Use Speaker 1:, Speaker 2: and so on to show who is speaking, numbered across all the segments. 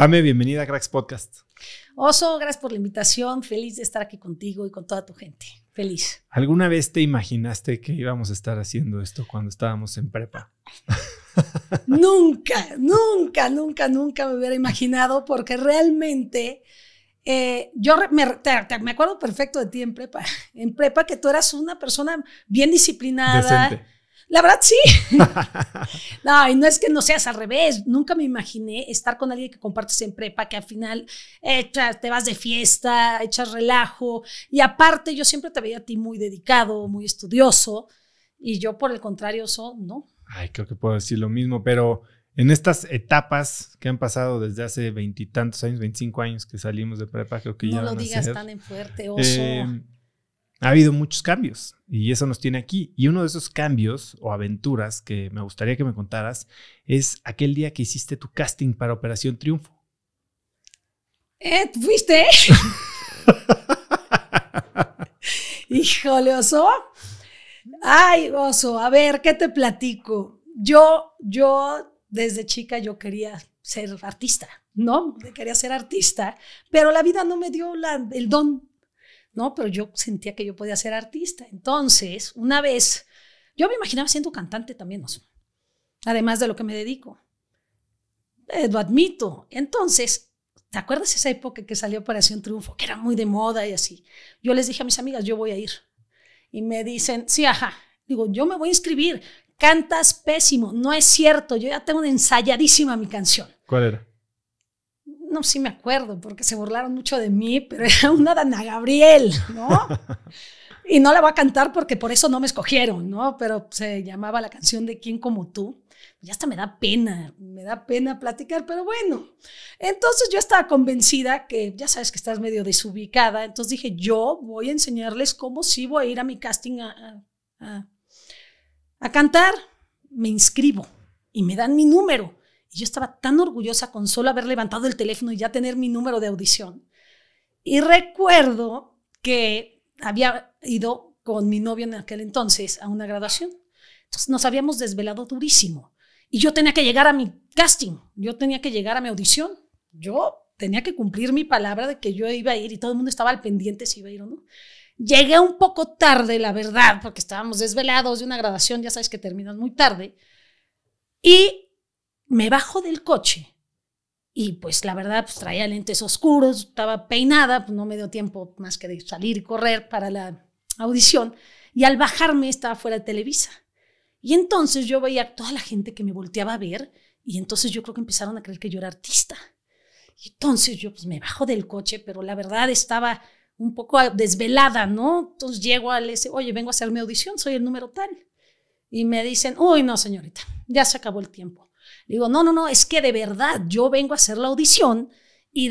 Speaker 1: Pame, bienvenida a Cracks Podcast.
Speaker 2: Oso, gracias por la invitación. Feliz de estar aquí contigo y con toda tu gente. Feliz.
Speaker 1: ¿Alguna vez te imaginaste que íbamos a estar haciendo esto cuando estábamos en prepa?
Speaker 2: nunca, nunca, nunca, nunca me hubiera imaginado porque realmente eh, yo me, me, acuerdo perfecto de ti en prepa. En prepa que tú eras una persona bien disciplinada. La verdad, sí. no, y no es que no seas al revés. Nunca me imaginé estar con alguien que compartes en prepa, que al final te vas de fiesta, echas relajo. Y aparte, yo siempre te veía a ti muy dedicado, muy estudioso. Y yo, por el contrario, soy, no.
Speaker 1: Ay, creo que puedo decir lo mismo, pero en estas etapas que han pasado desde hace veintitantos años, veinticinco años que salimos de prepa, creo que ya. No lo digas tan en fuerte, oso. Em, ha habido muchos cambios y eso nos tiene aquí. Y uno de esos cambios o aventuras que me gustaría que me contaras es aquel día que hiciste tu casting para Operación Triunfo.
Speaker 2: ¿Eh, ¿Fuiste? Híjole, oso. Ay, oso, a ver, ¿qué te platico? Yo, yo, desde chica yo quería ser artista, ¿no? Quería ser artista, pero la vida no me dio el don ¿no? Pero yo sentía que yo podía ser artista. Entonces, una vez, yo me imaginaba siendo cantante también, además de lo que me dedico. Eh, lo admito. Entonces, ¿te acuerdas esa época que salió para un Triunfo, que era muy de moda y así? Yo les dije a mis amigas, yo voy a ir. Y me dicen, sí, ajá. Digo, yo me voy a inscribir. Cantas pésimo. No es cierto. Yo ya tengo ensayadísima mi canción. ¿Cuál era? no, sí me acuerdo, porque se burlaron mucho de mí, pero era una Dana Gabriel, ¿no? y no la voy a cantar porque por eso no me escogieron, ¿no? Pero se llamaba la canción de ¿Quién como tú? Ya hasta me da pena, me da pena platicar, pero bueno. Entonces yo estaba convencida que ya sabes que estás medio desubicada, entonces dije, yo voy a enseñarles cómo sí voy a ir a mi casting a cantar. Me inscribo y me dan mi número yo estaba tan orgullosa con solo haber levantado el teléfono y ya tener mi número de audición. Y recuerdo que había ido con mi novio en aquel entonces a una graduación. Entonces nos habíamos desvelado durísimo. Y yo tenía que llegar a mi casting, yo tenía que llegar a mi audición. Yo tenía que cumplir mi palabra de que yo iba a ir y todo el mundo estaba al pendiente si iba a ir o no. Llegué un poco tarde, la verdad, porque estábamos desvelados de una graduación, ya sabes que terminan muy tarde. Y me bajo del coche y pues la verdad pues, traía lentes oscuros, estaba peinada, pues, no me dio tiempo más que de salir y correr para la audición y al bajarme estaba fuera de Televisa. Y entonces yo veía toda la gente que me volteaba a ver y entonces yo creo que empezaron a creer que yo era artista. Y entonces yo pues me bajo del coche, pero la verdad estaba un poco desvelada, ¿no? Entonces llego al ese, oye, vengo a hacer mi audición, soy el número tal. Y me dicen, uy, no, señorita, ya se acabó el tiempo digo, no, no, no, es que de verdad yo vengo a hacer la audición y,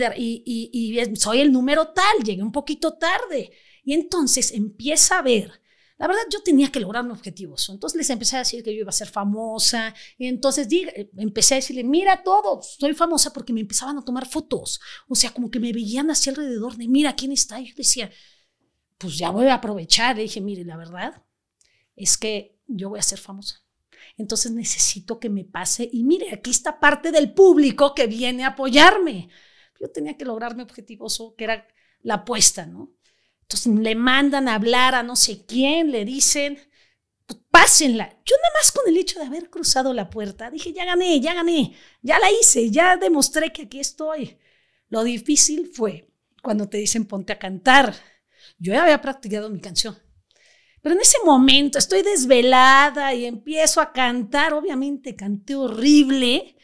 Speaker 2: soy el número tal, llegué un poquito tarde. Y entonces empieza a ver la verdad yo tenía que lograr un objetivo. Entonces les empecé a decir que yo iba a ser famosa. Y entonces eh, empecé a decirle, mira todo, soy famosa porque me empezaban a tomar fotos. O sea, como que me veían hacia alrededor de, mira quién está. Y yo decía, pues ya voy a aprovechar. Le dije, mire, la verdad es que yo voy a ser famosa. Entonces necesito que me pase. Y mire, aquí está parte del público que viene a apoyarme. Yo tenía que lograr mi objetivo, que era la apuesta, ¿no? Entonces le mandan a hablar a no sé quién, le dicen, pues pásenla. Yo nada más con el hecho de haber cruzado la puerta, dije, ya gané, ya gané, ya la hice, ya demostré que aquí estoy. Lo difícil fue cuando te dicen ponte a cantar. Yo ya había practicado mi canción, pero en ese momento estoy desvelada y empiezo a cantar, obviamente canté horrible.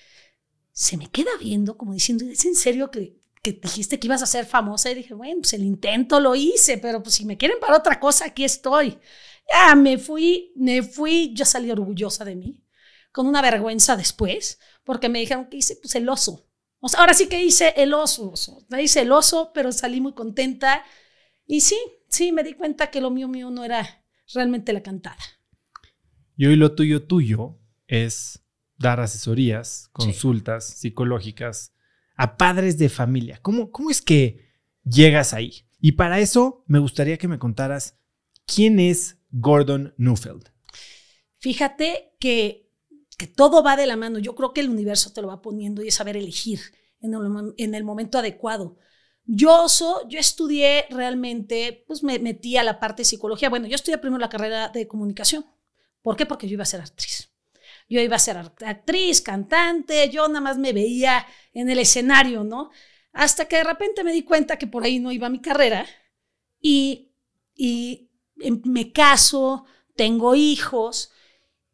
Speaker 2: Se me queda viendo como diciendo, ¿es en serio que, que dijiste que ibas a ser famosa? Y dije, bueno, pues el intento lo hice, pero pues si me quieren para otra cosa, aquí estoy. Ya me fui, me fui, yo salí orgullosa de mí, con una vergüenza después, porque me dijeron que hice pues el oso. O sea, ahora sí que hice el oso, oso. hice el oso, pero salí muy contenta. Y sí, sí, me di cuenta que lo mío mío no era realmente la cantada.
Speaker 1: Y hoy lo tuyo tuyo es dar asesorías, consultas psicológicas a padres de familia. ¿Cómo, es que llegas ahí? Y para eso me gustaría que me contaras quién es Gordon Neufeld.
Speaker 2: Fíjate que, que todo va de la mano. Yo creo que el universo te lo va poniendo y es saber elegir en el momento adecuado. Yo, soy yo estudié realmente, pues me metí a la parte de psicología. Bueno, yo estudié primero la carrera de comunicación. ¿Por qué? Porque yo iba a ser actriz. Yo iba a ser actriz, cantante, yo nada más me veía en el escenario, ¿no? Hasta que de repente me di cuenta que por ahí no iba mi carrera y, y em, me caso, tengo hijos,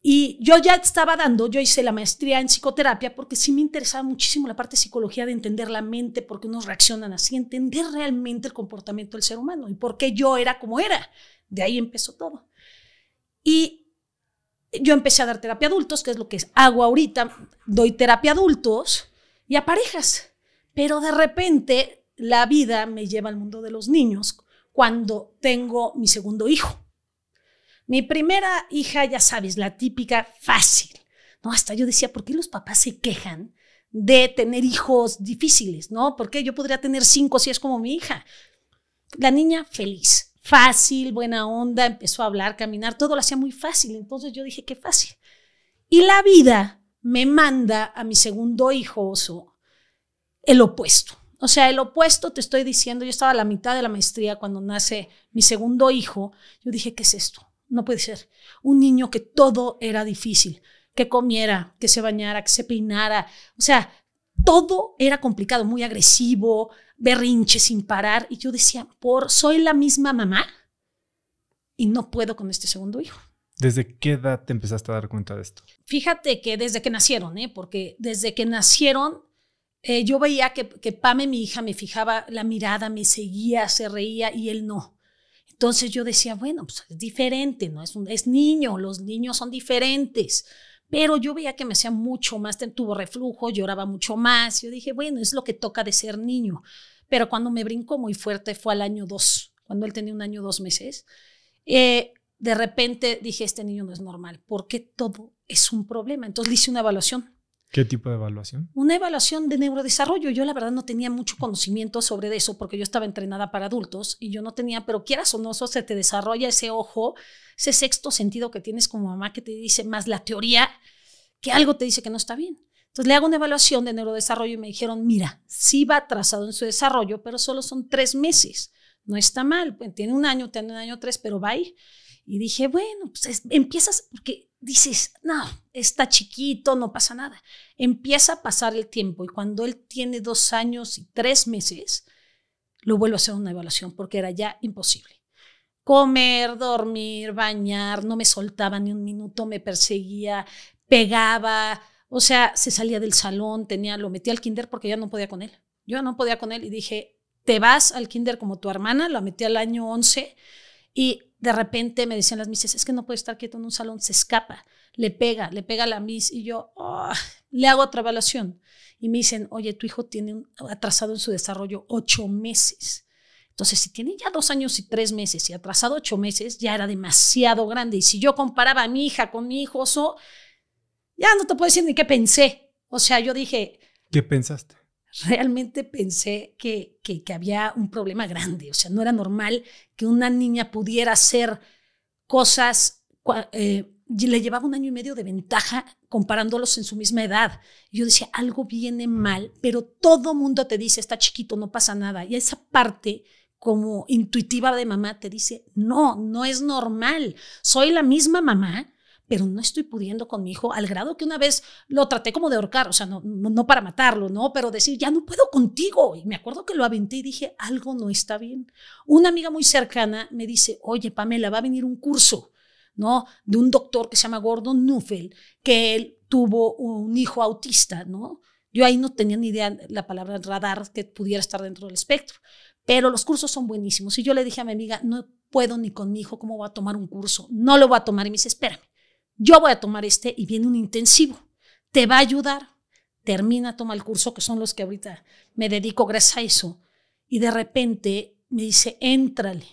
Speaker 2: y yo ya estaba dando, yo hice la maestría en psicoterapia porque sí me interesaba muchísimo la parte de psicología de entender la mente, por qué nos reaccionan así, entender realmente el comportamiento del ser humano y por qué yo era como era. De ahí empezó todo. Y yo empecé a dar terapia a adultos, que es lo que hago ahorita. Doy terapia a adultos y a parejas. Pero de repente la vida me lleva al mundo de los niños cuando tengo mi segundo hijo mi primera hija, ya sabes, la típica fácil. No, hasta yo decía, ¿por qué los papás se quejan de tener hijos difíciles? ¿No? Porque yo podría tener cinco si es como mi hija. La niña feliz, fácil, buena onda, empezó a hablar, caminar, todo lo hacía muy fácil. Entonces yo dije, qué fácil. Y la vida me manda a mi segundo hijo, el opuesto. O sea, el opuesto te estoy diciendo, yo estaba a la mitad de la maestría cuando nace mi segundo hijo, yo dije, ¿qué es esto? no puede ser. Un niño que todo era difícil, que comiera, que se bañara, que se peinara, o sea, todo era complicado, muy agresivo, berrinche sin parar. Y yo decía, por, soy la misma mamá y no puedo con este segundo hijo.
Speaker 1: ¿Desde qué edad te empezaste a dar cuenta de esto?
Speaker 2: Fíjate que desde que nacieron, ¿eh? porque desde que nacieron eh, yo veía que, que Pame, mi hija, me fijaba la mirada, me seguía, se reía y él no. Entonces yo decía, bueno, pues es diferente, ¿no? Es, es niño, los niños son diferentes. Pero yo veía que me hacía mucho más, tuvo reflujo, lloraba mucho más. Yo dije, bueno, es lo que toca de ser niño. Pero cuando me brincó muy fuerte fue al año dos, cuando él tenía un año dos meses. Eh, de repente dije, este niño no es normal, porque todo es un problema. Entonces le hice una evaluación
Speaker 1: ¿Qué tipo de evaluación?
Speaker 2: Una evaluación de neurodesarrollo. Yo la verdad no tenía mucho conocimiento sobre eso porque yo estaba entrenada para adultos y yo no tenía, pero quieras o no, eso se te desarrolla ese ojo, ese sexto sentido que tienes como mamá que te dice más la teoría que algo te dice que no está bien. Entonces le hago una evaluación de neurodesarrollo y me dijeron, mira, sí va atrasado en su desarrollo, pero solo son tres meses. No está mal, pues, tiene un año, tiene un año tres, pero va Y dije, bueno, pues empiezas, porque dices, no, está chiquito, no pasa nada. Empieza a pasar el tiempo y cuando él tiene dos años y tres meses, lo vuelvo a hacer una evaluación porque era ya imposible. Comer, dormir, bañar, no me soltaba ni un minuto, me perseguía, pegaba, o sea, se salía del salón, tenía, lo metí al kinder porque ya no podía con él. Yo no podía con él y dije, te vas al kinder como tu hermana, lo metí al año 11 y de repente me decían las misis, es que no puede estar quieto en un salón, se escapa, le pega, le pega la mis y yo ah", le hago otra evaluación. Y me dicen, oye, tu hijo tiene un, atrasado en su desarrollo ocho meses. Entonces, si tiene ya dos años y tres meses y atrasado ocho meses, ya era demasiado grande. Y si yo comparaba a mi hija con mi hijo, ya no te puedo decir ni qué pensé. O sea, yo dije...
Speaker 1: ¿Qué pensaste?
Speaker 2: realmente pensé que, había un problema grande. O sea, no era normal que una niña pudiera hacer cosas. Eh, le llevaba un año y medio de ventaja comparándolos en su misma edad. yo decía, algo viene mal, pero todo mundo te dice, está chiquito, no pasa nada. Y esa parte como intuitiva de mamá te dice, no, no es normal. Soy la misma mamá pero no estoy pudiendo con mi hijo al grado que una vez lo traté como de ahorcar, o sea, no, no, para matarlo, ¿no? Pero decir, ya no puedo contigo. Y me acuerdo que lo aventé y dije, algo no está bien. Una amiga muy cercana me dice, oye, Pamela, va a venir un curso, ¿no? De un doctor que se llama Gordon Nuffel, que él tuvo un hijo autista, ¿no? Yo ahí no tenía ni idea la palabra radar que pudiera estar dentro del espectro, pero los cursos son buenísimos. Y yo le dije a mi amiga, no puedo ni con mi hijo, ¿cómo voy a tomar un curso? No lo va a tomar. Y me dice, espérame yo voy a tomar este y viene un intensivo, te va a ayudar. Termina, toma el curso, que son los que ahorita me dedico gracias a eso. Y de repente me dice, éntrale.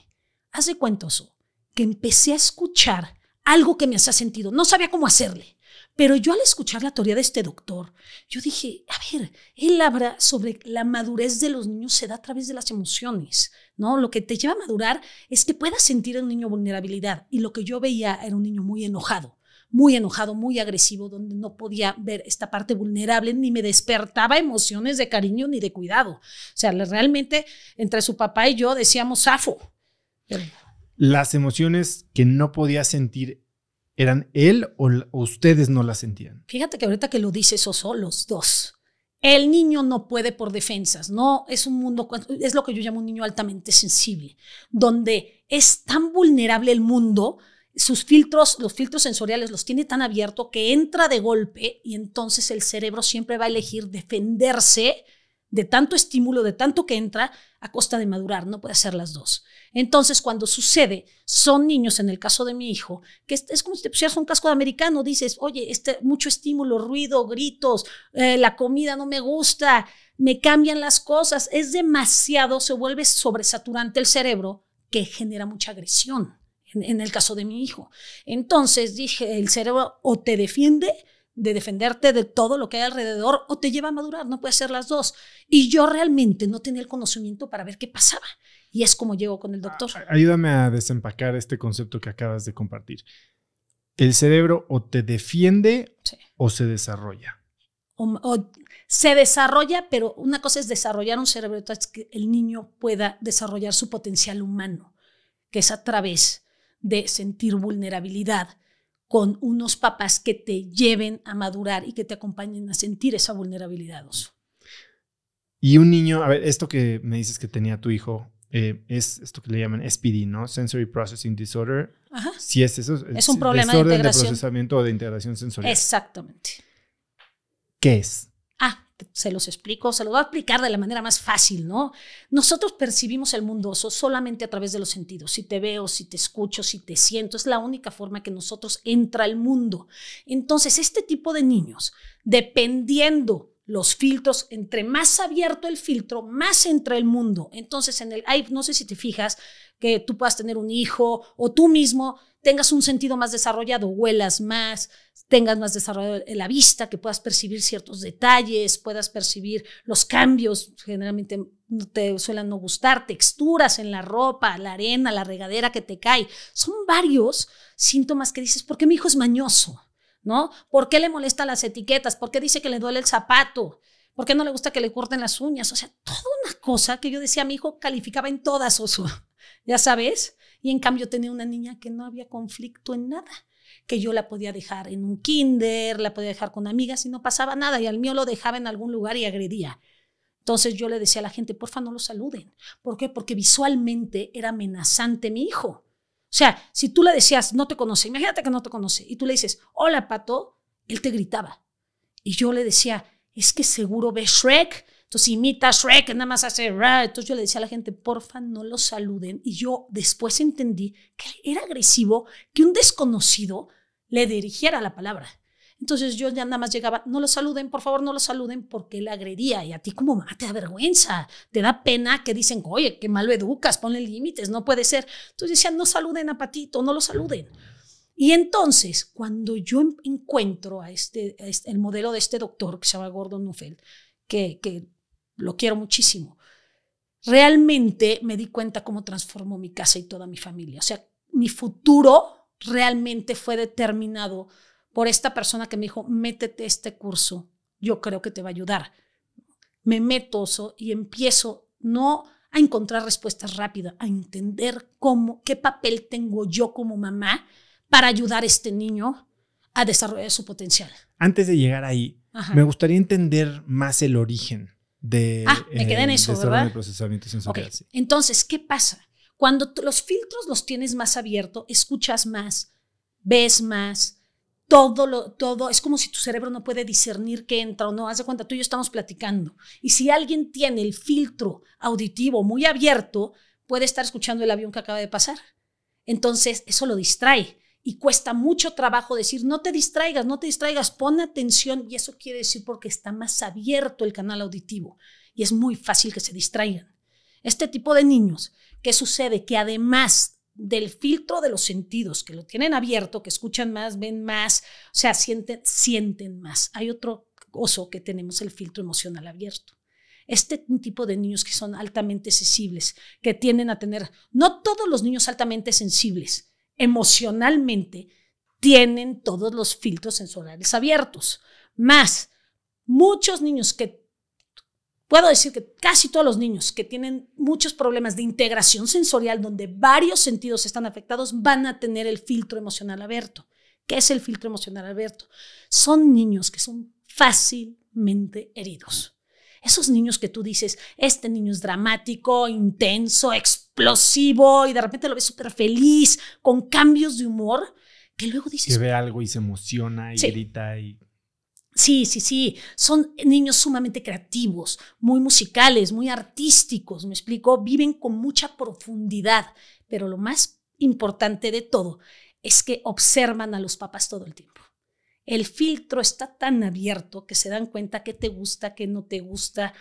Speaker 2: Hace eso que empecé a escuchar algo que me hacía sentido. No sabía cómo hacerle. Pero yo al escuchar la teoría de este doctor, yo dije, a ver, él habla sobre la madurez de los niños se da a través de las emociones, ¿no? Lo que te lleva a madurar es que puedas sentir en un niño vulnerabilidad. Y lo que yo veía era un niño muy enojado, muy enojado, muy agresivo, donde no podía ver esta parte vulnerable, ni me despertaba emociones de cariño ni de cuidado. O sea, realmente entre su papá y yo decíamos safo.
Speaker 1: Las emociones que no podía sentir ¿Eran él o, ustedes no las sentían?
Speaker 2: Fíjate que ahorita que lo dices, eso son los dos. El niño no puede por defensas, no es un mundo, es lo que yo llamo un niño altamente sensible, donde es tan vulnerable el mundo sus filtros, los filtros sensoriales los tiene tan abierto que entra de golpe y entonces el cerebro siempre va a elegir defenderse de tanto estímulo, de tanto que entra, a costa de madurar, no puede hacer las dos. Entonces, cuando sucede, son niños, en el caso de mi hijo, que es, como si te pusieras un casco de americano, dices, oye, este, mucho estímulo, ruido, gritos, eh, la comida no me gusta, me cambian las cosas, es demasiado, se vuelve sobresaturante el cerebro que genera mucha agresión en, el caso de mi hijo. Entonces dije, el cerebro o te defiende de defenderte de todo lo que hay alrededor o te lleva a madurar, no puede ser las dos. Y yo realmente no tenía el conocimiento para ver qué pasaba. Y es como llego con el ah, doctor.
Speaker 1: Ayúdame a desempacar este concepto que acabas de compartir. El cerebro o te defiende o se desarrolla.
Speaker 2: O, se desarrolla, pero una cosa es desarrollar un cerebro, es que el niño pueda desarrollar su potencial humano, que es a través de sentir vulnerabilidad con unos papás que te lleven a madurar y que te acompañen a sentir esa vulnerabilidad.
Speaker 1: Y un niño, a ver, esto que me dices que tenía tu hijo, eh, es esto que le llaman SPD, ¿no? Sensory Processing Disorder. Ajá. Si es eso. Es, un problema de de procesamiento o de integración sensorial.
Speaker 2: Exactamente. ¿Qué es? se los explico, se los voy a explicar de la manera más fácil, ¿no? Nosotros percibimos el mundo solamente a través de los sentidos. Si te veo, si te escucho, si te siento, es la única forma que nosotros entra al mundo. Entonces, este tipo de niños, dependiendo los filtros, entre más abierto el filtro, más entra el mundo. Entonces, en el, ay, no sé si te fijas que tú puedas tener un hijo o tú mismo tengas un sentido más desarrollado, huelas más, tengas más desarrollado la vista, que puedas percibir ciertos detalles, puedas percibir los cambios, generalmente te suelen no gustar, texturas en la ropa, la arena, la regadera que te cae. Son varios síntomas que dices, ¿por qué mi hijo es mañoso? ¿No? ¿Por qué le molestan las etiquetas? ¿Por qué dice que le duele el zapato? ¿Por qué no le gusta que le corten las uñas? O sea, toda una cosa que yo decía, a mi hijo calificaba en todas, oso ya sabes. Y en cambio tenía una niña que no había conflicto en nada, que yo la podía dejar en un kinder, la podía dejar con amigas y no pasaba nada. Y al mío lo dejaba en algún lugar y agredía. Entonces yo le decía a la gente, porfa, no lo saluden. ¿Por qué? Porque visualmente era amenazante mi hijo. O sea, si tú le decías, no te conoce, imagínate que no te conoce, y tú le dices, hola, pato, él te gritaba. Y yo le decía, es que seguro ve Shrek entonces imita a Shrek, nada más hace. Entonces yo le decía a la gente, porfa, no lo saluden. Y yo después entendí que era agresivo que un desconocido le dirigiera la palabra. Entonces yo ya nada más llegaba, no lo saluden, por favor, no lo saluden, porque le agredía. Y a ti como te da vergüenza, te da pena que dicen, oye, qué lo educas, ponle límites, no puede ser. Entonces decía, no saluden a Patito, no lo saluden. Y entonces, cuando yo encuentro este, a este, el modelo de este doctor que se llama Gordon Neufeld, que, que lo quiero muchísimo. Realmente me di cuenta cómo transformó mi casa y toda mi familia. O sea, mi futuro realmente fue determinado por esta persona que me dijo, métete este curso, yo creo que te va a ayudar. Me meto y empiezo no a encontrar respuestas rápidas, a entender cómo, qué papel tengo yo como mamá para ayudar a este niño a desarrollar su potencial.
Speaker 1: Antes de llegar ahí, me gustaría entender más el origen ah, me quedé en eh, eso,
Speaker 2: Entonces, ¿qué pasa? Cuando los filtros los tienes más abiertos, escuchas más, ves más, todo lo, todo, es como si tu cerebro no puede discernir qué entra o no. Haz de cuenta, tú y yo estamos platicando. Y si alguien tiene el filtro auditivo muy abierto, puede estar escuchando el avión que acaba de pasar. Entonces, eso lo distrae y cuesta mucho trabajo decir, no te distraigas, no te distraigas, pon atención y eso quiere decir porque está más abierto el canal auditivo y es muy fácil que se distraigan. Este tipo de niños, ¿qué sucede? Que además del filtro de los sentidos, que lo tienen abierto, que escuchan más, ven más, o sea, sienten, sienten más. Hay otro oso que tenemos el filtro emocional abierto. Este tipo de niños que son altamente sensibles, que tienden a tener, no todos los niños altamente sensibles, emocionalmente tienen todos los filtros sensoriales abiertos. Más, muchos niños que, puedo decir que casi todos los niños que tienen muchos problemas de integración sensorial, donde varios sentidos están afectados, van a tener el filtro emocional abierto. ¿Qué es el filtro emocional abierto? Son niños que son fácilmente heridos. Esos niños que tú dices, este niño es dramático, intenso, explosivo explosivo y de repente lo ves súper feliz, con cambios de humor, que luego dices... Que ve
Speaker 1: algo y se emociona y grita y...
Speaker 2: Sí, sí, sí. Son niños sumamente creativos, muy musicales, muy artísticos, me explico. Viven con mucha profundidad, pero lo más importante de todo es que observan a los papás todo el tiempo. El filtro está tan abierto que se dan cuenta qué te gusta, qué no te gusta,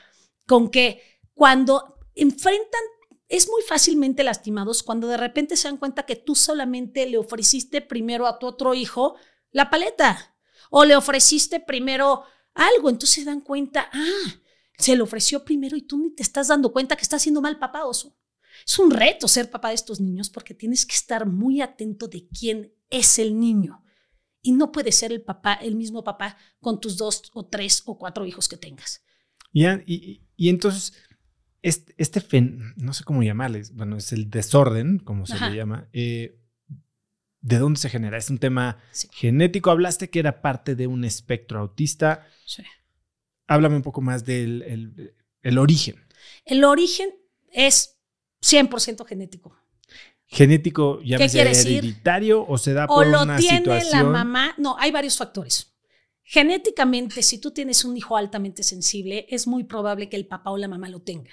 Speaker 2: con que cuando enfrentan es muy fácilmente lastimados cuando de repente se dan cuenta que tú solamente le ofreciste primero a tu otro hijo la paleta o le ofreciste primero algo, entonces se dan cuenta, ah, se le ofreció primero y tú ni te estás dando cuenta que estás siendo mal papá oso. Es un reto ser papá de estos niños porque tienes que estar muy atento de quién es el niño y no puede ser el papá, el mismo papá con tus dos o tres o cuatro hijos que tengas.
Speaker 1: y entonces este, este no sé cómo llamarles, bueno, es el desorden, como se le llama. Eh, ¿De dónde se genera? Es un tema genético. Hablaste que era parte de un espectro autista. Sí. Háblame un poco más del el, origen.
Speaker 2: El origen es 100% genético.
Speaker 1: Genético, ya hereditario o se da o por lo tiene la mamá.
Speaker 2: No, hay varios factores. Genéticamente, si tú tienes un hijo altamente sensible, es muy probable que el papá o la mamá lo tenga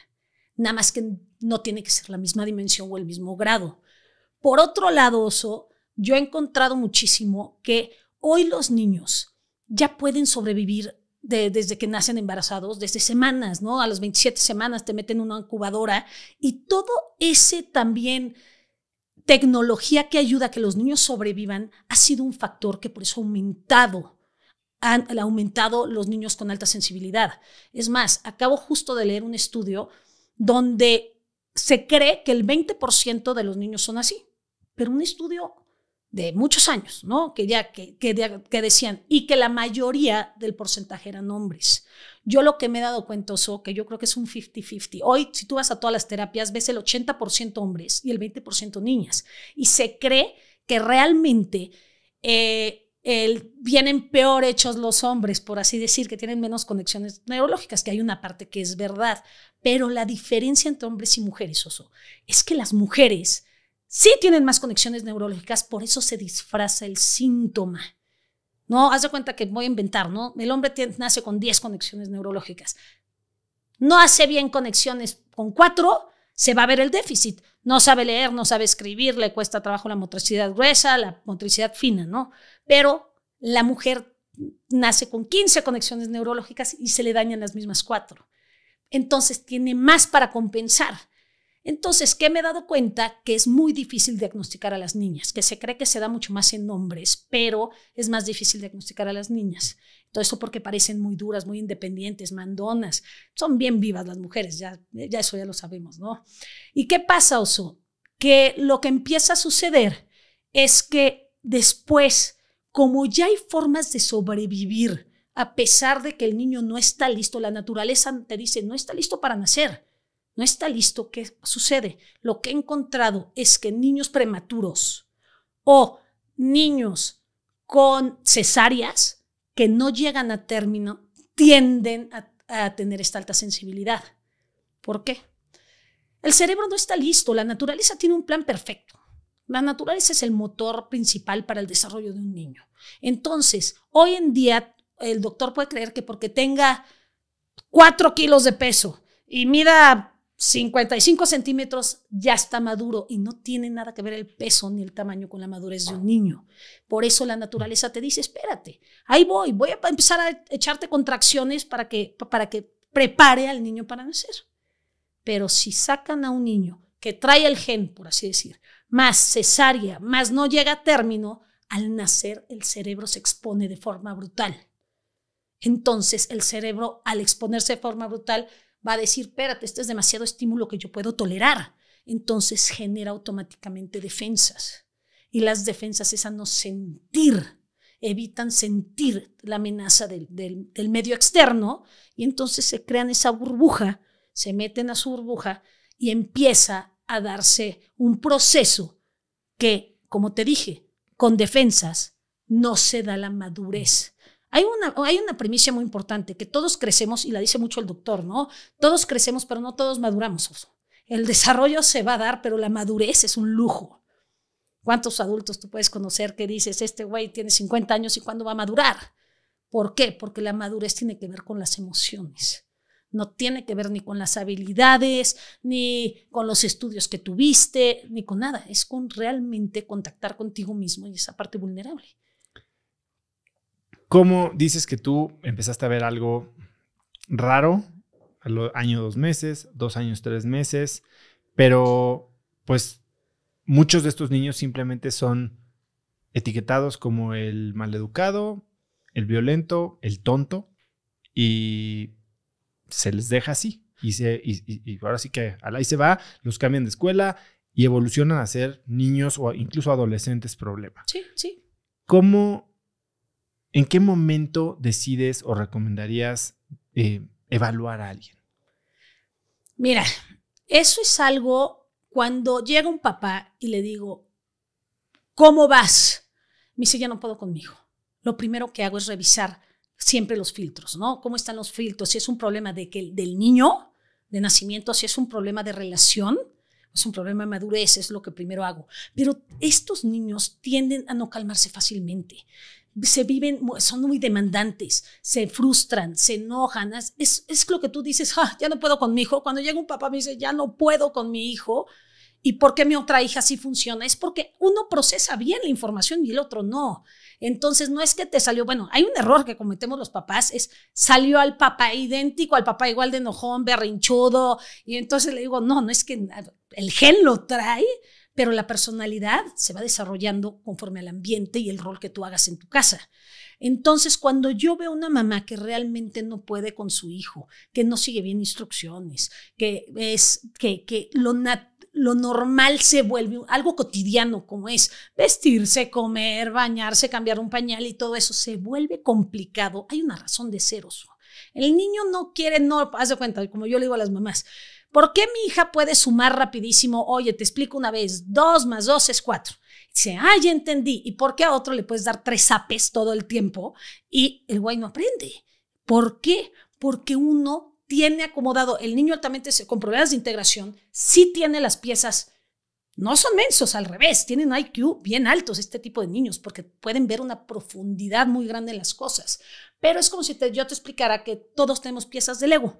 Speaker 2: nada más que no tiene que ser la misma dimensión o el mismo grado. Por otro lado, Oso, yo he encontrado muchísimo que hoy los niños ya pueden sobrevivir desde que nacen embarazados, desde semanas, ¿no? A las 27 semanas te meten una incubadora y todo ese también tecnología que ayuda a que los niños sobrevivan ha sido un factor que por eso ha aumentado han aumentado los niños con alta sensibilidad. Es más, acabo justo de leer un estudio donde se cree que el 20% de los niños son así. Pero un estudio de muchos años, ¿no? Que ya que, que, decían y que la mayoría del porcentaje eran hombres. Yo lo que me he dado cuenta, es que yo creo que es un 50-50. Hoy, si tú vas a todas las terapias, ves el 80% hombres y el 20% niñas. Y se cree que realmente eh, el, vienen peor hechos los hombres, por así decir, que tienen menos conexiones neurológicas, que hay una parte que es verdad, pero la diferencia entre hombres y mujeres, Oso, es que las mujeres sí tienen más conexiones neurológicas, por eso se disfraza el síntoma. No, haz de cuenta que voy a inventar, ¿no? El hombre nace con 10 conexiones neurológicas. No hace bien conexiones con 4, se va a ver el déficit no sabe leer, no sabe escribir, le cuesta trabajo la motricidad gruesa, la motricidad fina, ¿no? Pero la mujer nace con 15 conexiones neurológicas y se le dañan las mismas cuatro. Entonces tiene más para compensar. Entonces, ¿qué me he dado cuenta? Que es muy difícil diagnosticar a las niñas, que se cree que se da mucho más en hombres, pero es más difícil diagnosticar a las niñas. Todo eso porque parecen muy duras, muy independientes, mandonas. Son bien vivas las mujeres, ya, ya eso ya lo sabemos, ¿no? ¿Y qué pasa, Oso? Que lo que empieza a suceder es que después, como ya hay formas de sobrevivir, a pesar de que el niño no está listo, la naturaleza te dice, no está listo para nacer no está listo, ¿qué sucede? Lo que he encontrado es que niños prematuros o niños con cesáreas que no llegan a término tienden a, tener esta alta sensibilidad. ¿Por qué? El cerebro no está listo, la naturaleza tiene un plan perfecto. La naturaleza es el motor principal para el desarrollo de un niño. Entonces, hoy en día el doctor puede creer que porque tenga cuatro kilos de peso y mira... 55 centímetros ya está maduro y no tiene nada que ver el peso ni el tamaño con la madurez de un niño. Por eso la naturaleza te dice, espérate, ahí voy, voy a empezar a echarte contracciones para que, para que prepare al niño para nacer. Pero si sacan a un niño que trae el gen, por así decir, más cesárea, más no llega a término, al nacer el cerebro se expone de forma brutal. Entonces el cerebro al exponerse de forma brutal va a decir, espérate, este es demasiado estímulo que yo puedo tolerar. Entonces genera automáticamente defensas. Y las defensas es a no sentir, evitan sentir la amenaza del, del medio externo y entonces se crean esa burbuja, se meten a su burbuja y empieza a darse un proceso que, como te dije, con defensas no se da la madurez hay una, hay una premisa muy importante, que todos crecemos, y la dice mucho el doctor, ¿no? Todos crecemos, pero no todos maduramos. El desarrollo se va a dar, pero la madurez es un lujo. ¿Cuántos adultos tú puedes conocer que dices, este güey tiene 50 años y cuándo va a madurar? ¿Por qué? Porque la madurez tiene que ver con las emociones. No tiene que ver ni con las habilidades, ni con los estudios que tuviste, ni con nada. Es con realmente contactar contigo mismo y esa parte vulnerable.
Speaker 1: ¿Cómo dices que tú empezaste a ver algo raro? los año, dos meses, dos años, tres meses, pero pues muchos de estos niños simplemente son etiquetados como el maleducado, el violento, el tonto, y se les deja así. Y, se, y, y, ahora sí que al ahí se va, los cambian de escuela y evolucionan a ser niños o incluso adolescentes problema. Sí, sí. ¿Cómo ¿En qué momento decides o recomendarías eh, evaluar a alguien?
Speaker 2: Mira, eso es algo cuando llega un papá y le digo, ¿cómo vas? Me dice, ya no puedo conmigo. Lo primero que hago es revisar siempre los filtros, ¿no? ¿Cómo están los filtros? Si es un problema de que, del niño, de nacimiento, si es un problema de relación, es un problema de madurez, es lo que primero hago. Pero estos niños tienden a no calmarse fácilmente se viven, son muy demandantes, se frustran, se enojan. Es, lo que tú dices, ah, ya no puedo con mi hijo. Cuando llega un papá me dice, ya no puedo con mi hijo. ¿Y por qué mi otra hija sí funciona? Es porque uno procesa bien la información y el otro no. Entonces, no es que te salió, bueno, hay un error que cometemos los papás, es salió al papá idéntico, al papá igual de enojón, berrinchudo, y entonces le digo, no, no es que el gen lo trae, pero la personalidad se va desarrollando conforme al ambiente y el rol que tú hagas en tu casa. Entonces, cuando yo veo una mamá que realmente no puede con su hijo, que no sigue bien instrucciones, que es que, lo lo normal se vuelve algo cotidiano como es vestirse, comer, bañarse, cambiar un pañal y todo eso se vuelve complicado. Hay una razón de ser, oso. El niño no quiere, no, haz de cuenta, como yo le digo a las mamás, ¿Por qué mi hija puede sumar rapidísimo? Oye, te explico una vez, dos más dos es cuatro. Dice, ah, ya entendí. ¿Y por qué a otro le puedes dar tres apes todo el tiempo? Y el güey no aprende. ¿Por qué? Porque uno tiene acomodado, el niño altamente con problemas de integración, sí tiene las piezas, no son mensos, al revés, tienen IQ bien altos este tipo de niños, porque pueden ver una profundidad muy grande en las cosas. Pero es como si yo te explicara que todos tenemos piezas de Lego.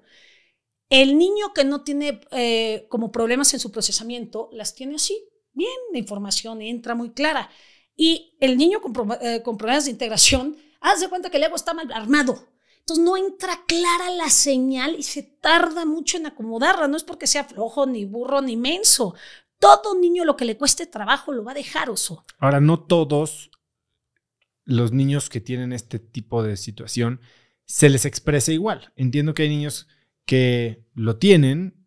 Speaker 2: El niño que no tiene eh, como problemas en su procesamiento, las tiene así, bien, la información entra muy clara. Y el niño con, eh, problemas de integración, de cuenta que el ego está mal armado. Entonces no entra clara la señal y se tarda mucho en acomodarla. No es porque sea flojo, ni burro, ni menso. Todo niño lo que le cueste trabajo lo va a dejar oso.
Speaker 1: Ahora, no todos los niños que tienen este tipo de situación se les expresa igual. Entiendo que hay niños que lo tienen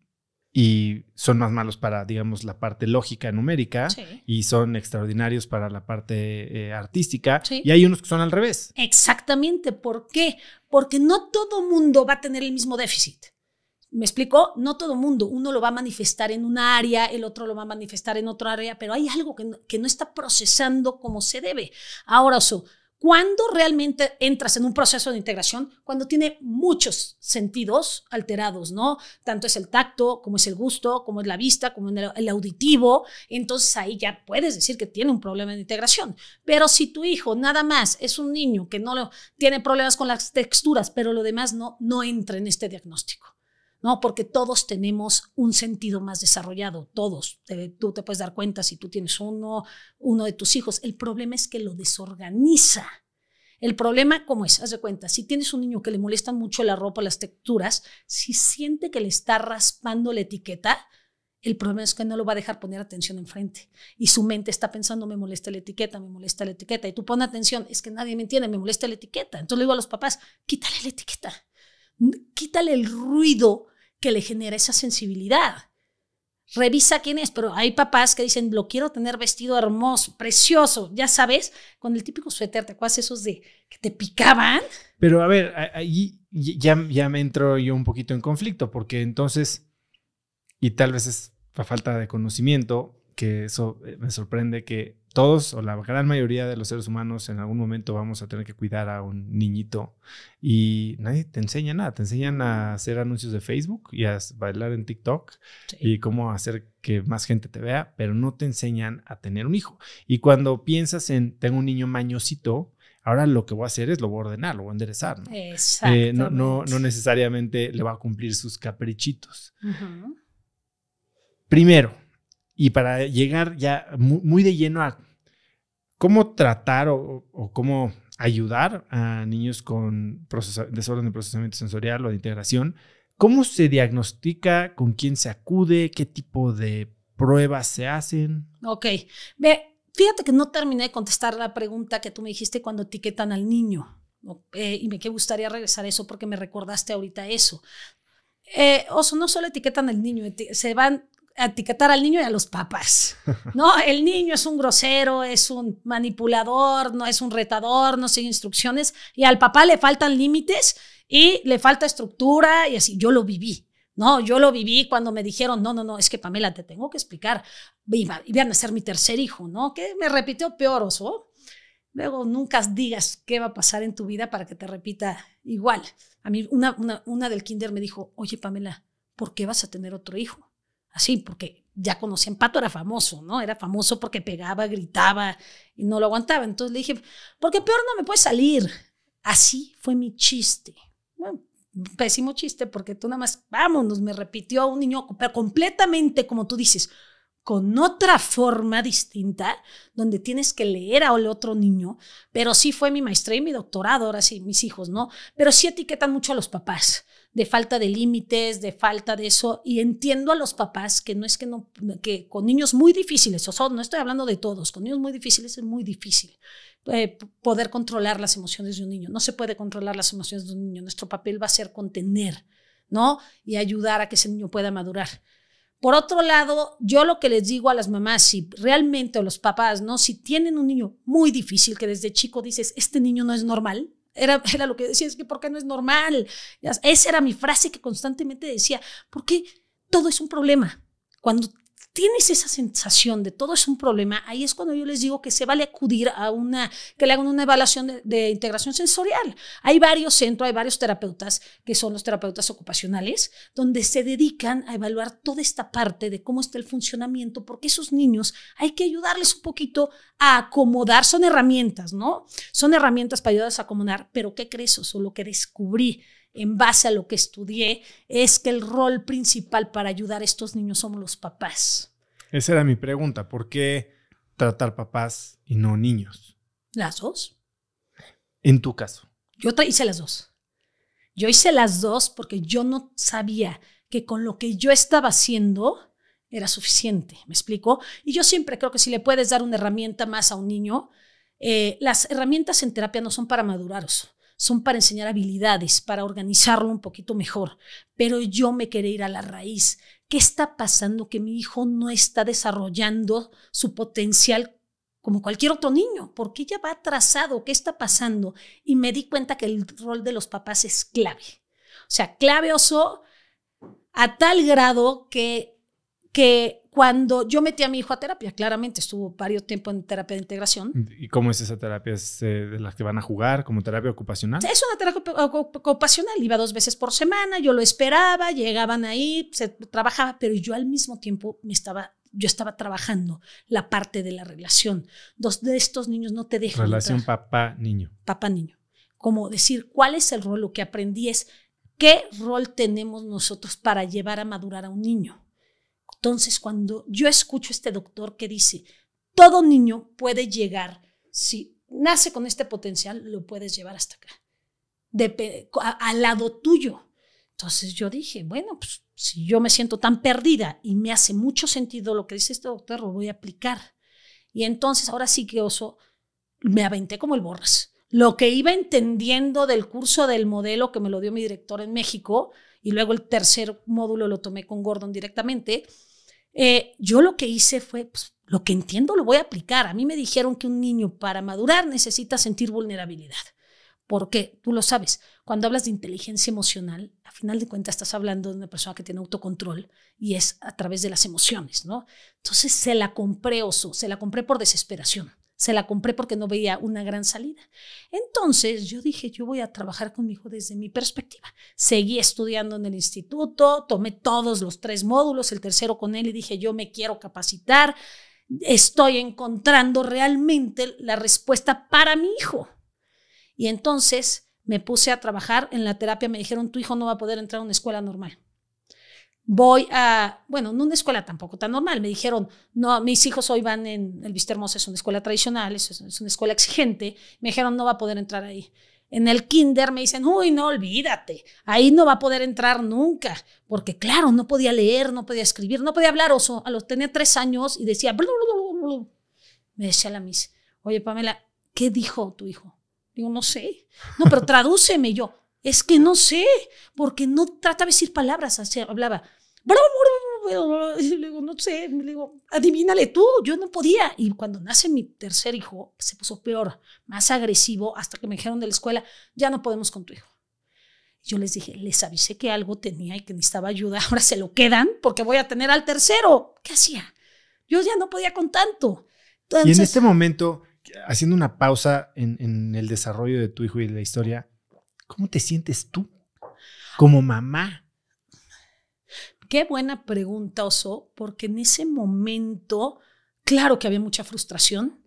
Speaker 1: y son más malos para, digamos, la parte lógica numérica y son extraordinarios para la parte eh, artística. Y hay unos que son al revés.
Speaker 2: Exactamente. ¿Por qué? Porque no todo mundo va a tener el mismo déficit. ¿Me explico? No todo mundo. Uno lo va a manifestar en una área, el otro lo va a manifestar en otra área, pero hay algo que no, que no está procesando como se debe. Ahora, Oso, cuando realmente entras en un proceso de integración? Cuando tiene muchos sentidos alterados, ¿no? Tanto es el tacto, como es el gusto, como es la vista, como el auditivo. Entonces ahí ya puedes decir que tiene un problema de integración. Pero si tu hijo nada más es un niño que no tiene problemas con las texturas, pero lo demás no, no entra en este diagnóstico. ¿no? Porque todos tenemos un sentido más desarrollado, todos. tú te puedes dar cuenta si tú tienes uno, uno de tus hijos. El problema es que lo desorganiza. El problema, ¿cómo es? Haz de cuenta, si tienes un niño que le molestan mucho la ropa, las texturas, si siente que le está raspando la etiqueta, el problema es que no lo va a dejar poner atención enfrente. Y su mente está pensando, me molesta la etiqueta, me molesta la etiqueta. Y tú pones atención, es que nadie me entiende, me molesta la etiqueta. Entonces le digo a los papás, quítale la etiqueta, quítale el ruido que le genera esa sensibilidad. Revisa quién es, pero hay papás que dicen, lo quiero tener vestido hermoso, precioso, ya sabes, con el típico suéter, ¿te acuerdas esos de que te picaban?
Speaker 1: Pero a ver, ahí ya, ya me entro yo un poquito en conflicto, porque entonces, y tal vez es la falta de conocimiento, que eso eh, me sorprende que todos o la gran mayoría de los seres humanos en algún momento vamos a tener que cuidar a un niñito y nadie te enseña nada, te enseñan a hacer anuncios de Facebook y a bailar en TikTok y cómo hacer que más gente te vea, pero no te enseñan a tener un hijo. Y cuando piensas en, tengo un niño mañosito, ahora lo que voy a hacer es lo voy a ordenar, lo voy a enderezar. ¿no? Eh, no, no, necesariamente le va a cumplir sus caprichitos. Primero, y para llegar ya muy, de lleno a cómo tratar o, cómo ayudar a niños con desorden de procesamiento sensorial o de integración, ¿cómo se diagnostica? ¿Con quién se acude? ¿Qué tipo de pruebas se hacen?
Speaker 2: Ok, Ve, fíjate que no terminé de contestar la pregunta que tú me dijiste cuando etiquetan al niño. Eh, y me que gustaría regresar a eso porque me recordaste ahorita eso. Eh, oso, no solo etiquetan al niño, se van etiquetar al niño y a los papás. No, el niño es un grosero, es un manipulador, no es un retador, no sigue instrucciones y al papá le faltan límites y le falta estructura y así. Yo lo viví. No, yo lo viví cuando me dijeron, no, no, no, es que Pamela, te tengo que explicar. Iba, iban a ser mi tercer hijo, ¿no? Que me repitió peor, oso. Luego nunca digas qué va a pasar en tu vida para que te repita igual. A mí una, una del kinder me dijo, oye Pamela, ¿por qué vas a tener otro hijo? así, porque ya conocían, Pato era famoso, ¿no? Era famoso porque pegaba, gritaba y no lo aguantaba. Entonces le dije, porque peor no me puede salir. Así fue mi chiste. pésimo chiste, porque tú nada más, vámonos, me repitió a un niño, pero completamente, como tú dices, con otra forma distinta, donde tienes que leer a otro niño, pero sí fue mi maestría y mi doctorado, ahora sí, mis hijos, ¿no? Pero sí etiquetan mucho a los papás de falta de límites, de falta de eso. Y entiendo a los papás que no es que no, que con niños muy difíciles, o sea, no estoy hablando de todos, con niños muy difíciles es muy difícil eh, poder controlar las emociones de un niño. No se puede controlar las emociones de un niño. Nuestro papel va a ser contener, ¿no? Y ayudar a que ese niño pueda madurar. Por otro lado, yo lo que les digo a las mamás, si realmente o los papás, ¿no? Si tienen un niño muy difícil que desde chico dices, este niño no es normal, Era, lo que decía, es que ¿por qué no es normal? Esa era mi frase que constantemente decía, porque todo es un problema. Cuando tienes esa sensación de todo es un problema, ahí es cuando yo les digo que se vale acudir a una, que le hagan una evaluación de, integración sensorial. Hay varios centros, hay varios terapeutas que son los terapeutas ocupacionales, donde se dedican a evaluar toda esta parte de cómo está el funcionamiento, porque esos niños hay que ayudarles un poquito a acomodar, son herramientas, ¿no? Son herramientas para ayudarles a acomodar, pero ¿qué crees? Eso lo que descubrí en base a lo que estudié es que el rol principal para ayudar a estos niños somos los papás.
Speaker 1: Esa era mi pregunta. ¿Por qué tratar papás y no niños?
Speaker 2: ¿Las dos?
Speaker 1: En tu caso.
Speaker 2: Yo hice las dos. Yo hice las dos porque yo no sabía que con lo que yo estaba haciendo era suficiente, ¿me explico? Y yo siempre creo que si le puedes dar una herramienta más a un niño, eh, las herramientas en terapia no son para maduraros, son para enseñar habilidades, para organizarlo un poquito mejor, pero yo me quería ir a la raíz ¿qué está pasando que mi hijo no está desarrollando su potencial como cualquier otro niño? ¿Por qué ya va atrasado? ¿Qué está pasando? Y me di cuenta que el rol de los papás es clave. O sea, clave oso a tal grado que, que cuando yo metí a mi hijo a terapia, claramente estuvo varios tiempo en terapia de integración.
Speaker 1: ¿Y cómo es esa terapia? ¿Es eh, de las que van a jugar como terapia ocupacional?
Speaker 2: Es una terapia ocupacional, iba dos veces por semana, yo lo esperaba, llegaban ahí, se trabajaba, pero yo al mismo tiempo me estaba yo estaba trabajando la parte de la relación. Dos de estos niños no te dejan. Relación
Speaker 1: papá-niño.
Speaker 2: Papá-niño. Como decir, ¿cuál es el rol? Lo que aprendí es, ¿qué rol tenemos nosotros para llevar a madurar a un niño? Entonces, cuando yo escucho este doctor que dice, todo niño puede llegar, si nace con este potencial, lo puedes llevar hasta acá, al lado tuyo. Entonces yo dije, bueno, pues si yo me siento tan perdida y me hace mucho sentido lo que dice este doctor, lo voy a aplicar. Y entonces ahora sí que oso, me aventé como el borras. Lo que iba entendiendo del curso del modelo que me lo dio mi director en México, y luego el tercer módulo lo tomé con Gordon directamente, eh, yo lo que hice fue, pues, lo que entiendo lo voy a aplicar. A mí me dijeron que un niño para madurar necesita sentir vulnerabilidad. Porque tú lo sabes, cuando hablas de inteligencia emocional, a final de cuentas estás hablando de una persona que tiene autocontrol y es a través de las emociones, ¿no? Entonces se la compré, oso, se la compré por desesperación. Se la compré porque no veía una gran salida. Entonces yo dije, yo voy a trabajar con mi hijo desde mi perspectiva. Seguí estudiando en el instituto, tomé todos los tres módulos, el tercero con él y dije, yo me quiero capacitar, estoy encontrando realmente la respuesta para mi hijo. Y entonces me puse a trabajar en la terapia, me dijeron, tu hijo no va a poder entrar a una escuela normal voy a, bueno, no una escuela tampoco tan normal, me dijeron, no, mis hijos hoy van en el Vista Hermosa, es una escuela tradicional, es, es una escuela exigente, me dijeron, no va a poder entrar ahí. En el kinder me dicen, uy, no, olvídate, ahí no va a poder entrar nunca, porque claro, no podía leer, no podía escribir, no podía hablar, oso, a los tenía tres años y decía, blu, blu, blu, me decía la miss, oye Pamela, ¿qué dijo tu hijo? Digo, no sé, no, pero tradúceme yo, es que no sé, porque no trata de decir palabras, hablaba, Y le no sé, le digo, adivínale tú, yo no podía. Y cuando nace mi tercer hijo, se puso peor, más agresivo, hasta que me dijeron de la escuela, ya no podemos con tu hijo. Yo les dije, les avisé que algo tenía y que necesitaba ayuda, ahora se lo quedan porque voy a tener al tercero. ¿Qué hacía? Yo ya no podía con tanto. y en este
Speaker 1: momento, haciendo una pausa en, en el desarrollo de tu hijo y de la historia, ¿cómo te sientes tú como mamá?
Speaker 2: Qué buena pregunta, Oso, porque en ese momento, claro que había mucha frustración,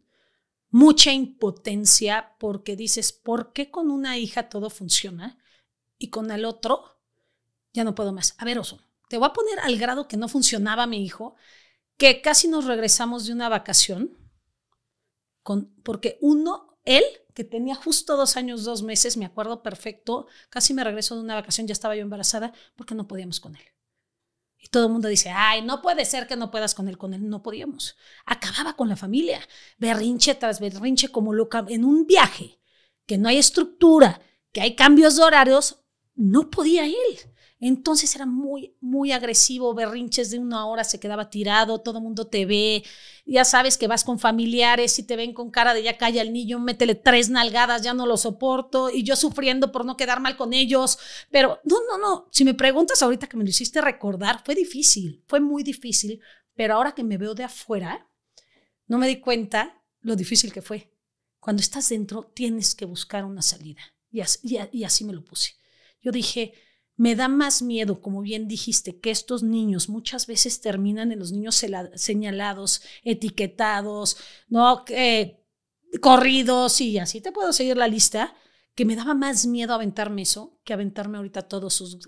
Speaker 2: mucha impotencia, porque dices, ¿por qué con una hija todo funciona y con el otro ya no puedo más? A ver, Oso, te voy a poner al grado que no funcionaba mi hijo, que casi nos regresamos de una vacación, con, porque uno, él, que tenía justo dos años, dos meses, me acuerdo perfecto, casi me regreso de una vacación, ya estaba yo embarazada, porque no podíamos con él. Y todo el mundo dice, ay, no puede ser que no puedas con él, con él no podíamos. Acababa con la familia, berrinche tras berrinche como loca, en un viaje que no hay estructura, que hay cambios de horarios, no podía ir. Entonces era muy, muy agresivo, berrinches de una hora, se quedaba tirado, todo el mundo te ve, ya sabes que vas con familiares y te ven con cara de ya calla el niño, métele tres nalgadas, ya no lo soporto, y yo sufriendo por no quedar mal con ellos, pero no, no, no, si me preguntas ahorita que me lo hiciste recordar, fue difícil, fue muy difícil, pero ahora que me veo de afuera, no me di cuenta lo difícil que fue. Cuando estás dentro, tienes que buscar una salida, y así me lo puse. Yo dije, me da más miedo, como bien dijiste, que estos niños muchas veces terminan en los niños señalados, etiquetados, ¿no? corridos y así te puedo seguir la lista, que me daba más miedo aventarme eso que aventarme ahorita todos sus,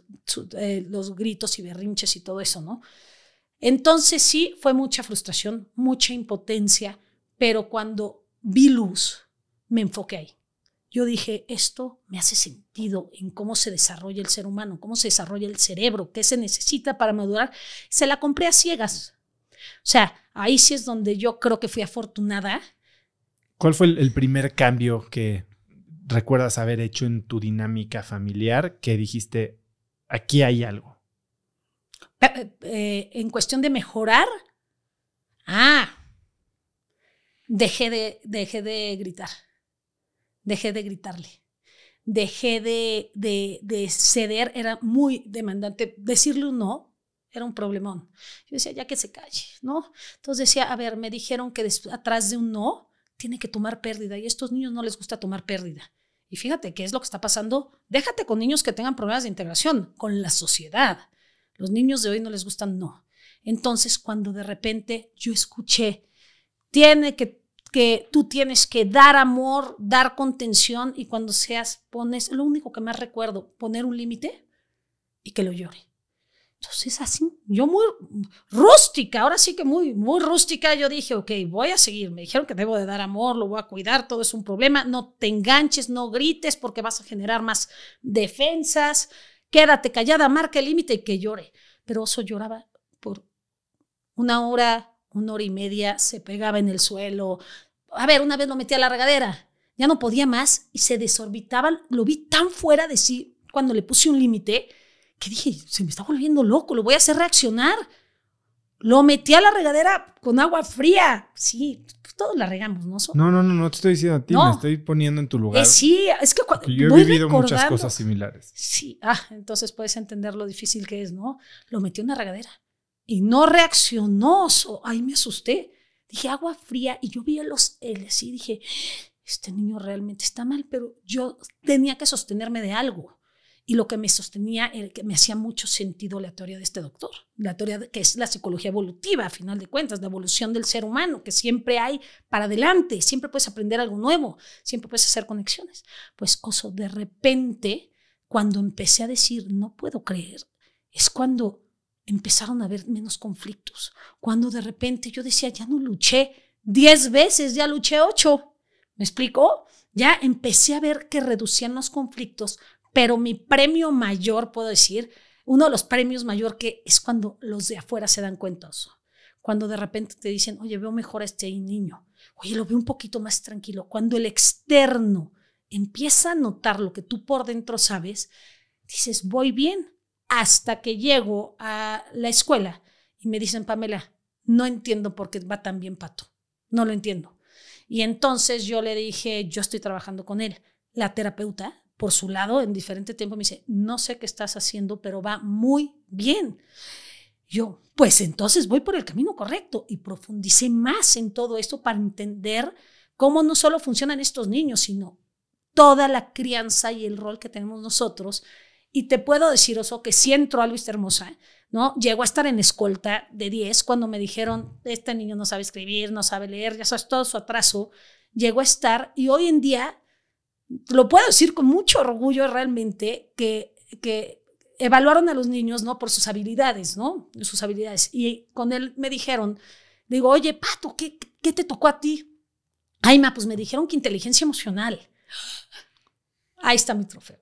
Speaker 2: eh, los gritos y berrinches y todo eso, ¿no? Entonces sí, fue mucha frustración, mucha impotencia, pero cuando vi luz, me enfoqué ahí yo dije, esto me hace sentido en cómo se desarrolla el ser humano, cómo se desarrolla el cerebro, qué se necesita para madurar. Se la compré a ciegas. O sea, ahí sí es donde yo creo que fui afortunada.
Speaker 1: ¿Cuál fue el, primer cambio que recuerdas haber hecho en tu dinámica familiar que dijiste, aquí hay algo?
Speaker 2: Eh, eh, en cuestión de mejorar, ah, dejé dejé de gritar dejé de gritarle, dejé de, de, ceder, era muy demandante. Decirle un no era un problemón. Yo decía, ya que se calle, ¿no? Entonces decía, a ver, me dijeron que atrás de un no tiene que tomar pérdida y a estos niños no les gusta tomar pérdida. Y fíjate qué es lo que está pasando. Déjate con niños que tengan problemas de integración, con la sociedad. Los niños de hoy no les gustan no. Entonces, cuando de repente yo escuché, tiene que que tú tienes que dar amor, dar contención y cuando seas, pones, lo único que más recuerdo, poner un límite y que lo llore. Entonces así, yo muy rústica, ahora sí que muy, muy rústica, yo dije, ok, voy a seguir, me dijeron que debo de dar amor, lo voy a cuidar, todo es un problema, no te enganches, no grites porque vas a generar más defensas, quédate callada, marca el límite y que llore. Pero eso lloraba por una hora, una hora y media, se pegaba en el suelo. A ver, una vez lo metí a la regadera, ya no podía más y se desorbitaba. Lo vi tan fuera de sí cuando le puse un límite que dije, se me está volviendo loco, lo voy a hacer reaccionar. Lo metí a la regadera con agua fría. Sí, todos la regamos, ¿no? No,
Speaker 1: no, no, no te estoy diciendo a ti, me estoy poniendo en tu lugar. sí,
Speaker 2: es que cuando, yo he vivido muchas cosas
Speaker 1: similares. Sí,
Speaker 2: ah, entonces puedes entender lo difícil que es, ¿no? Lo metí en una regadera y no reaccionó. So, ahí me asusté. Dije, agua fría. Y yo vi a los él y dije, este niño realmente está mal, pero yo tenía que sostenerme de algo. Y lo que me sostenía el que me hacía mucho sentido la teoría de este doctor, la teoría que es la psicología evolutiva, a final de cuentas, la evolución del ser humano, que siempre hay para adelante, siempre puedes aprender algo nuevo, siempre puedes hacer conexiones. Pues, oso, de repente, cuando empecé a decir, no puedo creer, es cuando empezaron a haber menos conflictos. Cuando de repente yo decía, ya no luché diez veces, ya luché ocho. ¿Me explico? Ya empecé a ver que reducían los conflictos, pero mi premio mayor, puedo decir, uno de los premios mayor que es cuando los de afuera se dan cuenta. Cuando de repente te dicen, oye, veo mejor a este niño. Oye, lo veo un poquito más tranquilo. Cuando el externo empieza a notar lo que tú por dentro sabes, dices, voy bien hasta que llego a la escuela y me dicen, Pamela, no entiendo por qué va tan bien Pato, no lo entiendo. Y entonces yo le dije, yo estoy trabajando con él. La terapeuta, por su lado, en diferente tiempo me dice, no sé qué estás haciendo, pero va muy bien. Yo, pues entonces voy por el camino correcto y profundicé más en todo esto para entender cómo no solo funcionan estos niños, sino toda la crianza y el rol que tenemos nosotros y te puedo decir, Oso, que sí entró a Luis Hermosa, ¿no? Llegó a estar en escolta de 10 cuando me dijeron, este niño no sabe escribir, no sabe leer, ya sabes, todo su atraso. Llegó a estar y hoy en día, lo puedo decir con mucho orgullo realmente, que, que evaluaron a los niños, ¿no? Por sus habilidades, ¿no? Sus habilidades. Y con él me dijeron, digo, oye, Pato, ¿qué, qué te tocó a ti? Ay, ma, pues me dijeron que inteligencia emocional. Ahí está mi trofeo.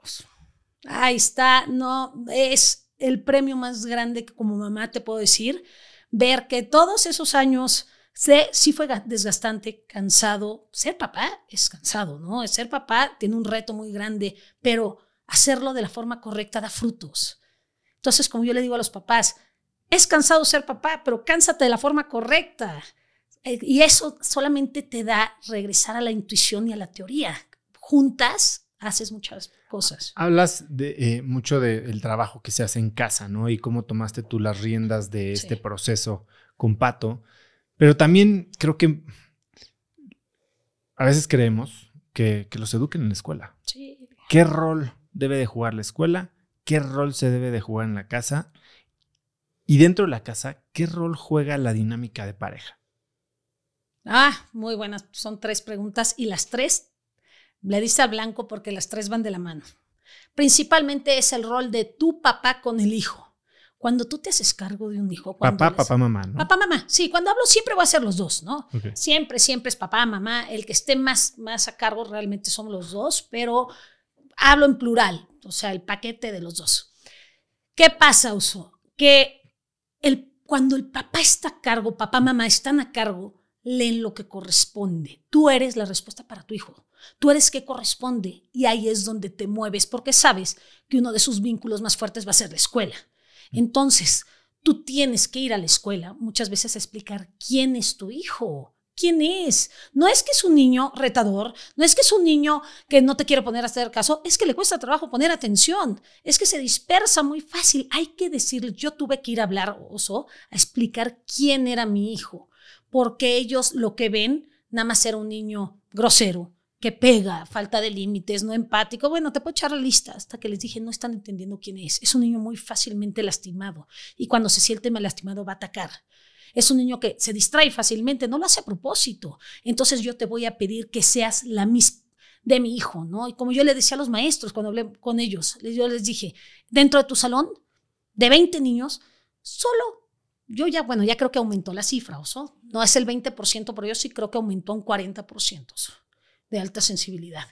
Speaker 2: Ahí está, no, es el premio más grande que como mamá te puedo decir, ver que todos esos años sé sí fue desgastante, cansado. Ser papá es cansado, ¿no? Ser papá tiene un reto muy grande, pero hacerlo de la forma correcta da frutos. Entonces, como yo le digo a los papás, es cansado ser papá, pero cánsate de la forma correcta. Eh, y eso solamente te da regresar a la intuición y a la teoría. Juntas haces muchas cosas.
Speaker 1: Hablas de, eh, mucho del trabajo que se hace en casa, ¿no? Y cómo tomaste tú las riendas de este proceso con Pato. Pero también creo que a veces creemos que, que los eduquen en la escuela. Sí. ¿Qué rol debe de jugar la escuela? ¿Qué rol se debe de jugar en la casa? Y dentro de la casa, ¿qué rol juega la dinámica de pareja?
Speaker 2: Ah, muy buenas. Son tres preguntas y las tres le dice al blanco porque las tres van de la mano. Principalmente es el rol de tu papá con el hijo. Cuando tú te haces cargo de un hijo. Papá,
Speaker 1: papá, mamá. Papá,
Speaker 2: mamá. Sí, cuando hablo siempre voy a ser los dos, ¿no? Siempre, siempre es papá, mamá. El que esté más, más a cargo realmente son los dos, pero hablo en plural, o sea, el paquete de los dos. ¿Qué pasa, Uso? Que el, cuando el papá está a cargo, papá, mamá están a cargo, leen lo que corresponde. Tú eres la respuesta para tu hijo. Tú eres que corresponde y ahí es donde te mueves porque sabes que uno de sus vínculos más fuertes va a ser la escuela. Entonces, tú tienes que ir a la escuela muchas veces a explicar quién es tu hijo, quién es. No es que es un niño retador, no es que es un niño que no te quiere poner a hacer caso, es que le cuesta trabajo poner atención, es que se dispersa muy fácil. Hay que decir yo tuve que ir a hablar, oso, a explicar quién era mi hijo, porque ellos lo que ven nada más era un niño grosero, que pega, falta de límites, no empático. Bueno, te puedo echar la lista hasta que les dije, no están entendiendo quién es. Es un niño muy fácilmente lastimado y cuando se siente mal lastimado va a atacar. Es un niño que se distrae fácilmente, no lo hace a propósito. Entonces yo te voy a pedir que seas la misma de mi hijo, ¿no? Y como yo le decía a los maestros cuando hablé con ellos, yo les dije, dentro de tu salón, de 20 niños, solo yo ya, bueno, ya creo que aumentó la cifra, ¿o No es el 20%, pero yo sí creo que aumentó un 40% de alta sensibilidad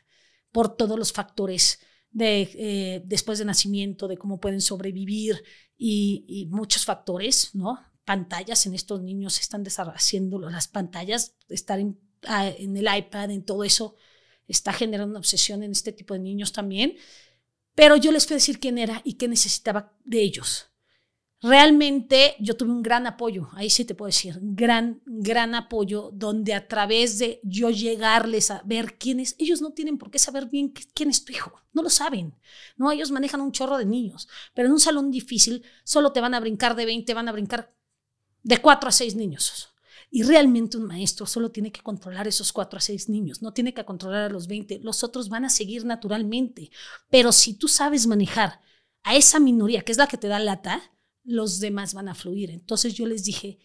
Speaker 2: por todos los factores de eh, después de nacimiento, de cómo pueden sobrevivir y, muchos factores, ¿no? Pantallas, en estos niños están deshaciendo las pantallas, estar en, el iPad, en todo eso, está generando una obsesión en este tipo de niños también. Pero yo les fui a decir quién era y qué necesitaba de ellos Realmente yo tuve un gran apoyo, ahí sí te puedo decir, gran, gran apoyo, donde a través de yo llegarles a ver quiénes, ellos no tienen por qué saber bien quién es tu hijo, no lo saben, no, ellos manejan un chorro de niños, pero en un salón difícil solo te van a brincar de 20, van a brincar de 4 a 6 niños. Y realmente un maestro solo tiene que controlar esos 4 a 6 niños, no tiene que controlar a los 20. Los otros van a seguir naturalmente. Pero si tú sabes manejar a esa minoría, que es la que te da lata, los demás van a fluir. Entonces yo les dije,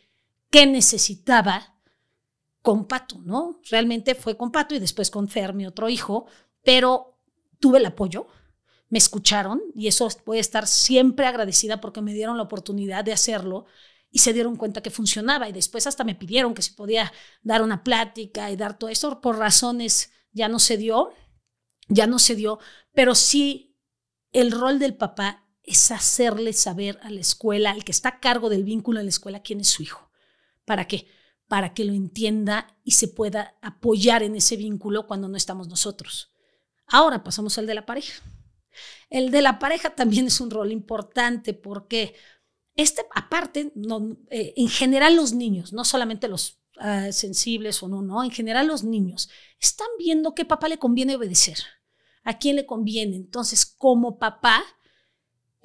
Speaker 2: ¿qué necesitaba con Pato? ¿no? Realmente fue con Pato y después con Fer, mi otro hijo, pero tuve el apoyo, me escucharon y eso voy a estar siempre agradecida porque me dieron la oportunidad de hacerlo y se dieron cuenta que funcionaba y después hasta me pidieron que se podía dar una plática y dar todo eso por razones ya no se dio, ya no se dio, pero sí el rol del papá es hacerle saber a la escuela, al que está a cargo del vínculo en la escuela, quién es su hijo. ¿Para qué? Para que lo entienda y se pueda apoyar en ese vínculo cuando no estamos nosotros. Ahora pasamos al de la pareja. El de la pareja también es un rol importante porque este, aparte, eh, en general los niños, no solamente los ah, sensibles o no, no, en general los niños están viendo qué papá le conviene obedecer, a quién le conviene. Entonces, como papá,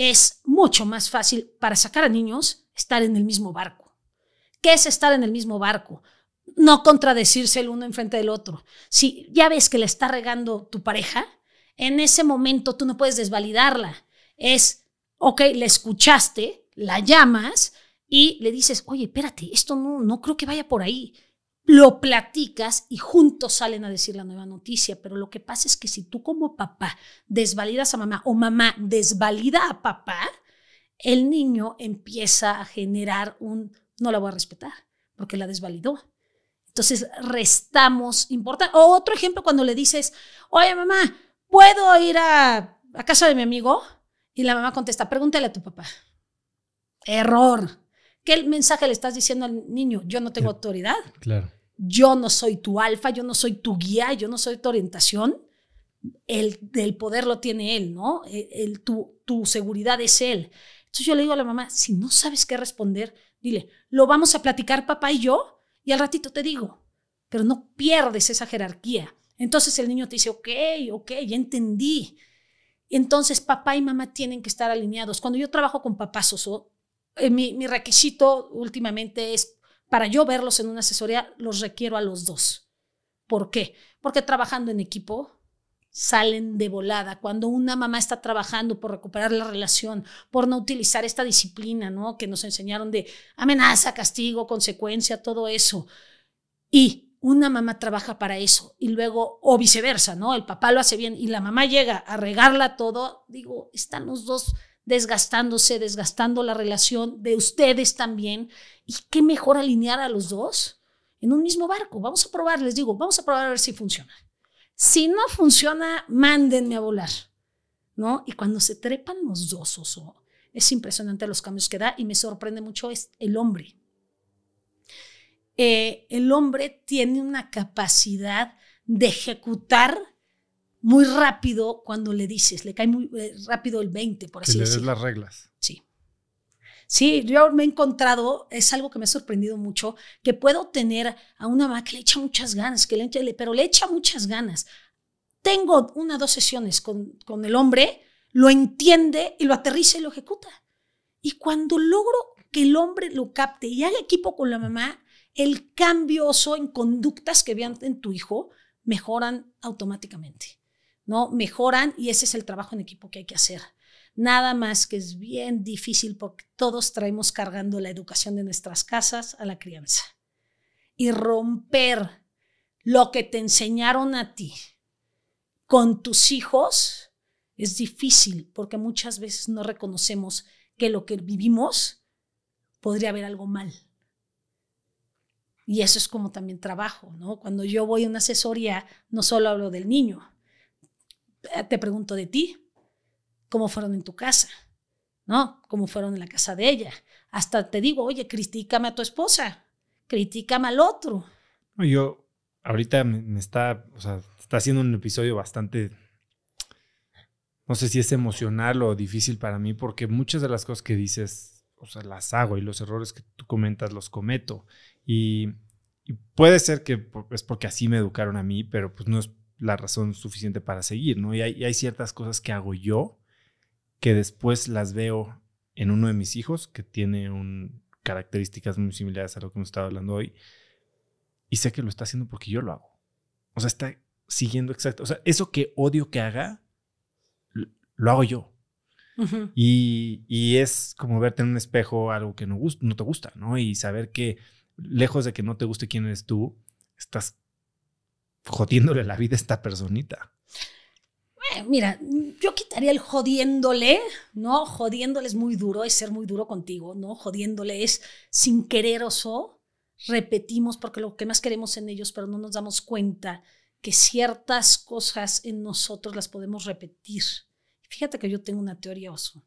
Speaker 2: es mucho más fácil para sacar a niños estar en el mismo barco. ¿Qué es estar en el mismo barco? No contradecirse el uno enfrente del otro. Si ya ves que le está regando tu pareja, en ese momento tú no puedes desvalidarla. Es, ok, le escuchaste, la llamas y le dices, oye, espérate, esto no, no creo que vaya por ahí lo platicas y juntos salen a decir la nueva noticia, pero lo que pasa es que si tú como papá desvalidas a mamá o mamá desvalida a papá, el niño empieza a generar un no la voy a respetar porque la desvalidó. Entonces restamos importante. otro ejemplo cuando le dices, oye mamá, ¿puedo ir a, casa de mi amigo? Y la mamá contesta, pregúntale a tu papá. Error. ¿Qué mensaje le estás diciendo al niño? Yo no tengo autoridad. Claro yo no soy tu alfa, yo no soy tu guía, yo no soy tu orientación. El, del poder lo tiene él, ¿no? E, el, tu, seguridad es él. Entonces yo le digo a la mamá, si no sabes qué responder, dile, lo vamos a platicar papá y yo y al ratito te digo, pero no pierdes esa jerarquía. Entonces el niño te dice, ok, ok, ya entendí. Entonces papá y mamá tienen que estar alineados. Cuando yo trabajo con papás, eh, mi, mi requisito últimamente es para yo verlos en una asesoría, los requiero a los dos. ¿Por qué? Porque trabajando en equipo salen de volada. Cuando una mamá está trabajando por recuperar la relación, por no utilizar esta disciplina, ¿no? Que nos enseñaron de amenaza, castigo, consecuencia, todo eso. Y una mamá trabaja para eso y luego, o viceversa, ¿no? El papá lo hace bien y la mamá llega a regarla todo, digo, están los dos desgastándose, desgastando la relación de ustedes también. ¿Y qué mejor alinear a los dos en un mismo barco? Vamos a probar, les digo, vamos a probar a ver si funciona. Si no funciona, mándenme a volar, ¿no? Y cuando se trepan los dos, es impresionante los cambios que da y me sorprende mucho es el hombre. Eh, el hombre tiene una capacidad de ejecutar muy rápido cuando le dices, le cae muy eh, rápido el 20, por así decirlo. le des las reglas. Sí. Sí, yo me he encontrado, es algo que me ha sorprendido mucho, que puedo tener a una mamá que le echa muchas ganas, que le pero le echa muchas ganas. Tengo una dos sesiones con, con el hombre, lo entiende y lo aterriza y lo ejecuta. Y cuando logro que el hombre lo capte y haga equipo con la mamá, el cambio en conductas que vean en tu hijo mejoran automáticamente. ¿no? Mejoran y ese es el trabajo en equipo que hay que hacer. Nada más que es bien difícil porque todos traemos cargando la educación de nuestras casas a la crianza. Y romper lo que te enseñaron a ti con tus hijos es difícil porque muchas veces no reconocemos que lo que vivimos podría haber algo mal. Y eso es como también trabajo, ¿no? Cuando yo voy a una asesoría, no solo hablo del niño, eh, te pregunto de ti, cómo fueron en tu casa, ¿no? Cómo fueron en la casa de ella. Hasta te digo, oye, critícame a tu esposa, critícame al otro.
Speaker 1: Yo, ahorita me está, o sea, está haciendo un episodio bastante, no sé si es emocional o difícil para mí, porque muchas de las cosas que dices, o sea, las hago y los errores que tú comentas los cometo. Y, y puede ser que es porque así me educaron a mí, pero pues no es la razón suficiente para seguir, ¿no? Y hay, ciertas cosas que hago yo que después las veo en uno de mis hijos que tiene un, características muy similares a lo que hemos estado hablando hoy y sé que lo está haciendo porque yo lo hago. O sea, está siguiendo exacto. O sea, eso que odio que haga, lo hago yo. y, es como verte en un espejo algo que no, no te gusta, ¿no? Y saber que lejos de que no te guste quién eres tú, estás jodiéndole la vida a esta personita?
Speaker 2: mira, yo quitaría el jodiéndole, ¿no? Jodiéndole es muy duro, es ser muy duro contigo, ¿no? Jodiéndole es sin querer oso repetimos porque lo que más queremos en ellos, pero no nos damos cuenta que ciertas cosas en nosotros las podemos repetir. Fíjate que yo tengo una teoría, Oso.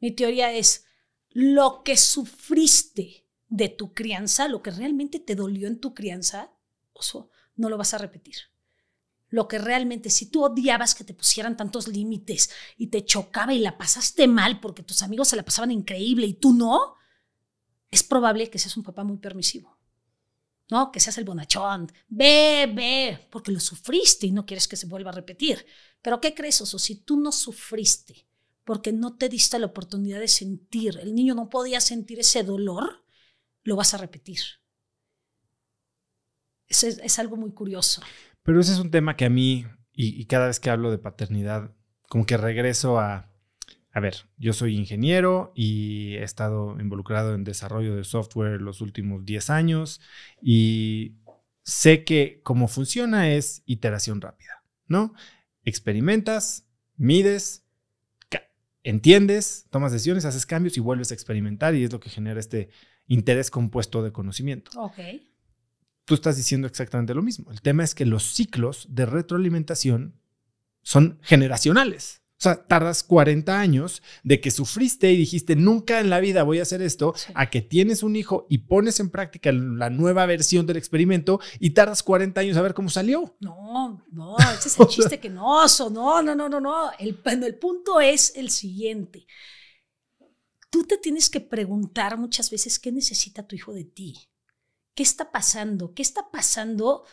Speaker 2: Mi teoría es lo que sufriste de tu crianza, lo que realmente te dolió en tu crianza, Oso, no lo vas a repetir. Lo que realmente, si tú odiabas que te pusieran tantos límites y te chocaba y la pasaste mal porque tus amigos se la pasaban increíble y tú no, es probable que seas un papá muy permisivo. ¿no? Que seas el bonachón, ve, ve, porque lo sufriste y no quieres que se vuelva a repetir. Pero ¿qué crees, o Si tú no sufriste porque no te diste la oportunidad de sentir, el niño no podía sentir ese dolor, lo vas a repetir es, algo muy curioso.
Speaker 1: Pero ese es un tema que a mí, y, cada vez que hablo de paternidad, como que regreso a, a ver, yo soy ingeniero y he estado involucrado en desarrollo de software los últimos 10 años y sé que cómo funciona es iteración rápida, ¿no? Experimentas, mides, entiendes, tomas decisiones, haces cambios y vuelves a experimentar y es lo que genera este interés compuesto de conocimiento. Ok tú estás diciendo exactamente lo mismo. El tema es que los ciclos de retroalimentación son generacionales. O sea, tardas 40 años de que sufriste y dijiste, nunca en la vida voy a hacer esto, a que tienes un hijo y pones en práctica la nueva versión del experimento y tardas 40 años a ver cómo salió.
Speaker 2: No, no, ese es el chiste que no, no, no, no, no, no. El, el punto es el siguiente. Tú te tienes que preguntar muchas veces qué necesita tu hijo de ti. ¿Qué está pasando? ¿Qué está pasando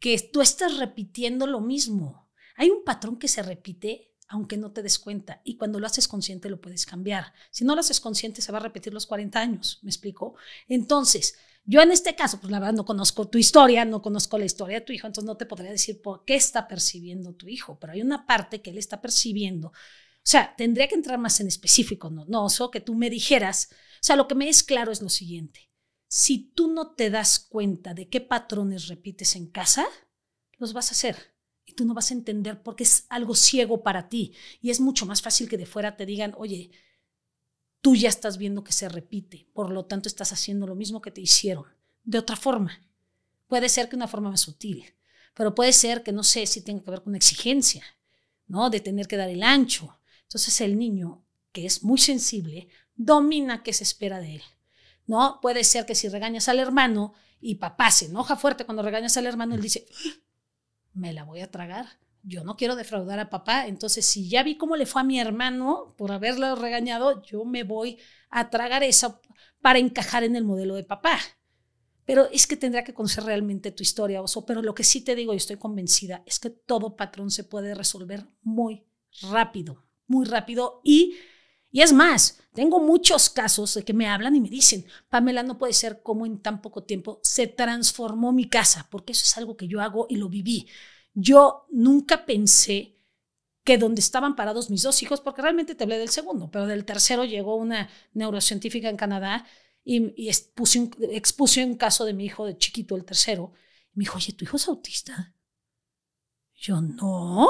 Speaker 2: que tú estás repitiendo lo mismo? Hay un patrón que se repite aunque no te des cuenta y cuando lo haces consciente lo puedes cambiar. Si no lo haces consciente se va a repetir los 40 años, ¿me explico? Entonces, yo en este caso, pues la verdad no conozco tu historia, no conozco la historia de tu hijo, entonces no te podría decir por qué está percibiendo tu hijo, pero hay una parte que él está percibiendo. O sea, tendría que entrar más en específico, ¿no? No, o que tú me dijeras. O sea, lo que me es claro es lo siguiente si tú no te das cuenta de qué patrones repites en casa, los vas a hacer y tú no vas a entender porque es algo ciego para ti. Y es mucho más fácil que de fuera te digan, oye, tú ya estás viendo que se repite, por lo tanto estás haciendo lo mismo que te hicieron, de otra forma. Puede ser que una forma más sutil, pero puede ser que no sé si tenga que ver con exigencia, ¿no? De tener que dar el ancho. Entonces el niño, que es muy sensible, domina qué se espera de él ¿no? Puede ser que si regañas al hermano y papá se enoja fuerte cuando regañas al hermano, él dice, ¡Ah! me la voy a tragar. Yo no quiero defraudar a papá, entonces si ya vi cómo le fue a mi hermano por haberlo regañado, yo me voy a tragar eso para encajar en el modelo de papá. Pero es que tendría que conocer realmente tu historia, oso. Pero lo que sí te digo y estoy convencida es que todo patrón se puede resolver muy rápido, muy rápido y y es más, tengo muchos casos de que me hablan y me dicen, Pamela, no puede ser como en tan poco tiempo se transformó mi casa, porque eso es algo que yo hago y lo viví. Yo nunca pensé que donde estaban parados mis dos hijos, porque realmente te hablé del segundo, pero del tercero llegó una neurocientífica en Canadá y, expuso un, un caso de mi hijo de chiquito, el tercero. Y me dijo, oye, ¿tu hijo es autista? Yo, no.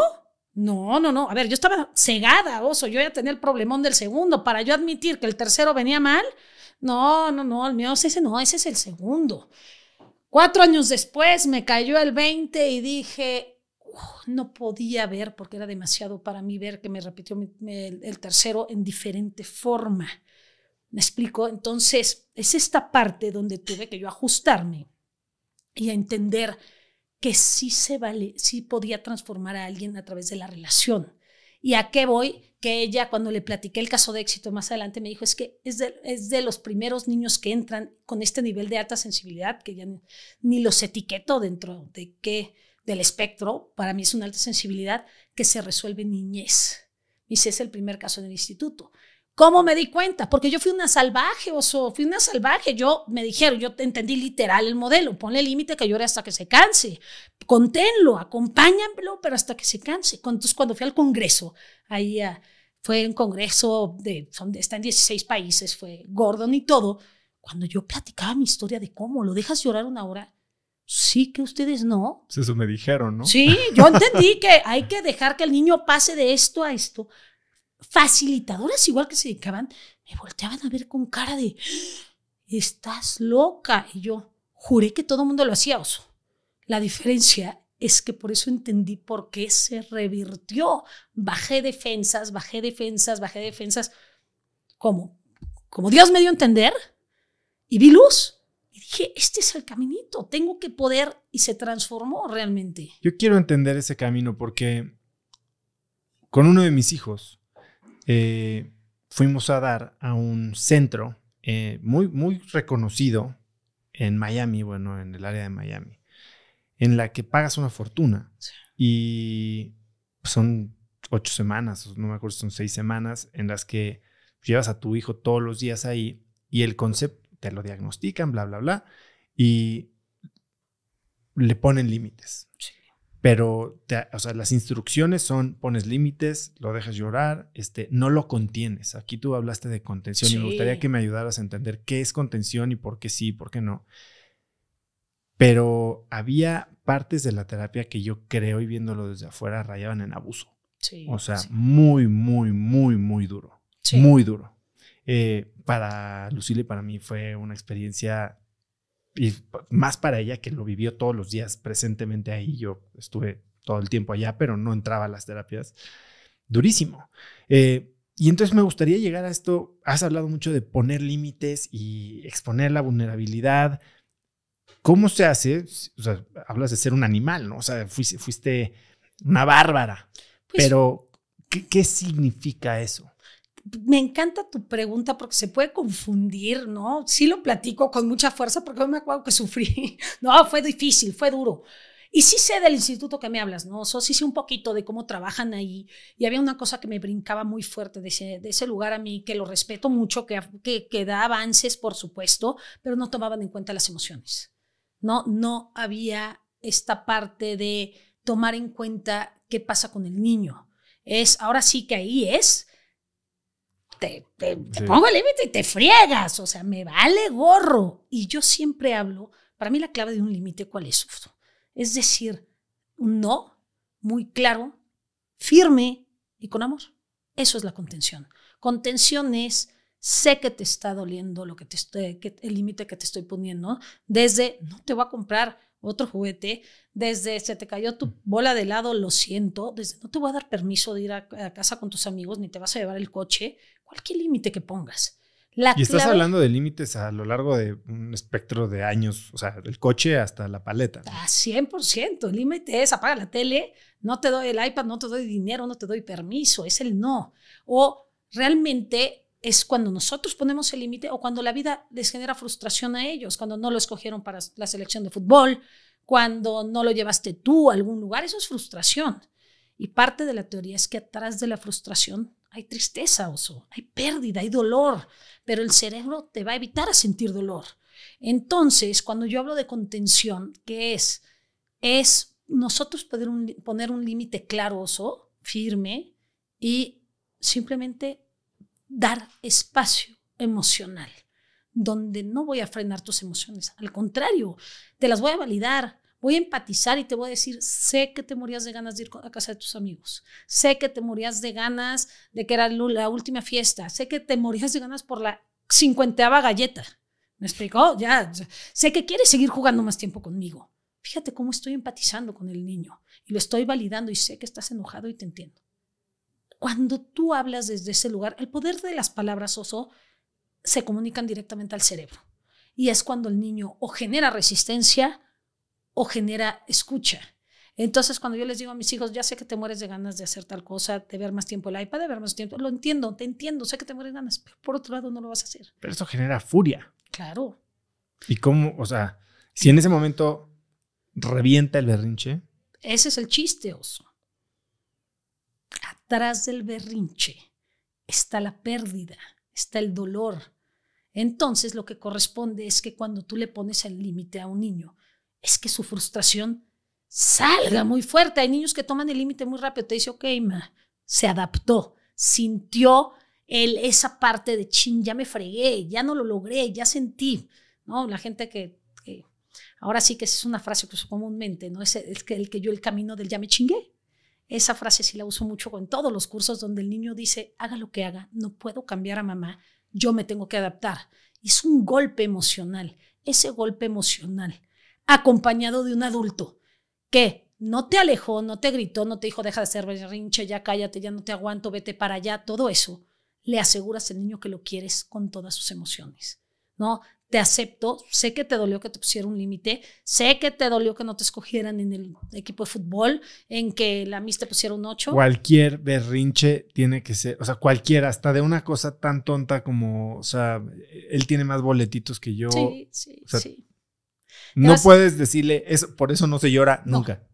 Speaker 2: No, no, no. A ver, yo estaba cegada, oso. Yo ya tenía el problemón del segundo. Para yo admitir que el tercero venía mal, no, no, no. El mío ese, no, ese es el segundo. Cuatro años después me cayó el 20 y dije, oh, no podía ver porque era demasiado para mí ver que me repitió el, tercero en diferente forma. ¿Me explico? Entonces, es esta parte donde tuve que yo ajustarme y a entender que sí se vale, sí podía transformar a alguien a través de la relación. ¿Y a qué voy? Que ella, cuando le platiqué el caso de éxito más adelante, me dijo, es que es de, los primeros niños que entran con este nivel de alta sensibilidad, que ya ni, los etiqueto dentro de qué, del espectro, para mí es una alta sensibilidad, que se resuelve niñez. Y ese es el primer caso en el instituto. ¿Cómo me di cuenta? Porque yo fui una salvaje, oso, fui una salvaje. Yo me dijeron, yo entendí literal el modelo, ponle límite que llore hasta que se canse, conténlo, acompáñalo, pero hasta que se canse. Entonces, cuando fui al Congreso, ahí ah, fue un Congreso, de, está en 16 países, fue Gordon y todo, cuando yo platicaba mi historia de cómo lo dejas llorar una hora, sí que ustedes no.
Speaker 1: Pues eso me dijeron, ¿no? Sí, yo entendí
Speaker 2: que hay que dejar que el niño pase de esto a esto, facilitadoras igual que se dedicaban, me volteaban a ver con cara de, estás loca. Y yo juré que todo el mundo lo hacía, oso. La diferencia es que por eso entendí por qué se revirtió. Bajé defensas, bajé defensas, bajé defensas. Como, como Dios me dio a entender y vi luz. Y dije, este es el caminito, tengo que poder. Y se transformó realmente.
Speaker 1: Yo quiero entender ese camino porque con uno de mis hijos eh, fuimos a dar a un centro eh, muy, muy reconocido en Miami, bueno, en el área de Miami, en la que pagas una fortuna. Y son ocho semanas, no me acuerdo, son seis semanas en las que llevas a tu hijo todos los días ahí y el concepto, te lo diagnostican, bla, bla, bla, y le ponen límites. Sí pero sea, las instrucciones son pones límites, lo dejas llorar, este, no lo contienes. Aquí tú hablaste de contención y me gustaría que me ayudaras a entender qué es contención y por qué sí, por qué no. Pero había partes de la terapia que yo creo y viéndolo desde afuera rayaban en abuso. o sea, muy, muy, muy, muy duro. Muy duro. Eh, para Lucile y para mí fue una experiencia y más para ella que lo vivió todos los días presentemente ahí, yo estuve todo el tiempo allá, pero no entraba a las terapias, durísimo. Eh, y entonces me gustaría llegar a esto, has hablado mucho de poner límites y exponer la vulnerabilidad. ¿Cómo se hace? hablas de ser un animal, ¿no? O sea, fuiste, una bárbara, pues pero ¿qué significa eso?
Speaker 2: me encanta tu pregunta porque se puede confundir, ¿no? Sí lo platico con mucha fuerza porque me acuerdo que sufrí. No, fue difícil, fue duro. Y sí sé del instituto que me hablas, ¿no? So, sí sé un poquito de cómo trabajan ahí. Y había una cosa que me brincaba muy fuerte de ese, lugar a mí, que lo respeto mucho, que, que, que da avances, por supuesto, pero no tomaban en cuenta las emociones. No, no había esta parte de tomar en cuenta qué pasa con el niño. Es, ahora sí que ahí es te, pongo el límite y te friegas, o sea, me vale gorro. Y yo siempre hablo, para mí la clave de un límite, ¿cuál es? Es decir, un no muy claro, firme y con amor. Eso es la contención. Contención es, sé que te está doliendo lo que te el límite que te estoy poniendo, desde no te voy a comprar otro juguete, desde se te cayó tu mm. bola de lado, lo siento, desde no te voy a dar permiso de ir a, casa con tus amigos, ni te vas a llevar el coche, cualquier límite que pongas. y estás hablando
Speaker 1: de límites a lo largo de un espectro de años, o sea, del coche hasta la paleta. A
Speaker 2: ah, 100%, el límite es apaga la tele, no te doy el iPad, no te doy dinero, no te doy permiso, es el no. O realmente es cuando nosotros ponemos el límite o cuando la vida les genera frustración a ellos, cuando no lo escogieron para la selección de fútbol, cuando no lo llevaste tú a algún lugar, eso es frustración. Y parte de la teoría es que atrás de la frustración hay tristeza, oso, hay pérdida, hay dolor, pero el cerebro te va a evitar a sentir dolor. Entonces, cuando yo hablo de contención, ¿qué es? Es nosotros poder poner un límite claro, oso, firme, y simplemente dar espacio emocional, donde no voy a frenar tus emociones. Al contrario, te las voy a validar, voy a empatizar y te voy a decir, sé que te morías de ganas de ir a casa de tus amigos, sé que te morías de ganas de que era la última fiesta, sé que te morías de ganas por la cincuenteava galleta. ¿Me explicó? Ya, sé que quieres seguir jugando más tiempo conmigo. Fíjate cómo estoy empatizando con el niño y lo estoy validando y sé que estás enojado y te entiendo cuando tú hablas desde ese lugar, el poder de las palabras oso se comunican directamente al cerebro. Y es cuando el niño o genera resistencia o genera escucha. Entonces, cuando yo les digo a mis hijos, ya sé que te mueres de ganas de hacer tal cosa, de ver más tiempo el iPad, de ver más tiempo, lo entiendo, te entiendo, sé que te mueres de ganas, pero por otro lado no lo vas a hacer.
Speaker 1: Pero eso genera furia. Claro. ¿Y cómo, o sea, si en ese momento revienta el berrinche?
Speaker 2: Ese es el chiste, oso. Tras del berrinche está la pérdida, está el dolor. Entonces lo que corresponde es que cuando tú le pones el límite a un niño, es que su frustración salga muy fuerte. Hay niños que toman el límite muy rápido. Te dice, ok, se adaptó, sintió esa parte de ching, ya me fregué, ya no lo logré, ya sentí. ¿No? La gente que, ahora sí que es una frase que uso comúnmente, ¿no? Es, que, el que yo el camino del ya me chingué. Esa frase sí la uso mucho en todos los cursos donde el niño dice, haga lo que haga, no puedo cambiar a mamá, yo me tengo que adaptar. Es un golpe emocional, ese golpe emocional, acompañado de un adulto que no te alejó, no te gritó, no te dijo, deja de ser berrinche, ya cállate, ya no te aguanto, vete para allá, todo eso, le aseguras al niño que lo quieres con todas sus emociones. ¿no? te acepto, sé que te dolió que te pusiera un límite, sé que te dolió que no te escogieran en el equipo de fútbol, en que la MIS te un ocho.
Speaker 1: Cualquier berrinche tiene que ser, o sea, cualquiera, hasta de una cosa tan tonta como, o sea, él tiene más boletitos que yo. Sí, sí, sí. No puedes decirle, eso, por eso no se llora nunca.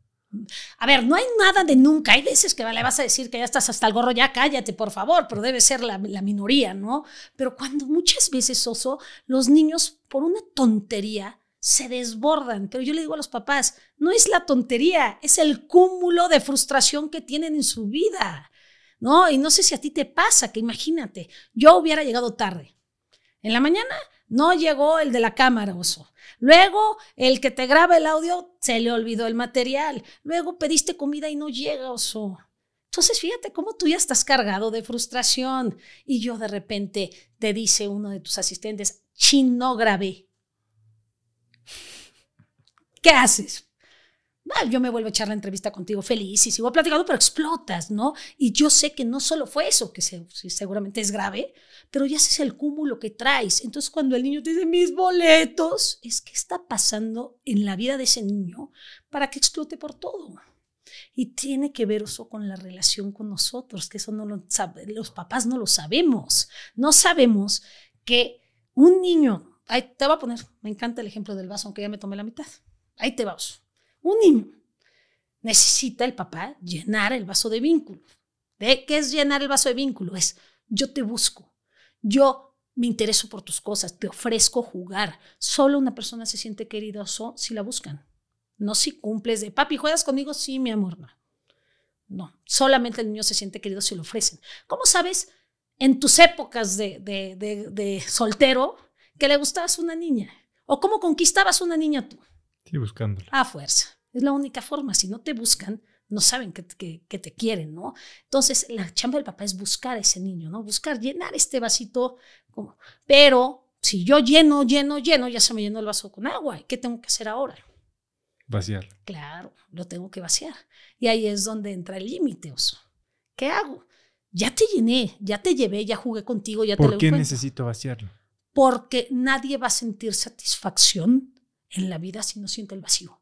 Speaker 2: A ver, no hay nada de nunca. Hay veces que le vas a decir que ya estás hasta el gorro, ya cállate, por favor, pero debe ser la, minoría, ¿no? Pero cuando muchas veces, Oso, los niños, por una tontería, se desbordan. Pero yo le digo a los papás, no es la tontería, es el cúmulo de frustración que tienen en su vida, ¿no? Y no sé si a ti te pasa, que imagínate, yo hubiera llegado tarde. En la mañana no llegó el de la cámara, oso. Luego, el que te graba el audio, se le olvidó el material. Luego pediste comida y no llega, oso. Entonces, fíjate cómo tú ya estás cargado de frustración. Y yo de repente te dice uno de tus asistentes, chin, grabé. ¿Qué haces? yo me vuelvo a echar la entrevista contigo feliz y sigo platicando, pero explotas, ¿no? Y yo sé que no solo fue eso, que se, seguramente es grave, pero ya es el cúmulo que traes. Entonces, cuando el niño te dice, mis boletos, es que está pasando en la vida de ese niño para que explote por todo. Y tiene que ver eso con la relación con nosotros, que eso no lo los papás no lo sabemos. No sabemos que un niño, ahí te voy a poner, me encanta el ejemplo del vaso, aunque ya me tomé la mitad. Ahí te vas un niño necesita el papá llenar el vaso de vínculo. ¿De qué es llenar el vaso de vínculo? Es yo te busco, yo me intereso por tus cosas, te ofrezco jugar. Solo una persona se siente querida si la buscan. No si cumples de papi, ¿juegas conmigo? Sí, mi amor, no. No, solamente el niño se siente querido si lo ofrecen. ¿Cómo sabes en tus épocas de, soltero que le gustabas una niña? ¿O cómo conquistabas una niña tú?
Speaker 1: Sí, buscándola.
Speaker 2: A fuerza. Es la única forma. Si no te buscan, no saben que, te quieren, ¿no? Entonces, la chamba del papá es buscar a ese niño, ¿no? Buscar, llenar este vasito. pero si yo lleno, lleno, lleno, ya se me llenó el vaso con agua. qué tengo que hacer ahora? Vaciar. Claro, lo tengo que vaciar. Y ahí es donde entra el límite, oso. ¿Qué hago? Ya te llené, ya te llevé, ya jugué contigo, ya ¿Por te ¿Por qué necesito vaciarlo? Porque nadie va a sentir satisfacción en la vida si no siente el vacío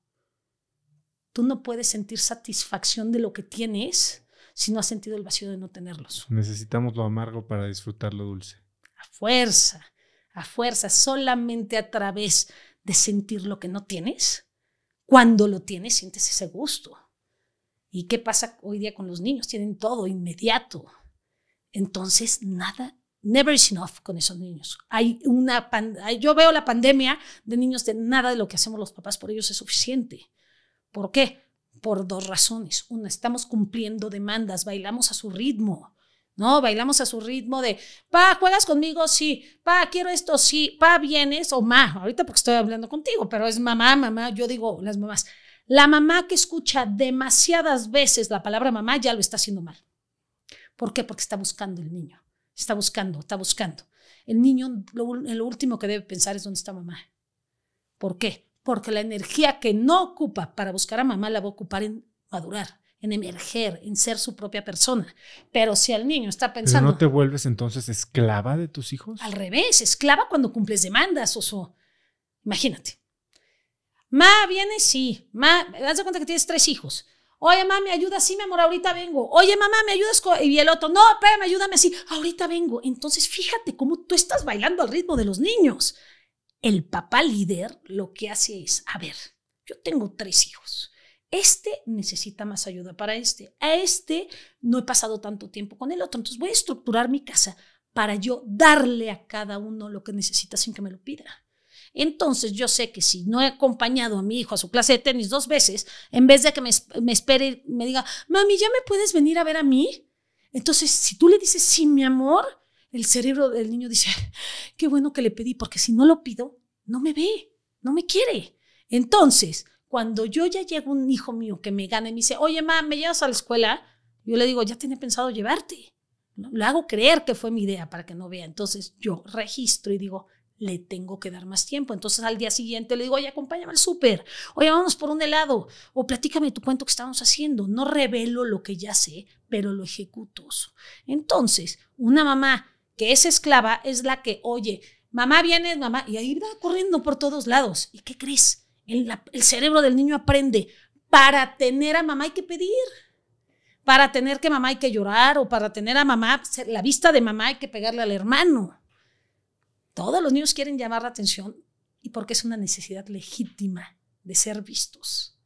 Speaker 2: tú no puedes sentir satisfacción de lo que tienes si no has sentido el vacío de no tenerlos.
Speaker 1: Necesitamos lo amargo para disfrutar lo dulce.
Speaker 2: A fuerza, a fuerza, solamente a través de sentir lo que no tienes. Cuando lo tienes, sientes ese gusto. ¿Y qué pasa hoy día con los niños? Tienen todo inmediato. Entonces, nada, never is enough con esos niños. Hay una yo veo la pandemia de niños de nada de lo que hacemos los papás por ellos es suficiente. ¿Por qué? Por dos razones. Una, estamos cumpliendo demandas, bailamos a su ritmo. ¿No? Bailamos a su ritmo de, pa, ¿juegas conmigo? Sí. Pa, quiero esto, sí. Pa, ¿vienes? O ma, ahorita porque estoy hablando contigo, pero es mamá, mamá, yo digo las mamás. La mamá que escucha demasiadas veces la palabra mamá ya lo está haciendo mal. ¿Por qué? Porque está buscando el niño. Está buscando, está buscando. El niño, lo, lo último que debe pensar es dónde está mamá. ¿Por qué? porque la energía que no ocupa para buscar a mamá la va a ocupar en madurar, en emerger, en ser su propia persona. Pero si el niño está pensando... ¿No
Speaker 1: te vuelves entonces esclava de tus hijos?
Speaker 2: Al revés, esclava cuando cumples demandas, oso. Imagínate. Ma, viene, sí. Ma, das cuenta que tienes tres hijos. Oye, mamá, ¿me ayudas? Sí, mi amor, ahorita vengo. Oye, mamá, ¿me ayudas? Y el otro, no, me ayúdame así. Ahorita vengo. Entonces, fíjate cómo tú estás bailando al ritmo de los niños el papá líder lo que hace es, a ver, yo tengo tres hijos. Este necesita más ayuda para este. A este no he pasado tanto tiempo con el otro. Entonces voy a estructurar mi casa para yo darle a cada uno lo que necesita sin que me lo pida. Entonces yo sé que si no he acompañado a mi hijo a su clase de tenis dos veces, en vez de que me, me espere, me diga, mami, ¿ya me puedes venir a ver a mí? Entonces, si tú le dices, sí, mi amor, el cerebro del niño dice, qué bueno que le pedí, porque si no lo pido, no me ve, no me quiere. Entonces, cuando yo ya llego un hijo mío que me gana y me dice, oye, mamá, ¿me llevas a la escuela? Yo le digo, ya tenía pensado llevarte. Lo hago creer que fue mi idea para que no vea. Entonces yo registro y digo, le tengo que dar más tiempo. Entonces al día siguiente le digo, oye, acompáñame al súper, oye, vamos por un helado, o platícame tu cuento que estamos haciendo. No revelo lo que ya sé, pero lo ejecuto. Entonces, una mamá que esa esclava, es la que oye, mamá viene, mamá, y ahí va corriendo por todos lados. ¿Y qué crees? El, el cerebro del niño aprende, para tener a mamá hay que pedir, para tener que mamá hay que llorar, o para tener a mamá, pues, la vista de mamá hay que pegarle al hermano. Todos los niños quieren llamar la atención y porque es una necesidad legítima de ser vistos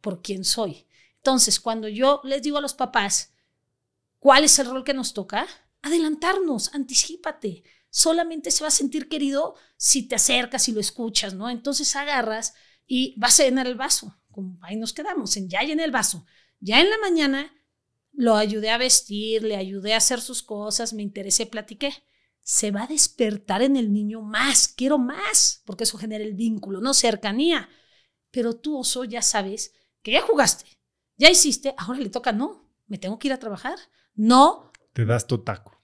Speaker 2: por quien soy. Entonces, cuando yo les digo a los papás cuál es el rol que nos toca, adelantarnos, anticipate. Solamente se va a sentir querido si te acercas y lo escuchas, ¿no? Entonces agarras y vas a llenar el vaso. Como ahí nos quedamos, en ya llené el vaso. Ya en la mañana lo ayudé a vestir, le ayudé a hacer sus cosas, me interesé, platiqué. Se va a despertar en el niño más, quiero más, porque eso genera el vínculo, no cercanía. Pero tú, oso, ya sabes que ya jugaste, ya hiciste, ahora le toca, no, me tengo que ir a trabajar. No.
Speaker 1: Te das tu taco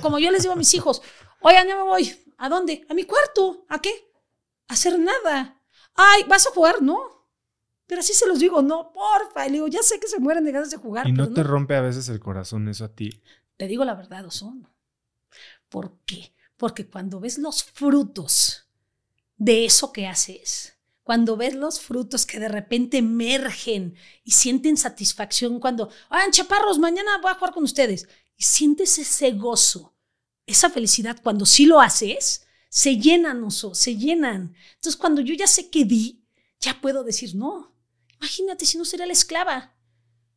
Speaker 2: como yo les digo a mis hijos, oigan, ya me voy. ¿A dónde? A mi cuarto. ¿A qué? A hacer nada. Ay, ¿vas a jugar? No. Pero así se los digo, no, porfa. Y le digo, ya sé que se mueren de ganas de jugar. ¿Y no te
Speaker 1: rompe a veces el corazón eso a ti?
Speaker 2: Te digo la verdad, Osón. ¿Por qué? Porque cuando ves los frutos de eso que haces, cuando ves los frutos que de repente emergen y sienten satisfacción cuando, ah, chaparros, mañana voy a jugar con ustedes y sientes ese gozo, esa felicidad cuando sí lo haces, se llenan, oso, se llenan. Entonces, cuando yo ya sé que di, ya puedo decir no. Imagínate si no sería la esclava.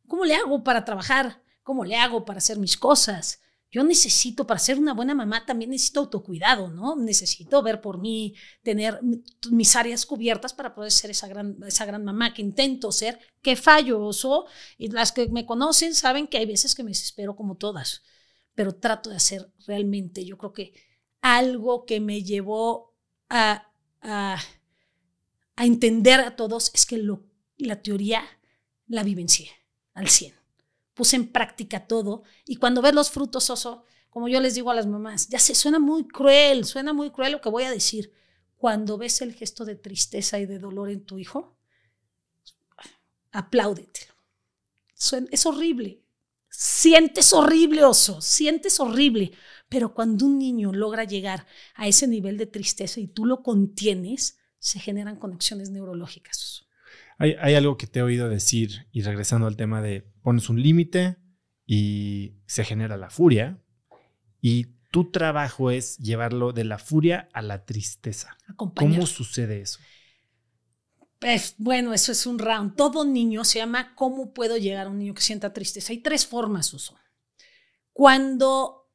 Speaker 2: ¿Cómo le hago para trabajar? ¿Cómo le hago para hacer mis cosas? yo necesito, para ser una buena mamá, también necesito autocuidado, ¿no? Necesito ver por mí, tener mis áreas cubiertas para poder ser esa gran, esa gran mamá que intento ser, que fallo, y las que me conocen saben que hay veces que me desespero como todas, pero trato de hacer realmente, yo creo que algo que me llevó a, a, entender a todos es que lo, la teoría la vivencié al 100 puse en práctica todo y cuando ves los frutos, oso, como yo les digo a las mamás, ya se suena muy cruel, suena muy cruel lo que voy a decir. Cuando ves el gesto de tristeza y de dolor en tu hijo, apláudetelo. es horrible. Sientes horrible, oso, sientes horrible. Pero cuando un niño logra llegar a ese nivel de tristeza y tú lo contienes, se generan conexiones neurológicas.
Speaker 1: hay algo que te he oído decir, y regresando al tema de pones un límite y se genera la furia. Y tu trabajo es llevarlo de la furia a la tristeza. ¿Cómo sucede eso?
Speaker 2: bueno, eso es un round. Todo niño se llama ¿Cómo puedo llegar a un niño que sienta tristeza? Hay tres formas, uso. Cuando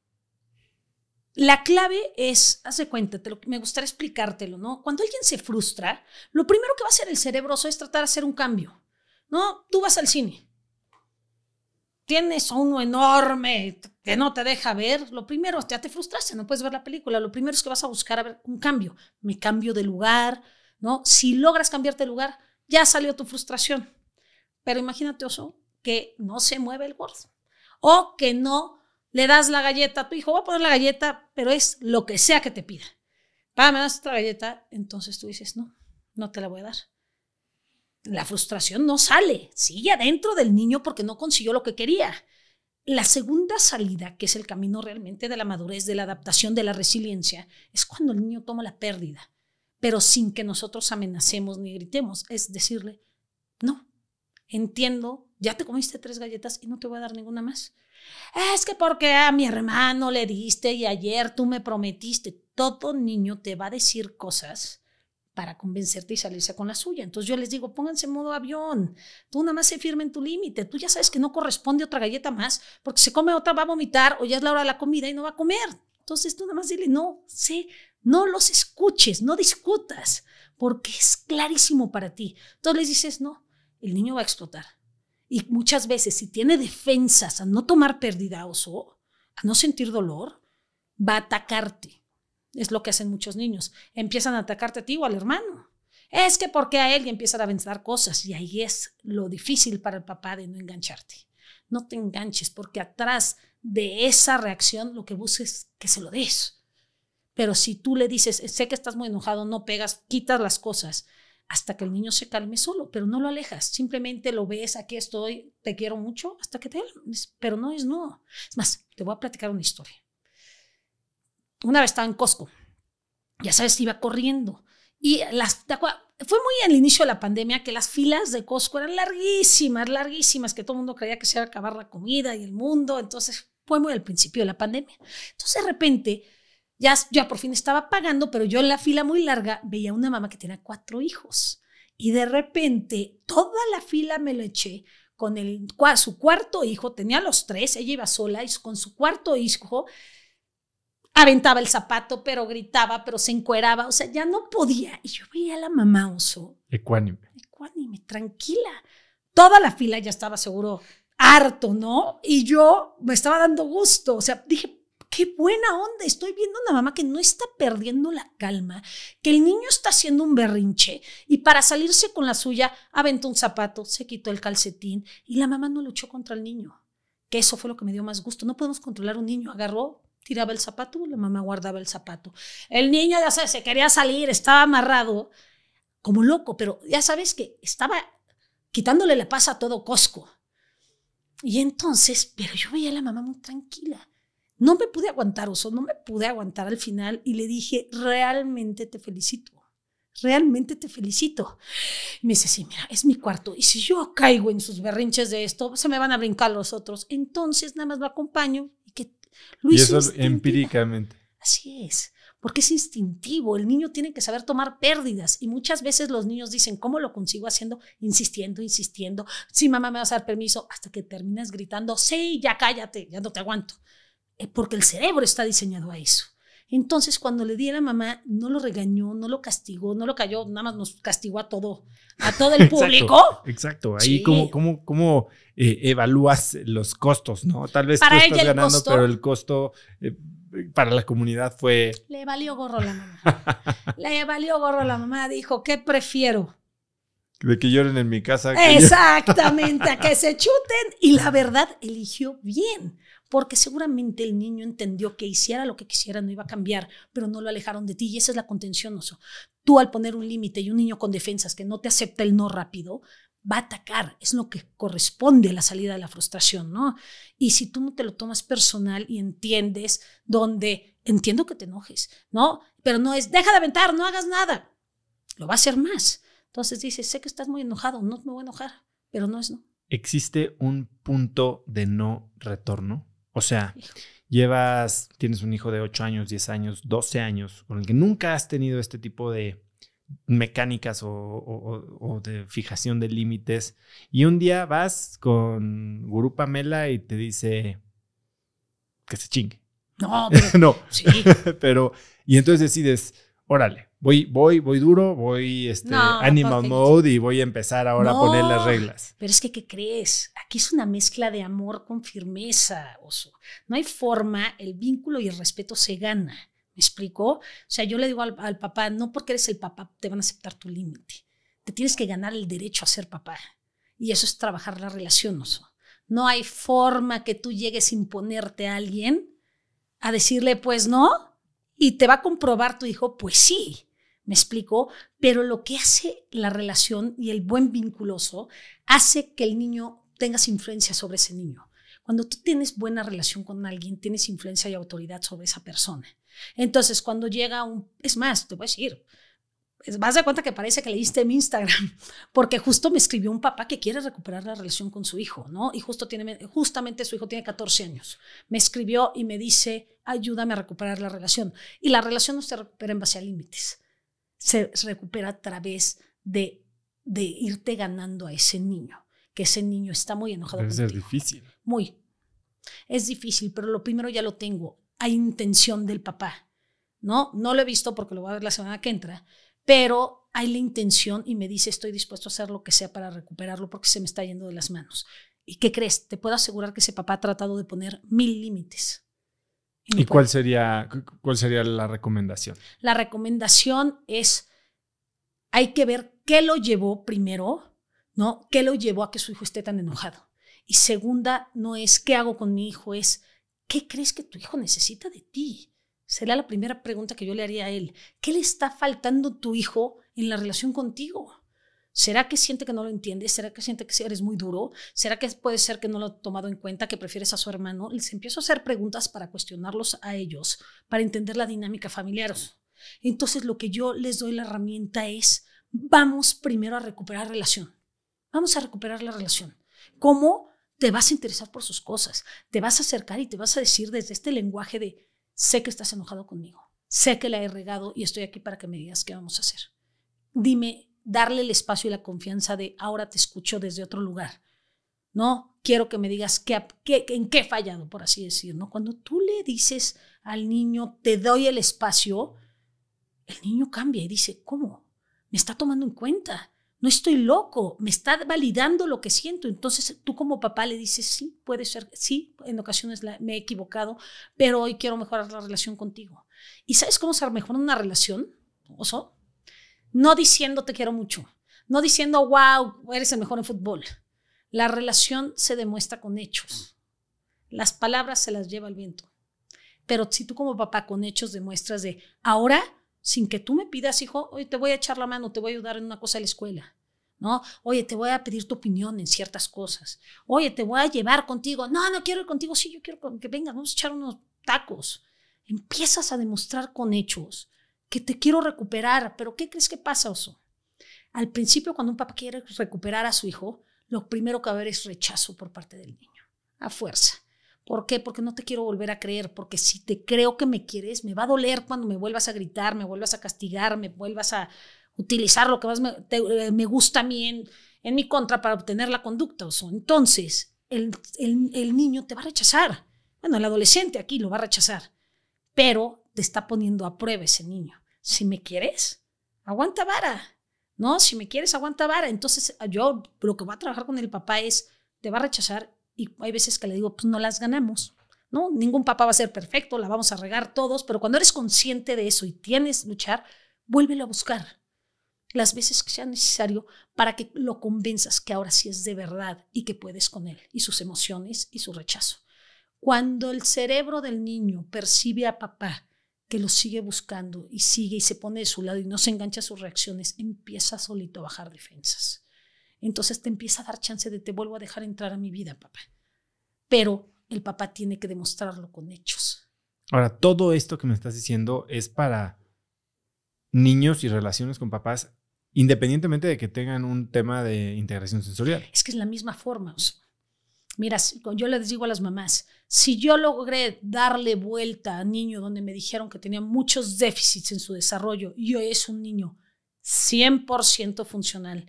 Speaker 2: la clave es, haz de cuenta, me gustaría explicártelo, ¿no? Cuando alguien se frustra, lo primero que va a hacer el cerebroso es tratar de hacer un cambio, ¿no? Tú vas al cine, tienes uno enorme que no te deja ver, lo primero, ya te frustraste, no puedes ver la película, lo primero es que vas a buscar un cambio, me cambio de lugar, ¿no? Si logras cambiarte de lugar, ya salió tu frustración. Pero imagínate, oso, que no se mueve el gordo o que no le das la galleta a tu hijo, voy a poner la galleta, pero es lo que sea que te pida. Págame, me das otra galleta, entonces tú dices, no, no te la voy a dar. La frustración no sale, sigue adentro del niño porque no consiguió lo que quería. La segunda salida, que es el camino realmente de la madurez, de la adaptación, de la resiliencia, es cuando el niño toma la pérdida, pero sin que nosotros amenacemos ni gritemos. Es decirle, no, entiendo, ya te comiste tres galletas y no te voy a dar ninguna más. Es que porque a mi hermano le diste y ayer tú me prometiste. Todo niño te va a decir cosas para convencerte y salirse con la suya. Entonces yo les digo, pónganse en modo avión, tú nada más se en tu límite, tú ya sabes que no corresponde otra galleta más, porque se come otra va a vomitar o ya es la hora de la comida y no va a comer. Entonces tú nada más dile, no, sé, no los escuches, no discutas, porque es clarísimo para ti. Entonces les dices, no, el niño va a explotar. Y muchas veces si tiene defensas a no tomar pérdida o a no sentir dolor, va a atacarte es lo que hacen muchos niños. Empiezan a atacarte a ti o al hermano. Es que porque a él y empiezan a aventar cosas y ahí es lo difícil para el papá de no engancharte. No te enganches porque atrás de esa reacción lo que buscas es que se lo des. Pero si tú le dices, sé que estás muy enojado, no pegas, quitas las cosas hasta que el niño se calme solo, pero no lo alejas, simplemente lo ves, aquí estoy, te quiero mucho, hasta que te... Pero no es no. Es más, te voy a platicar una historia una vez estaba en Costco, ya sabes, iba corriendo. Y las, fue muy al inicio de la pandemia que las filas de Costco eran larguísimas, larguísimas, que todo el mundo creía que se iba a acabar la comida y el mundo. Entonces fue muy al principio de la pandemia. Entonces de repente, ya, ya por fin estaba pagando, pero yo en la fila muy larga veía una mamá que tenía cuatro hijos. Y de repente toda la fila me lo eché con el, su cuarto hijo, tenía los tres, ella iba sola y con su cuarto hijo aventaba el zapato, pero gritaba, pero se encueraba, o sea, ya no podía. Y yo veía a la mamá oso.
Speaker 1: Ecuánime.
Speaker 2: Ecuánime, tranquila. Toda la fila ya estaba seguro harto, ¿no? Y yo me estaba dando gusto, o sea, dije, qué buena onda, estoy viendo una mamá que no está perdiendo la calma, que el niño está haciendo un berrinche y para salirse con la suya aventó un zapato, se quitó el calcetín y la mamá no luchó contra el niño, que eso fue lo que me dio más gusto, no podemos controlar a un niño, agarró tiraba el zapato, la mamá guardaba el zapato. El niño, ya sabes, se quería salir, estaba amarrado como loco, pero ya sabes que estaba quitándole la pasa a todo Cosco. Y entonces, pero yo veía a la mamá muy tranquila. No me pude aguantar, Oso, no me pude aguantar al final y le dije, realmente te felicito, realmente te felicito. me dice, sí, mira, es mi cuarto y si yo caigo en sus berrinches de esto, se me van a brincar los otros. Entonces, nada más lo acompaño,
Speaker 1: y eso empíricamente.
Speaker 2: Así es, porque es instintivo. El niño tiene que saber tomar pérdidas y muchas veces los niños dicen, ¿cómo lo consigo haciendo? Insistiendo, insistiendo. Sí, mamá, me vas a dar permiso hasta que terminas gritando, sí, ya cállate, ya no te aguanto. Eh, porque el cerebro está diseñado a eso. Entonces, cuando le di a la mamá, no lo regañó, no lo castigó, no lo cayó, nada más nos castigó a todo, a todo el público.
Speaker 1: exacto, ahí cómo, cómo, cómo eh, evalúas los costos, ¿no? Tal vez tú estás ganando, pero el costo... Eh, para la comunidad fue...
Speaker 2: Le valió gorro a la mamá. le valió gorro a la mamá. Dijo, ¿qué prefiero?
Speaker 1: De que lloren en mi casa. Exactamente, a que
Speaker 2: se chuten. Y la verdad, eligió bien porque seguramente el niño entendió que hiciera lo que quisiera, no iba a cambiar, pero no lo alejaron de ti y esa es la contención, Tú al poner un límite y un niño con defensas que no te acepta el no rápido, va a atacar, es lo que corresponde a la salida de la frustración, ¿no? Y si tú no te lo tomas personal y entiendes donde entiendo que te enojes, ¿no? Pero no es, deja de aventar, no hagas nada, lo va a hacer más. Entonces dices, sé que estás muy enojado, no me voy a enojar, pero no es no.
Speaker 1: ¿Existe un punto de no retorno? O sea, llevas, tienes un hijo de 8 años, 10 años, 12 años, con el que nunca has tenido este tipo de mecánicas o, de fijación de límites. Y un día vas con Gurupa Mela y te dice que se chingue.
Speaker 2: No, pero, no.
Speaker 1: Sí. pero, y entonces decides, órale, voy, voy, voy duro, voy este, animal mode y voy a empezar ahora a poner las reglas.
Speaker 2: Pero es que, ¿qué crees? Aquí es una mezcla de amor con firmeza, oso. No hay forma, el vínculo y el respeto se gana. ¿Me explico? O sea, yo le digo al, papá, no porque eres el papá te van a aceptar tu límite. Te tienes que ganar el derecho a ser papá. Y eso es trabajar la relación, oso. No hay forma que tú llegues a imponerte a alguien a decirle, pues no, y te va a comprobar tu hijo, pues sí. ¿Me explico? Pero lo que hace la relación y el buen vinculoso hace que el niño tengas influencia sobre ese niño. Cuando tú tienes buena relación con alguien, tienes influencia y autoridad sobre esa persona. Entonces, cuando llega un... Es más, te voy a decir, vas de cuenta que parece que leíste mi Instagram, porque justo me escribió un papá que quiere recuperar la relación con su hijo, ¿no? Y justo justamente su hijo tiene 14 años. Me escribió y me dice, ayúdame a recuperar la relación. Y la relación no se recupera en base a límites se recupera a través de, de irte ganando a ese niño, que ese niño está muy enojado. Debe difícil. Muy. Es difícil, pero lo primero ya lo tengo. Hay intención del papá. No, no lo he visto porque lo voy a ver la semana que entra, pero hay la intención y me dice estoy dispuesto a hacer lo que sea para recuperarlo porque se me está yendo de las manos. ¿Y qué crees? Te puedo asegurar que ese papá ha tratado de poner mil límites ¿Y cuál
Speaker 1: sería, cuál sería la recomendación?
Speaker 2: La recomendación es, hay que ver qué lo llevó primero, ¿no? ¿Qué lo llevó a que su hijo esté tan enojado? Y segunda, no es qué hago con mi hijo, es qué crees que tu hijo necesita de ti. Sería la primera pregunta que yo le haría a él. ¿Qué le está faltando tu hijo en la relación contigo? ¿Será que siente que no lo entiende? ¿Será que siente que eres muy duro? ¿Será que puede ser que no lo ha tomado en cuenta, que prefieres a su hermano? Les empiezo a hacer preguntas para cuestionarlos a ellos, para entender la dinámica familiar. Entonces lo que yo les doy la herramienta es, vamos primero a recuperar relación. Vamos a recuperar la relación. ¿Cómo? Te vas a interesar por sus cosas, te vas a acercar y te vas a decir desde este lenguaje de, sé que estás enojado conmigo, sé que la he regado y estoy aquí para que me digas qué vamos a hacer. Dime darle el espacio y la confianza de ahora te escucho desde otro lugar. No quiero que me digas qué, en qué he fallado, por así decirlo. ¿no? Cuando tú le dices al niño, te doy el espacio, el niño cambia y dice, ¿cómo? Me está tomando en cuenta. No estoy loco, me está validando lo que siento. Entonces tú como papá le dices, sí, puede ser, sí, en ocasiones me he equivocado, pero hoy quiero mejorar la relación contigo. ¿Y sabes cómo se mejora una relación, oso? No diciendo te quiero mucho, no diciendo wow, eres el mejor en fútbol. La relación se demuestra con hechos. Las palabras se las lleva el viento. Pero si tú como papá con hechos demuestras de ahora, sin que tú me pidas, hijo, hoy te voy a echar la mano, te voy a ayudar en una cosa de la escuela. ¿no? Oye, te voy a pedir tu opinión en ciertas cosas. Oye, te voy a llevar contigo. No, no quiero ir contigo. Sí, yo quiero que venga, vamos a echar unos tacos. Empiezas a demostrar con hechos que te quiero recuperar, pero ¿qué crees que pasa, oso? Al principio, cuando un papá quiere recuperar a su hijo, lo primero que va a haber es rechazo por parte del niño, a fuerza. ¿Por qué? Porque no te quiero volver a creer, porque si te creo que me quieres, me va a doler cuando me vuelvas a gritar, me vuelvas a castigar, me vuelvas a utilizar lo que más me, eh, gusta a mí en, mi contra para obtener la conducta. Oso. Entonces, el, el niño te va a rechazar. Bueno, el adolescente aquí lo va a rechazar, pero te está poniendo a prueba ese niño. Si me quieres, aguanta vara. No, si me quieres, aguanta vara. Entonces yo lo que va a trabajar con el papá es, te va a rechazar y hay veces que le digo, pues no las ganamos. No, ningún papá va a ser perfecto, la vamos a regar todos, pero cuando eres consciente de eso y tienes luchar, vuélvelo a buscar las veces que sea necesario para que lo convenzas que ahora sí es de verdad y que puedes con él y sus emociones y su rechazo. Cuando el cerebro del niño percibe a papá que lo sigue buscando y sigue y se pone de su lado y no se engancha a sus reacciones, empieza solito a bajar defensas. Entonces te empieza a dar chance de te vuelvo a dejar entrar a mi vida, papá. Pero el papá tiene que demostrarlo con hechos.
Speaker 1: Ahora, todo esto que me estás diciendo es para niños y relaciones con papás, independientemente de que tengan un tema de integración sensorial.
Speaker 2: Es que es la misma forma. Mira, yo les digo a las mamás, si yo logré darle vuelta a niño donde me dijeron que tenía muchos déficits en su desarrollo y hoy es un niño 100% funcional,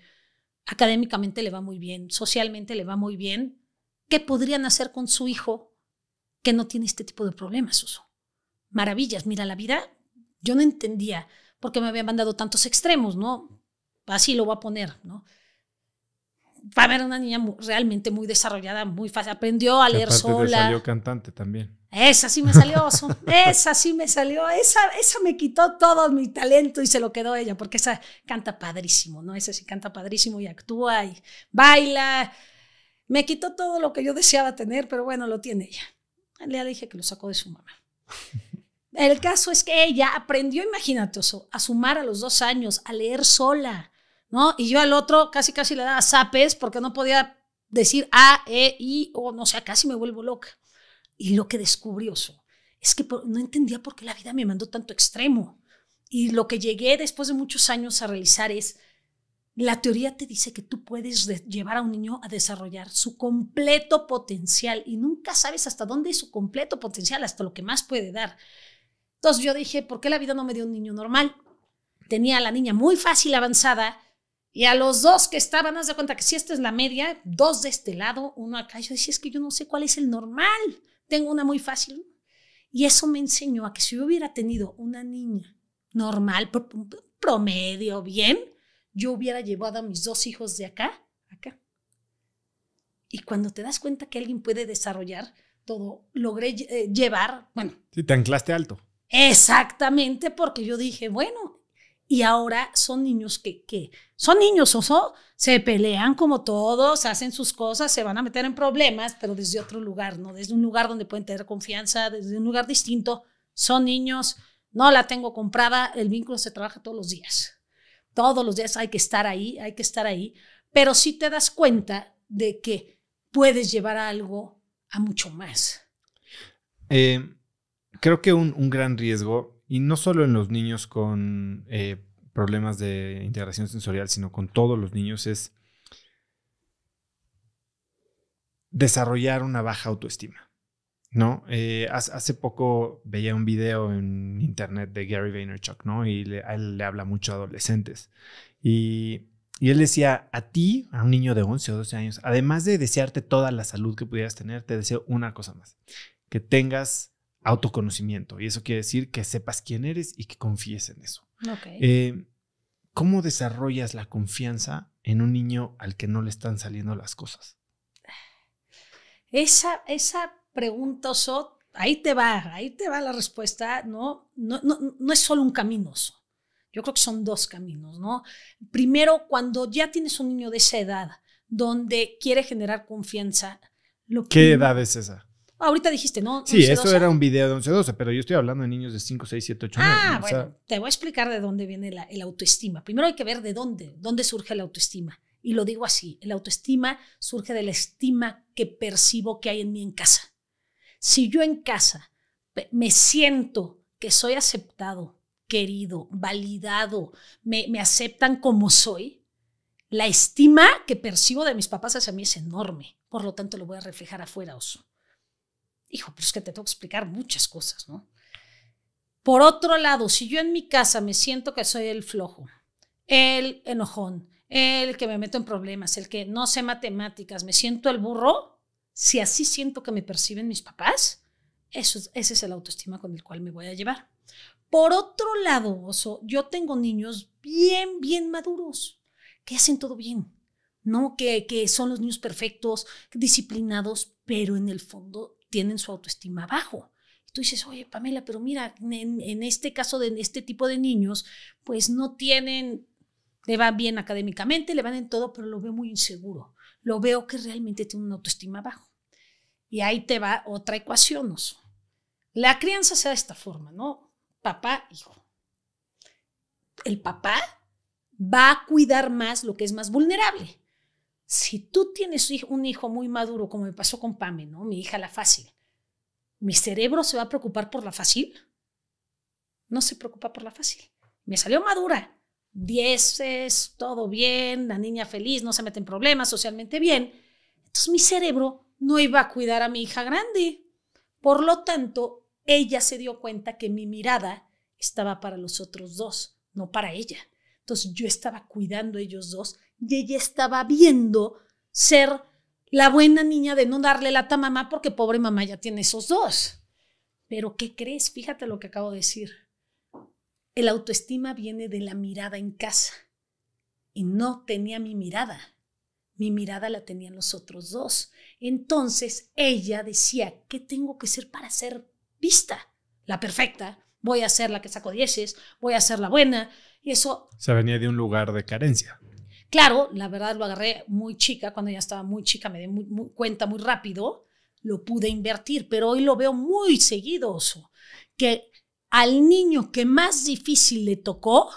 Speaker 2: académicamente le va muy bien, socialmente le va muy bien, ¿qué podrían hacer con su hijo que no tiene este tipo de problemas, Maravillas, mira, la vida yo no entendía por qué me habían mandado tantos extremos, ¿no? Así lo voy a poner, ¿no? Pam era una niña realmente muy desarrollada, muy fácil. Aprendió a leer sola. salió
Speaker 1: cantante también.
Speaker 2: Esa sí me salió, esa sí me salió, esa, esa me quitó todo mi talento y se lo quedó ella, porque esa canta padrísimo, ¿no? Esa sí canta padrísimo y actúa y baila. Me quitó todo lo que yo deseaba tener, pero bueno, lo tiene ella. Le dije que lo sacó de su mamá. El caso es que ella aprendió, imagínate, eso, a sumar a los dos años, a leer sola y yo al otro casi casi le daba sapes porque no podía decir A, E, I, o no sé, casi me vuelvo loca. Y lo que descubrió eso es que no entendía por qué la vida me mandó tanto extremo. Y lo que llegué después de muchos años a realizar es, la teoría te dice que tú puedes llevar a un niño a desarrollar su completo potencial y nunca sabes hasta dónde es su completo potencial, hasta lo que más puede dar. Entonces yo dije, ¿por qué la vida no me dio un niño normal? Tenía a la niña muy fácil avanzada, y a los dos que estaban, haz de cuenta que si esta es la media, dos de este lado, uno acá. Yo decía, es que yo no sé cuál es el normal. Tengo una muy fácil. Y eso me enseñó a que si yo hubiera tenido una niña normal, promedio, bien, yo hubiera llevado a mis dos hijos de acá, acá. Y cuando te das cuenta que alguien puede desarrollar todo, logré eh, llevar, bueno.
Speaker 1: si te anclaste alto.
Speaker 2: Exactamente, porque yo dije, bueno, y ahora son niños que, ¿qué? Son niños, o se pelean como todos, hacen sus cosas, se van a meter en problemas, pero desde otro lugar, ¿no? Desde un lugar donde pueden tener confianza, desde un lugar distinto. Son niños, no la tengo comprada, el vínculo se trabaja todos los días. Todos los días hay que estar ahí, hay que estar ahí, pero sí te das cuenta de que puedes llevar algo a mucho más.
Speaker 1: Eh, creo que un, un gran riesgo y no solo en los niños con eh, problemas de integración sensorial, sino con todos los niños, es desarrollar una baja autoestima. ¿No? Eh, hace poco veía un video en internet de Gary Vaynerchuk, ¿no? Y le, él le habla mucho a adolescentes. Y, y él decía, a ti, a un niño de 11 o 12 años, además de desearte toda la salud que pudieras tener, te deseo una cosa más, que tengas autoconocimiento. Y eso quiere decir que sepas quién eres y que confíes en eso. Eh, ¿Cómo desarrollas la confianza en un niño al que no le están saliendo las cosas?
Speaker 2: Esa, esa pregunta, ahí te va, ahí te va la respuesta, ¿no? No, es solo un camino. Yo creo que son dos caminos, ¿no? Primero, cuando ya tienes un niño de esa edad, donde quiere generar confianza.
Speaker 1: ¿Qué edad es esa?
Speaker 2: Ahorita dijiste, ¿no? sí, eso era
Speaker 1: un video de 11, 12, pero yo estoy hablando de niños de 5, 6, 7, 8, años. Ah, bueno,
Speaker 2: te voy a explicar de dónde viene la el autoestima. Primero hay que ver de dónde, dónde surge la autoestima. Y lo digo así, el autoestima surge de la estima que percibo que hay en mí en casa. Si yo en casa me siento que soy aceptado, querido, validado, me, me aceptan como soy, la estima que percibo de mis papás hacia mí es enorme. Por lo tanto, lo voy a reflejar afuera, oso hijo, pero pues es que te tengo que explicar muchas cosas, ¿no? Por otro lado, si yo en mi casa me siento que soy el flojo, el enojón, el que me meto en problemas, el que no sé matemáticas, me siento el burro, si así siento que me perciben mis papás, eso, ese es el autoestima con el cual me voy a llevar. Por otro lado, yo tengo niños bien, bien maduros, que hacen todo bien, ¿no? Que, que son los niños perfectos, disciplinados, pero en el fondo tienen su autoestima bajo. Y tú dices, oye, Pamela, pero mira, en, este caso de este tipo de niños, pues no tienen, le van bien académicamente, le van en todo, pero lo veo muy inseguro. Lo veo que realmente tiene una autoestima bajo. Y ahí te va otra ecuación, no La crianza sea de esta forma, ¿no? Papá, hijo. El papá va a cuidar más lo que es más vulnerable si tú tienes un hijo muy maduro, como me pasó con Pame, ¿no? Mi hija la fácil, ¿mi cerebro se va a preocupar por la fácil? No se preocupa por la fácil. Me salió madura. es todo bien, la niña feliz, no se mete en problemas, socialmente bien. Entonces mi cerebro no iba a cuidar a mi hija grande. Por lo tanto, ella se dio cuenta que mi mirada estaba para los otros dos, no para ella. Entonces yo estaba cuidando a ellos dos y ella estaba viendo ser la buena niña de no darle lata a mamá porque pobre mamá ya tiene esos dos. Pero ¿qué crees? Fíjate lo que acabo de decir. El autoestima viene de la mirada en casa y no tenía mi mirada. Mi mirada la tenían los otros dos. Entonces ella decía, ¿qué tengo que ser para ser vista? La perfecta. Voy a ser la que saco dieces, voy a ser la buena,
Speaker 1: se venía de un lugar de carencia.
Speaker 2: Claro, la verdad lo agarré muy chica, cuando ya estaba muy chica me di cuenta muy rápido, lo pude invertir, pero hoy lo veo muy seguido, que al niño que más difícil le tocó,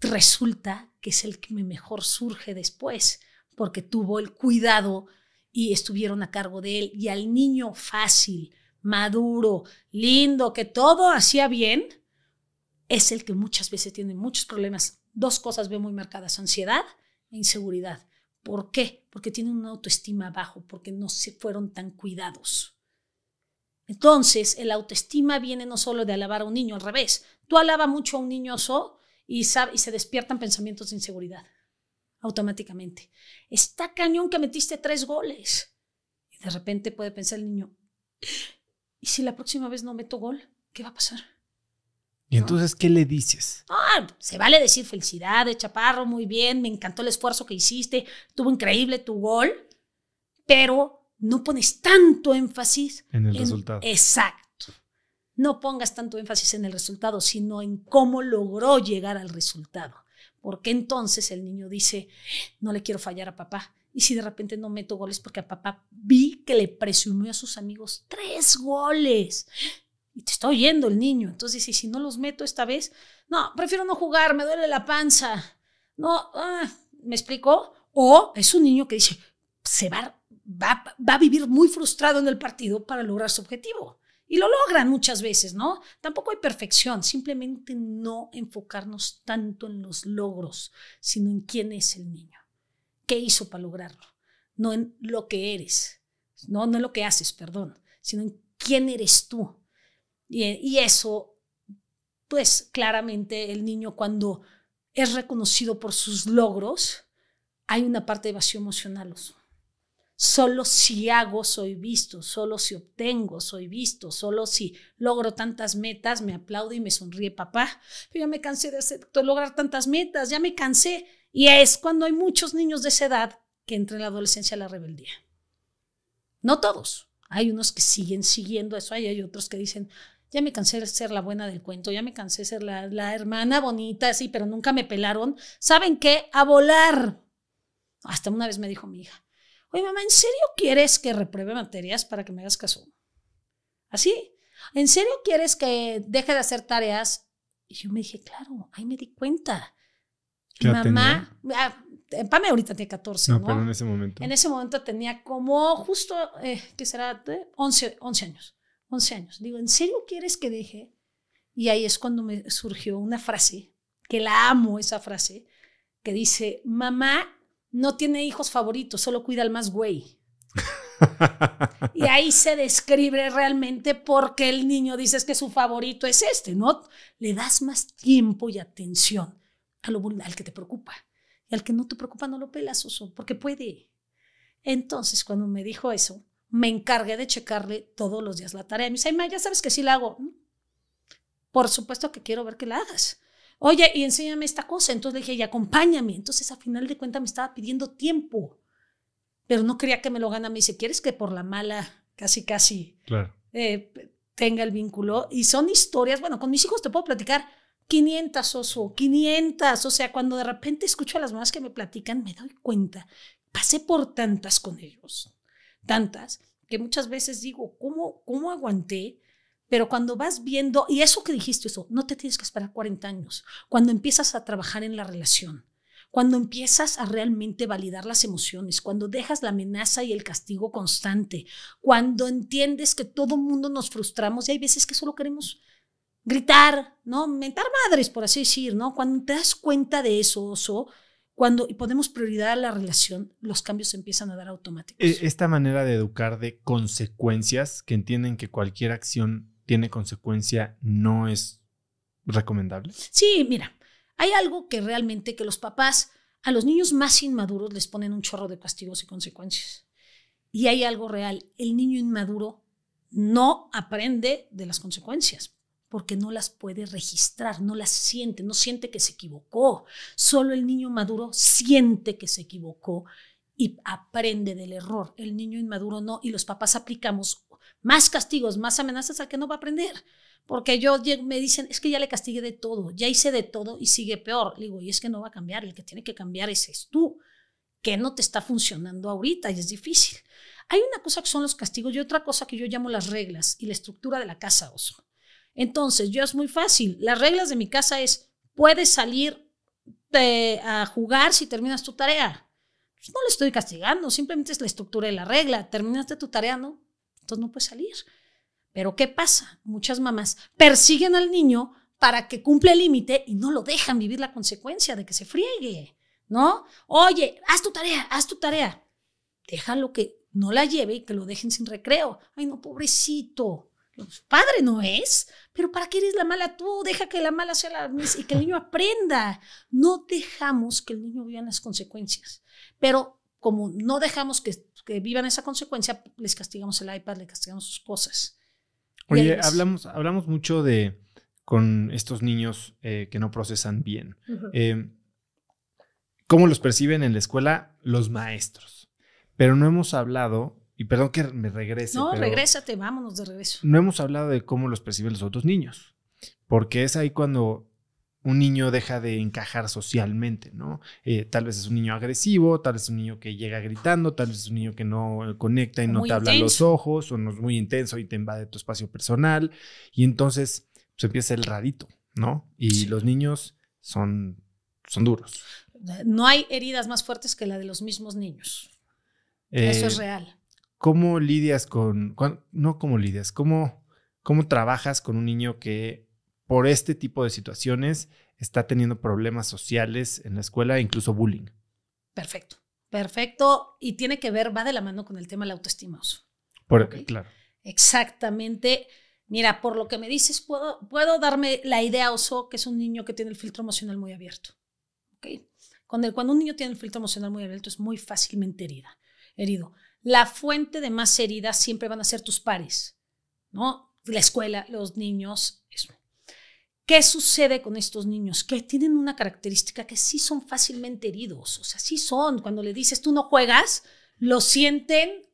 Speaker 2: resulta que es el que mejor surge después, porque tuvo el cuidado y estuvieron a cargo de él, y al niño fácil, maduro, lindo, que todo hacía bien, es el que muchas veces tiene muchos problemas. Dos cosas veo muy marcadas, ansiedad e inseguridad. ¿Por qué? Porque tiene una autoestima bajo, porque no se fueron tan cuidados. Entonces, el autoestima viene no solo de alabar a un niño, al revés. Tú alabas mucho a un niño y, sabe, y se despiertan pensamientos de inseguridad automáticamente. Está cañón que metiste tres goles. Y de repente puede pensar el niño, ¿y si la próxima vez no meto gol? ¿Qué va a pasar?
Speaker 1: ¿Y entonces qué le dices?
Speaker 2: Ah, se vale decir felicidades, chaparro, muy bien, me encantó el esfuerzo que hiciste, tuvo increíble tu gol, pero no pones tanto énfasis en el resultado. Exacto. No pongas tanto énfasis en el resultado, sino en cómo logró llegar al resultado. Porque entonces el niño dice, no le quiero fallar a papá. Y si de repente no meto goles, porque a papá vi que le presumió a sus amigos tres goles y te está oyendo el niño. Entonces dice, si no los meto esta vez, no, prefiero no jugar, me duele la panza. No, ah, ¿me explico. O es un niño que dice, se va, va, va a vivir muy frustrado en el partido para lograr su objetivo. Y lo logran muchas veces, ¿no? Tampoco hay perfección, simplemente no enfocarnos tanto en los logros, sino en quién es el niño, qué hizo para lograrlo, no en lo que eres, no, no en lo que haces, perdón, sino en quién eres tú, y, eso, pues claramente el niño cuando es reconocido por sus logros, hay una parte de vacío emocional. Solo si hago soy visto, solo si obtengo soy visto, solo si logro tantas metas me aplaude y me sonríe papá. Yo ya me cansé de, lograr tantas metas, ya me cansé. Y es cuando hay muchos niños de esa edad que entran en la adolescencia a la rebeldía. No todos. Hay unos que siguen siguiendo eso, hay otros que dicen, ya me cansé de ser la buena del cuento, ya me cansé de ser la, hermana bonita, sí, pero nunca me pelaron. ¿Saben qué? A volar. Hasta una vez me dijo mi hija, oye mamá, ¿en serio quieres que repruebe materias para que me hagas caso? Así, ¿en serio quieres que deje de hacer tareas? Y yo me dije, claro, ahí me di cuenta.
Speaker 1: mamá,
Speaker 2: ah, Pame ahorita tiene 14, no, ¿no? pero en ese momento. En ese momento tenía como justo, eh, ¿qué será? 11, 11 años. 11 años. Digo, ¿en serio quieres que deje? Y ahí es cuando me surgió una frase, que la amo esa frase, que dice, mamá no tiene hijos favoritos, solo cuida al más güey. y ahí se describe realmente por qué el niño dices que su favorito es este, ¿no? Le das más tiempo y atención al que te preocupa. Y al que no te preocupa no lo pelas, oso, porque puede. Entonces, cuando me dijo eso, me encargué de checarle todos los días la tarea. Me dice, Ay, ya sabes que sí la hago. Mm. Por supuesto que quiero ver que la hagas. Oye, y enséñame esta cosa. Entonces le dije, y acompáñame. Entonces, a final de cuentas, me estaba pidiendo tiempo, pero no quería que me lo gana. Me dice, ¿quieres que por la mala, casi, casi, eh, tenga el vínculo? Y son historias, bueno, con mis hijos te puedo platicar 500, oso, 500. O sea, cuando de repente escucho a las mamás que me platican, me doy cuenta. Pasé por tantas con ellos tantas, que muchas veces digo, ¿cómo, cómo aguanté? Pero cuando vas viendo, y eso que dijiste, eso, no te tienes que esperar 40 años, cuando empiezas a trabajar en la relación, cuando empiezas a realmente validar las emociones, cuando dejas la amenaza y el castigo constante, cuando entiendes que todo el mundo nos frustramos y hay veces que solo queremos gritar, ¿no? Mentar madres, por así decir, ¿no? Cuando te das cuenta de eso, oso, cuando podemos priorizar la relación, los cambios se empiezan a dar automáticos.
Speaker 1: E, esta manera de educar de consecuencias, que entienden que cualquier acción tiene consecuencia, no es recomendable.
Speaker 2: Sí, mira, hay algo que realmente que los papás a los niños más inmaduros les ponen un chorro de castigos y consecuencias. Y hay algo real, el niño inmaduro no aprende de las consecuencias porque no las puede registrar, no las siente, no siente que se equivocó. Solo el niño maduro siente que se equivocó y aprende del error. El niño inmaduro no, y los papás aplicamos más castigos, más amenazas al que no va a aprender. Porque yo me dicen, es que ya le castigué de todo, ya hice de todo y sigue peor. Le digo, y es que no va a cambiar, el que tiene que cambiar ese es tú, que no te está funcionando ahorita y es difícil. Hay una cosa que son los castigos y otra cosa que yo llamo las reglas y la estructura de la casa oso. Entonces, yo es muy fácil. Las reglas de mi casa es, puedes salir a jugar si terminas tu tarea. Pues, no le estoy castigando, simplemente es la estructura de la regla. Terminaste tu tarea, ¿no? Entonces no puedes salir. Pero ¿qué pasa? Muchas mamás persiguen al niño para que cumpla el límite y no lo dejan vivir la consecuencia de que se friegue, ¿no? Oye, haz tu tarea, haz tu tarea. Déjalo que no la lleve y que lo dejen sin recreo. Ay, no, pobrecito. Pues, padre no es, pero ¿para qué eres la mala tú? Deja que la mala sea la y que el niño aprenda. No dejamos que el niño viva las consecuencias. Pero como no dejamos que, vivan esa consecuencia, les castigamos el iPad, les castigamos sus cosas. Oye, hablamos,
Speaker 1: hablamos mucho de con estos niños eh, que no procesan bien. Eh, ¿Cómo los perciben en la escuela los maestros? Pero no hemos hablado y perdón que me regrese. No, regrésate,
Speaker 2: vámonos de regreso.
Speaker 1: No hemos hablado de cómo los perciben los otros niños, porque es ahí cuando un niño deja de encajar socialmente, ¿no? Eh, tal vez es un niño agresivo, tal vez es un niño que llega gritando, tal vez es un niño que no conecta y no te habla los ojos, o no es muy intenso y te invade tu espacio personal, y entonces pues, empieza el rarito, ¿no? Y los niños son, son duros.
Speaker 2: No hay heridas más fuertes que la de los mismos niños. Eso es eh, real.
Speaker 1: ¿cómo lidias con, no cómo lidias, cómo, cómo trabajas con un niño que por este tipo de situaciones está teniendo problemas sociales en la escuela, incluso bullying?
Speaker 2: Perfecto, perfecto. Y tiene que ver, va de la mano con el tema de la autoestima.
Speaker 1: Por, Claro.
Speaker 2: Exactamente. Mira, por lo que me dices, puedo, puedo darme la idea, Oso, que es un niño que tiene el filtro emocional muy abierto. ¿ok? Cuando, cuando un niño tiene el filtro emocional muy abierto, es muy fácilmente herida, herido la fuente de más heridas siempre van a ser tus pares, ¿no? La escuela, los niños. Eso. ¿Qué sucede con estos niños? Que tienen una característica que sí son fácilmente heridos, o sea, sí son. Cuando le dices tú no juegas, lo sienten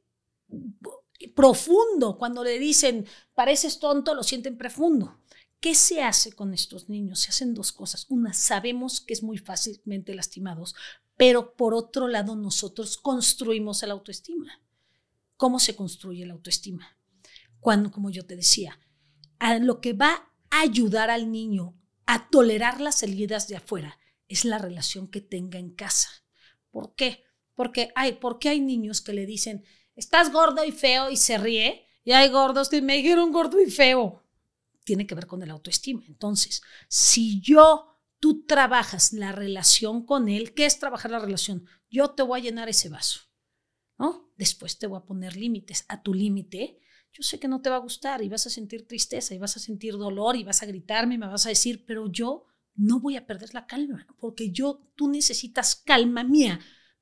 Speaker 2: profundo. Cuando le dicen pareces tonto, lo sienten profundo. ¿Qué se hace con estos niños? Se hacen dos cosas. Una, sabemos que es muy fácilmente lastimados, pero por otro lado, nosotros construimos la autoestima. ¿Cómo se construye la autoestima? Cuando, como yo te decía, lo que va a ayudar al niño a tolerar las salidas de afuera es la relación que tenga en casa. ¿Por qué? Porque hay, porque hay niños que le dicen, estás gordo y feo y se ríe, y hay gordos que me dijeron gordo y feo. Tiene que ver con el autoestima. Entonces, si yo tú trabajas la relación con él. ¿Qué es trabajar la relación? Yo te voy a llenar ese vaso, ¿no? Después te voy a poner límites a tu límite. Yo sé que no te va a gustar y vas a sentir tristeza y vas a sentir dolor y vas a gritarme y me vas a decir, pero yo no voy a perder la calma, porque yo, tú necesitas calma mía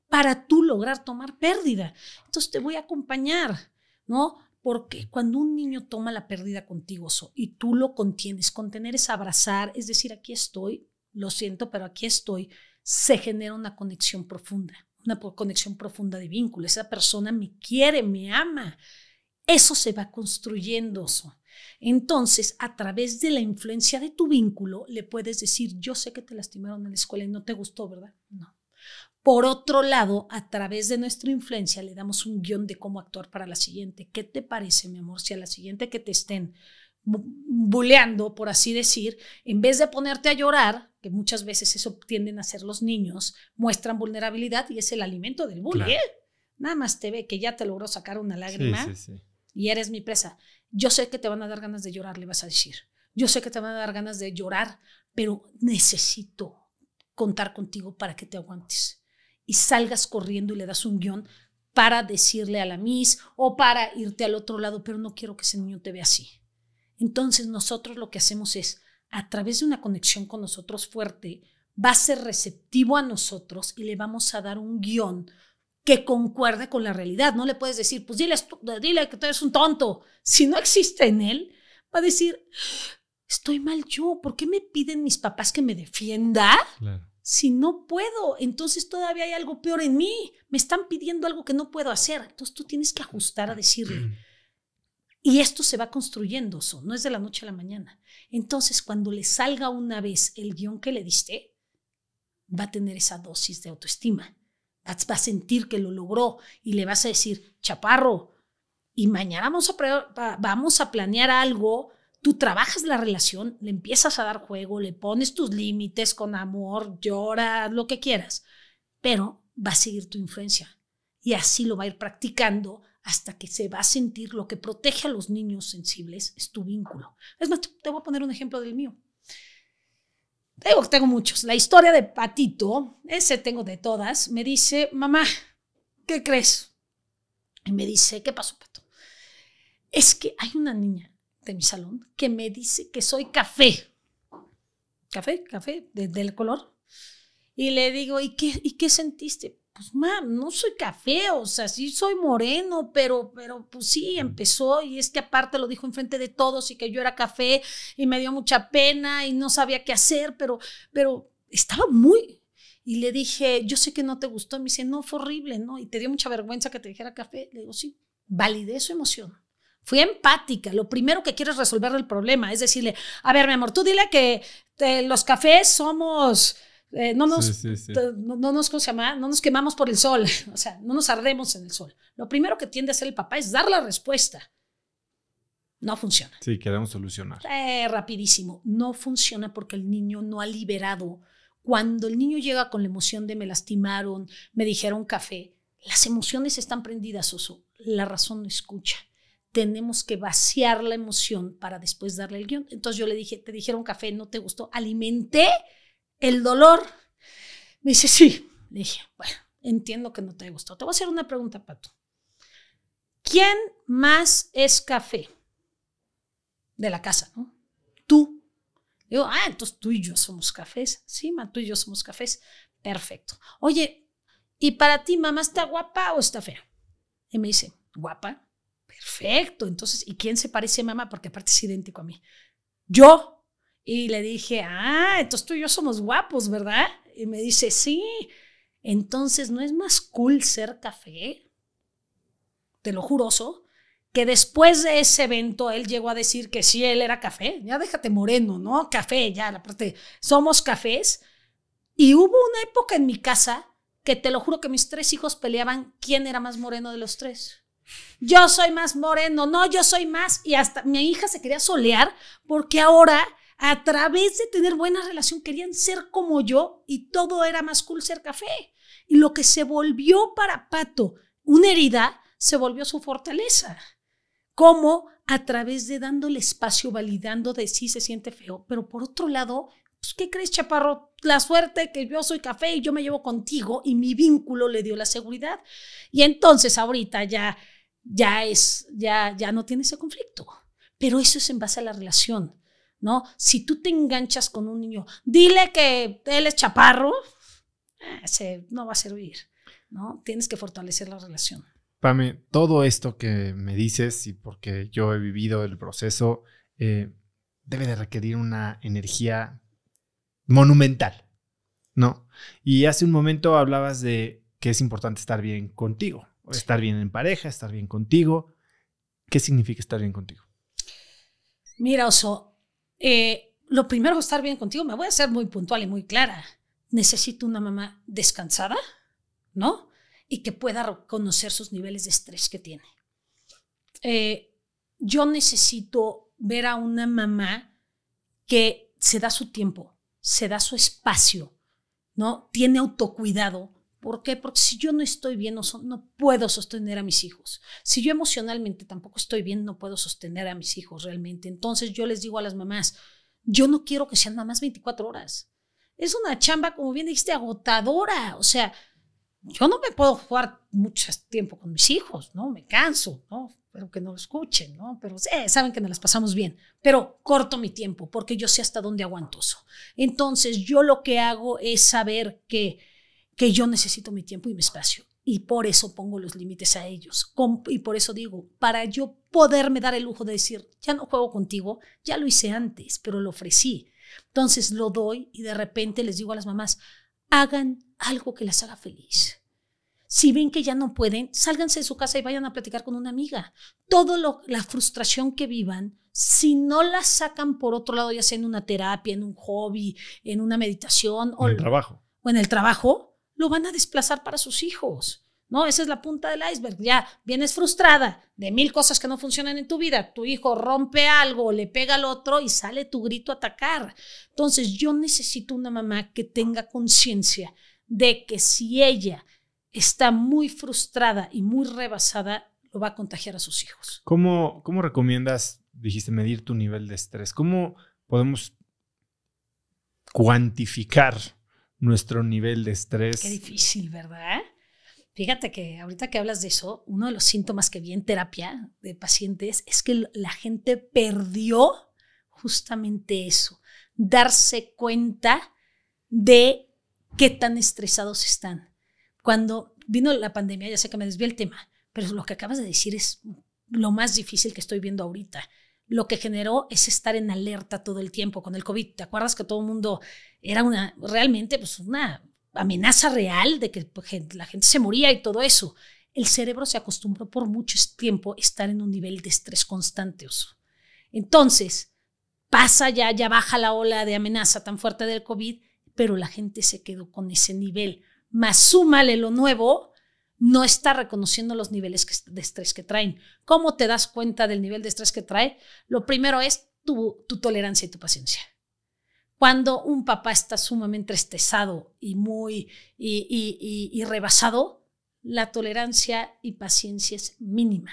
Speaker 2: para tú lograr tomar pérdida. Entonces te voy a acompañar, ¿no? Porque cuando un niño toma la pérdida contigo y tú lo contienes, contener es abrazar, es decir, aquí estoy, lo siento, pero aquí estoy, se genera una conexión profunda, una conexión profunda de vínculo. Esa persona me quiere, me ama. Eso se va construyendo. Entonces, a través de la influencia de tu vínculo, le puedes decir, yo sé que te lastimaron en la escuela y no te gustó, ¿verdad? No. Por otro lado, a través de nuestra influencia, le damos un guión de cómo actuar para la siguiente. ¿Qué te parece, mi amor, si a la siguiente que te estén buleando, por así decir, en vez de ponerte a llorar, que muchas veces eso tienden a hacer los niños, muestran vulnerabilidad y es el alimento del bullying. ¿eh? Nada más te ve que ya te logró sacar una lágrima y eres mi presa. Yo sé que te van a dar ganas de llorar, le vas a decir. Yo sé que te van a dar ganas de llorar, pero necesito contar contigo para que te aguantes y salgas corriendo y le das un guión para decirle a la Miss o para irte al otro lado, pero no quiero que ese niño te vea así entonces nosotros lo que hacemos es, a través de una conexión con nosotros fuerte, va a ser receptivo a nosotros y le vamos a dar un guión que concuerde con la realidad. No le puedes decir, pues dile, dile que tú eres un tonto. Si no existe en él, va a decir, estoy mal yo, ¿por qué me piden mis papás que me defienda? Si no puedo, entonces todavía hay algo peor en mí. Me están pidiendo algo que no puedo hacer. Entonces tú tienes que ajustar a decirle. Y esto se va construyendo, eso no es de la noche a la mañana. Entonces, cuando le salga una vez el guión que le diste, va a tener esa dosis de autoestima. Va a sentir que lo logró y le vas a decir, chaparro, y mañana vamos a, vamos a planear algo. Tú trabajas la relación, le empiezas a dar juego, le pones tus límites con amor, lloras, lo que quieras, pero va a seguir tu influencia. Y así lo va a ir practicando hasta que se va a sentir lo que protege a los niños sensibles es tu vínculo. Es más, te voy a poner un ejemplo del mío. Tengo, muchos. La historia de Patito, ese tengo de todas, me dice, mamá, ¿qué crees? Y me dice, ¿qué pasó, Pato? Es que hay una niña de mi salón que me dice que soy café. ¿Café? ¿Café? ¿Del color? Y le digo, ¿y qué, ¿y qué sentiste? pues mam, no soy café, o sea, sí soy moreno, pero, pero pues sí, empezó y es que aparte lo dijo enfrente de todos y que yo era café y me dio mucha pena y no sabía qué hacer, pero, pero estaba muy... Y le dije, yo sé que no te gustó. me dice, no, fue horrible, ¿no? Y te dio mucha vergüenza que te dijera café. Le digo, sí, validé su emoción. Fui empática. Lo primero que quiero es resolver el problema. Es decirle, a ver, mi amor, tú dile que los cafés somos eh, no nos, No, nos nos quemamos por el sol, o sea, no nos ardemos en el sol. Lo primero que tiende a hacer el papá es dar la respuesta.
Speaker 1: No funciona. Sí, queremos solucionar.
Speaker 2: Eh, rapidísimo. No funciona porque el niño no ha liberado. Cuando el niño llega con la emoción de me lastimaron, me dijeron café, las emociones están prendidas, oso. La razón no escucha. Tenemos que vaciar la emoción para después darle el guión. Entonces yo le dije, te dijeron café, no te gustó. Alimenté el dolor. Me dice, sí. Le dije, bueno, entiendo que no te gustó. Te voy a hacer una pregunta, Pato. ¿Quién más es café de la casa? ¿no? Tú. Digo, ah, entonces tú y yo somos cafés. Sí, ma, tú y yo somos cafés. Perfecto. Oye, ¿y para ti, mamá, está guapa o está fea? Y me dice, guapa. Perfecto. Entonces, ¿y quién se parece a mamá? Porque aparte es idéntico a mí. Yo. Y le dije, ah, entonces tú y yo somos guapos, ¿verdad? Y me dice, sí, entonces no es más cool ser café. Te lo juroso, que después de ese evento él llegó a decir que sí, él era café. Ya déjate moreno, ¿no? Café, ya, la parte, somos cafés. Y hubo una época en mi casa que te lo juro que mis tres hijos peleaban quién era más moreno de los tres. Yo soy más moreno, no, yo soy más. Y hasta mi hija se quería solear porque ahora a través de tener buena relación querían ser como yo y todo era más cool ser café. Y lo que se volvió para Pato una herida, se volvió su fortaleza. como A través de dándole espacio, validando de sí se siente feo. Pero por otro lado, pues, ¿qué crees, chaparro? La suerte que yo soy café y yo me llevo contigo y mi vínculo le dio la seguridad. Y entonces ahorita ya, ya es, ya, ya no tiene ese conflicto. Pero eso es en base a la relación. ¿no? Si tú te enganchas con un niño, dile que él es chaparro, eh, no va a servir, ¿no? Tienes que fortalecer la relación.
Speaker 1: Pame, todo esto que me dices, y porque yo he vivido el proceso, eh, debe de requerir una energía monumental, ¿no? Y hace un momento hablabas de que es importante estar bien contigo, estar bien en pareja, estar bien contigo. ¿Qué significa estar bien contigo?
Speaker 2: Mira, Oso, eh, lo primero es estar bien contigo. Me voy a ser muy puntual y muy clara. Necesito una mamá descansada, ¿no? Y que pueda reconocer sus niveles de estrés que tiene. Eh, yo necesito ver a una mamá que se da su tiempo, se da su espacio, ¿no? Tiene autocuidado, ¿Por qué? Porque si yo no estoy bien, no, no, puedo sostener a mis hijos. Si yo emocionalmente tampoco estoy bien, no puedo sostener a mis hijos realmente. Entonces yo les digo a las mamás, yo no quiero que sean mamás 24 horas. Es una chamba, como bien dijiste, agotadora. O sea, yo no me puedo jugar mucho tiempo con mis hijos, ¿no? Me canso, ¿no? Pero que no lo escuchen, ¿no? Pero eh, saben que nos las pasamos bien, pero corto mi tiempo porque yo sé hasta dónde aguanto eso. Entonces yo lo que hago es saber que que yo necesito mi tiempo y mi espacio. Y por eso pongo los límites a ellos. Y por eso digo, para yo poderme dar el lujo de decir, ya no juego contigo, ya lo hice antes, pero lo ofrecí. Entonces lo doy y de repente les digo a las mamás, hagan algo que las haga feliz. Si ven que ya no pueden, sálganse de su casa y vayan a platicar con una amiga. lo la frustración que vivan, si no la sacan por otro lado, ya sea en una terapia, en un hobby, en una meditación. o el trabajo. O en el trabajo, lo van a desplazar para sus hijos. No, esa es la punta del iceberg. Ya vienes frustrada de mil cosas que no funcionan en tu vida. Tu hijo rompe algo, le pega al otro y sale tu grito a atacar. Entonces, yo necesito una mamá que tenga conciencia de que si ella está muy frustrada y muy rebasada, lo va a contagiar a sus hijos.
Speaker 1: ¿Cómo, cómo recomiendas, dijiste, medir tu nivel de estrés? ¿Cómo podemos cuantificar nuestro nivel de estrés. Qué difícil,
Speaker 2: ¿verdad? Fíjate que ahorita que hablas de eso, uno de los síntomas que vi en terapia de pacientes es que la gente perdió justamente eso, darse cuenta de qué tan estresados están. Cuando vino la pandemia, ya sé que me desvió el tema, pero lo que acabas de decir es lo más difícil que estoy viendo ahorita lo que generó es estar en alerta todo el tiempo con el COVID. ¿Te acuerdas que todo el mundo era una, realmente, pues una amenaza real de que pues, la gente se moría y todo eso? El cerebro se acostumbró por mucho tiempo a estar en un nivel de estrés constante. Entonces, pasa ya, ya baja la ola de amenaza tan fuerte del COVID, pero la gente se quedó con ese nivel. Más súmale lo nuevo, no está reconociendo los niveles de estrés que traen. ¿Cómo te das cuenta del nivel de estrés que trae? Lo primero es tu, tolerancia y tu paciencia. Cuando un papá está sumamente estresado y muy y, y rebasado, la tolerancia y paciencia es mínima.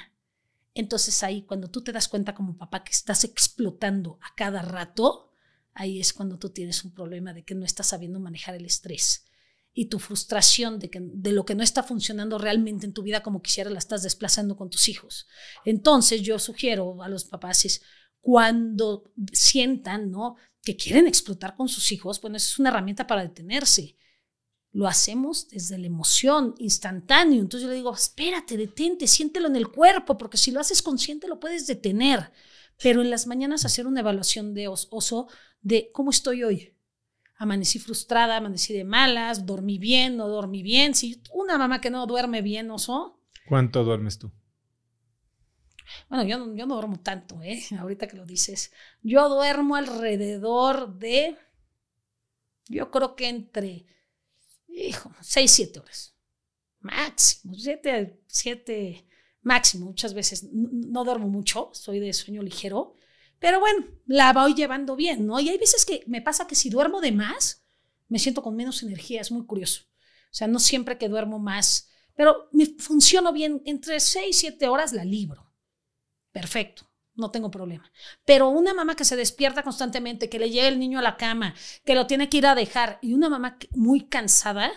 Speaker 2: Entonces ahí cuando tú te das cuenta como papá que estás explotando a cada rato, ahí es cuando tú tienes un problema de que no estás sabiendo manejar el estrés y tu frustración de, que, de lo que no está funcionando realmente en tu vida como quisiera, la estás desplazando con tus hijos. Entonces yo sugiero a los papás cuando sientan ¿no? que quieren explotar con sus hijos, bueno, esa es una herramienta para detenerse. Lo hacemos desde la emoción, instantáneo. Entonces yo le digo, espérate, detente, siéntelo en el cuerpo, porque si lo haces consciente lo puedes detener. Pero en las mañanas hacer una evaluación de oso de cómo estoy hoy, amanecí frustrada, amanecí de malas, dormí bien, no dormí bien. Si una mamá que no duerme bien, so?
Speaker 1: ¿Cuánto duermes tú?
Speaker 2: Bueno, yo no, yo no duermo tanto, ¿eh? Ahorita que lo dices. Yo duermo alrededor de, yo creo que entre, hijo, 6, siete horas. Máximo, 7, siete máximo. Muchas veces no duermo mucho, soy de sueño ligero pero bueno, la voy llevando bien, ¿no? Y hay veces que me pasa que si duermo de más, me siento con menos energía, es muy curioso. O sea, no siempre que duermo más, pero me funciono bien, entre seis, y horas la libro. Perfecto, no tengo problema. Pero una mamá que se despierta constantemente, que le llega el niño a la cama, que lo tiene que ir a dejar, y una mamá muy cansada,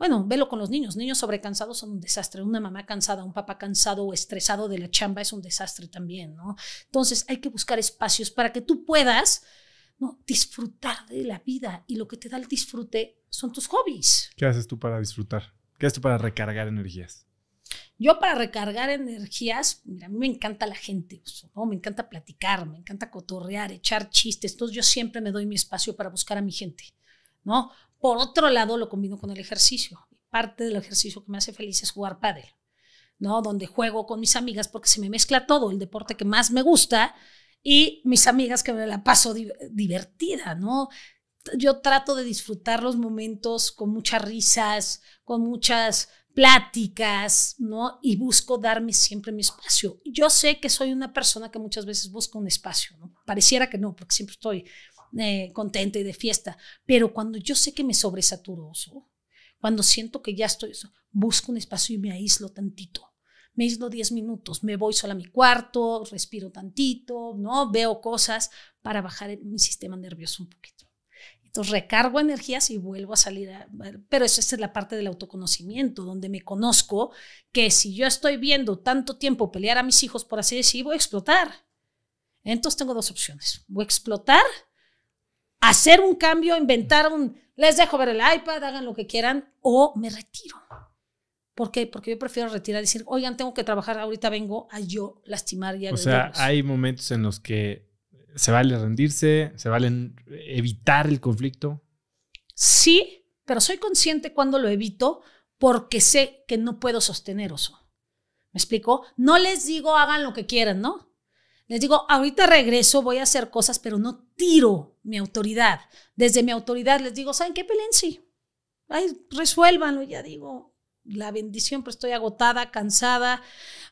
Speaker 2: bueno, velo con los niños. Niños sobrecansados son un desastre. Una mamá cansada, un papá cansado o estresado de la chamba es un desastre también, ¿no? Entonces hay que buscar espacios para que tú puedas disfrutar de la vida. Y lo que te da el disfrute son tus hobbies.
Speaker 1: ¿Qué haces tú para disfrutar? ¿Qué haces tú para recargar energías?
Speaker 2: Yo para recargar energías, mira, a mí me encanta la gente, ¿no? me encanta platicar, me encanta cotorrear, echar chistes. Entonces yo siempre me doy mi espacio para buscar a mi gente. ¿no? Por otro lado, lo combino con el ejercicio. Parte del ejercicio que me hace feliz es jugar pádel, ¿no? Donde juego con mis amigas porque se me mezcla todo, el deporte que más me gusta y mis amigas que me la paso divertida, ¿no? Yo trato de disfrutar los momentos con muchas risas, con muchas pláticas, ¿no? Y busco darme siempre mi espacio. Yo sé que soy una persona que muchas veces busca un espacio, ¿no? Pareciera que no, porque siempre estoy eh, contenta y de fiesta, pero cuando yo sé que me sobresaturoso, cuando siento que ya estoy, busco un espacio y me aíslo tantito. Me aíslo 10 minutos, me voy sola a mi cuarto, respiro tantito, ¿no? Veo cosas para bajar mi sistema nervioso un poquito. Entonces recargo energías y vuelvo a salir. pero esa es la parte del autoconocimiento, donde me conozco que si yo estoy viendo tanto tiempo pelear a mis hijos, por así decir, voy a explotar. Entonces tengo dos opciones. Voy a explotar hacer un cambio, inventar un, les dejo ver el iPad, hagan lo que quieran, o me retiro. ¿Por qué? Porque yo prefiero retirar y decir, oigan, tengo que trabajar, ahorita vengo a yo lastimar y O sea, hay
Speaker 1: momentos en los que se vale rendirse, se vale evitar el conflicto.
Speaker 2: Sí, pero soy consciente cuando lo evito porque sé que no puedo sostener eso. ¿Me explico? No les digo hagan lo que quieran, ¿no? Les digo, ahorita regreso, voy a hacer cosas, pero no tiro mi autoridad. Desde mi autoridad les digo, ¿saben qué? Pelense. Ay, resuélvanlo, ya digo. La bendición, pero pues, estoy agotada, cansada.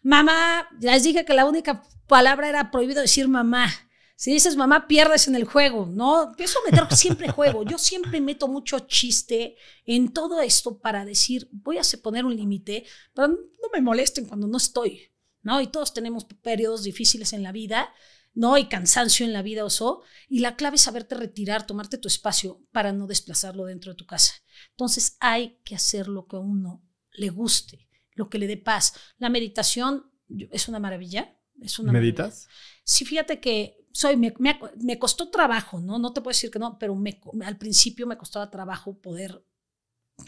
Speaker 2: Mamá, ya les dije que la única palabra era prohibido decir mamá. Si dices mamá, pierdes en el juego, ¿no? Empiezo a meter siempre juego. Yo siempre meto mucho chiste en todo esto para decir, voy a poner un límite, pero no me molesten cuando no estoy. ¿no? Y todos tenemos periodos difíciles en la vida, ¿no? Y cansancio en la vida, oso. Y la clave es saberte retirar, tomarte tu espacio para no desplazarlo dentro de tu casa. Entonces hay que hacer lo que a uno le guste, lo que le dé paz. La meditación es una maravilla. Es una ¿Meditas? Sí, fíjate que soy, me, costó trabajo, ¿no? No te puedo decir que no, pero me, al principio me costaba trabajo poder...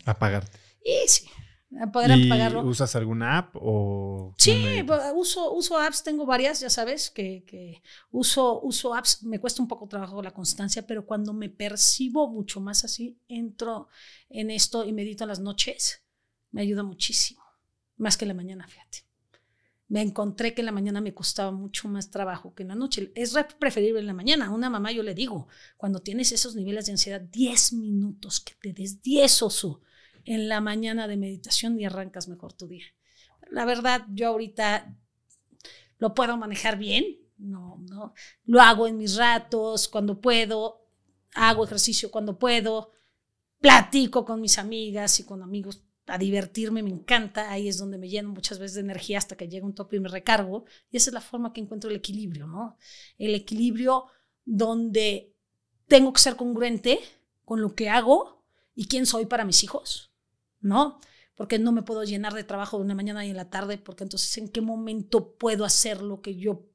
Speaker 2: Apagarte. Y sí, ¿Y pagarlo.
Speaker 1: ¿Usas alguna app o...? Sí, pues,
Speaker 2: uso, uso apps, tengo varias, ya sabes, que, uso, uso apps, me cuesta un poco trabajo la constancia, pero cuando me percibo mucho más así, entro en esto y medito las noches, me ayuda muchísimo, más que en la mañana, fíjate. Me encontré que en la mañana me costaba mucho más trabajo que en la noche. Es preferible en la mañana. A una mamá yo le digo, cuando tienes esos niveles de ansiedad, 10 minutos, que te des 10 oso en la mañana de meditación y arrancas mejor tu día. La verdad, yo ahorita lo puedo manejar bien, no, no, lo hago en mis ratos, cuando puedo, hago ejercicio cuando puedo, platico con mis amigas y con amigos a divertirme, me encanta, ahí es donde me lleno muchas veces de energía hasta que llega un tope y me recargo, y esa es la forma que encuentro el equilibrio, ¿no? El equilibrio donde tengo que ser congruente con lo que hago y quién soy para mis hijos, ¿no? Porque no me puedo llenar de trabajo de una mañana y en la tarde, porque entonces en qué momento puedo hacer lo que yo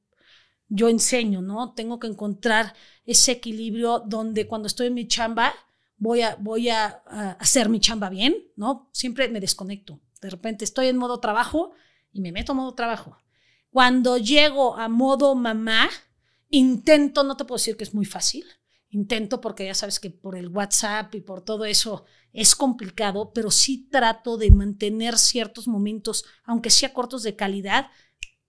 Speaker 2: yo enseño, ¿no? Tengo que encontrar ese equilibrio donde cuando estoy en mi chamba voy a voy a, hacer mi chamba bien, ¿no? Siempre me desconecto. De repente estoy en modo trabajo y me meto en modo trabajo. Cuando llego a modo mamá, intento, no te puedo decir que es muy fácil, intento porque ya sabes que por el WhatsApp y por todo eso es complicado, pero sí trato de mantener ciertos momentos, aunque sea cortos de calidad,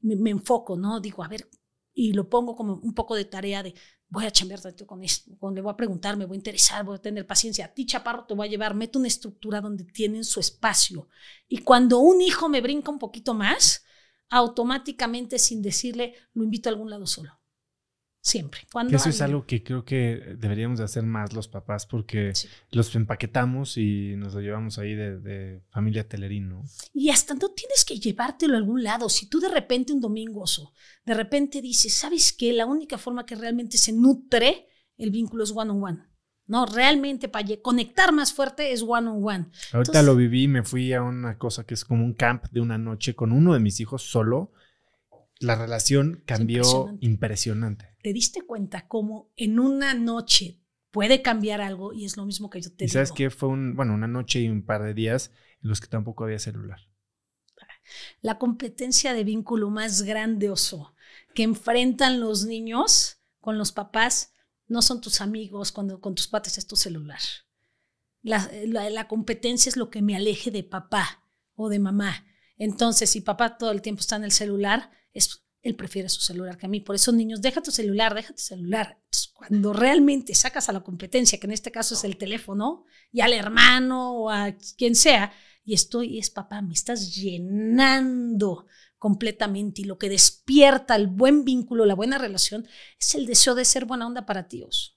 Speaker 2: me, enfoco, ¿no? Digo, a ver, y lo pongo como un poco de tarea de voy a chambear tanto con esto, con, le voy a preguntar, me voy a interesar, voy a tener paciencia. A ti, chaparro, te voy a llevar, mete una estructura donde tienen su espacio. Y cuando un hijo me brinca un poquito más, automáticamente, sin decirle, lo invito a algún lado solo. Siempre. eso es algo
Speaker 1: que creo que deberíamos de hacer más los papás porque los empaquetamos y nos lo llevamos ahí de, familia telerín, ¿no?
Speaker 2: Y hasta no tienes que llevártelo a algún lado. Si tú de repente un domingo, oso, de repente dices, ¿sabes qué? La única forma que realmente se nutre el vínculo es one on one. No, realmente para conectar más fuerte es one on one.
Speaker 1: Ahorita lo viví, me fui a una cosa que es como un camp de una noche con uno de mis hijos solo la relación cambió impresionante.
Speaker 2: ¿Te diste cuenta cómo en una noche puede cambiar algo y es lo mismo que yo te digo? ¿Sabes
Speaker 1: qué? Fue un, bueno, una noche y un par de días en los que tampoco había celular.
Speaker 2: La competencia de vínculo más grandioso que enfrentan los niños con los papás no son tus amigos, cuando con tus padres es tu celular. la competencia es lo que me aleje de papá o de mamá. Entonces, si papá todo el tiempo está en el celular, él prefiere su celular que a mí. Por eso, niños, deja tu celular, deja tu celular. cuando realmente sacas a la competencia, que en este caso es el teléfono, y al hermano o a quien sea, y estoy, es papá, me estás llenando completamente y lo que despierta el buen vínculo, la buena relación, es el deseo de ser buena onda para tíos,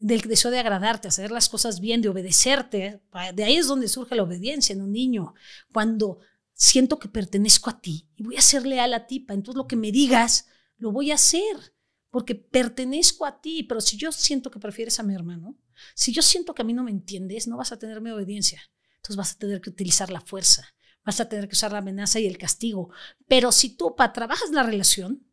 Speaker 2: del deseo de agradarte, hacer las cosas bien, de obedecerte. De ahí es donde surge la obediencia en un niño, cuando siento que pertenezco a ti y voy a ser leal a ti. Entonces lo que me digas, lo voy a hacer, porque pertenezco a ti. Pero si yo siento que prefieres a mi hermano, si yo siento que a mí no me entiendes, no vas a tener mi obediencia. Entonces vas a tener que utilizar la fuerza, vas a tener que usar la amenaza y el castigo. Pero si tú pa, trabajas la relación,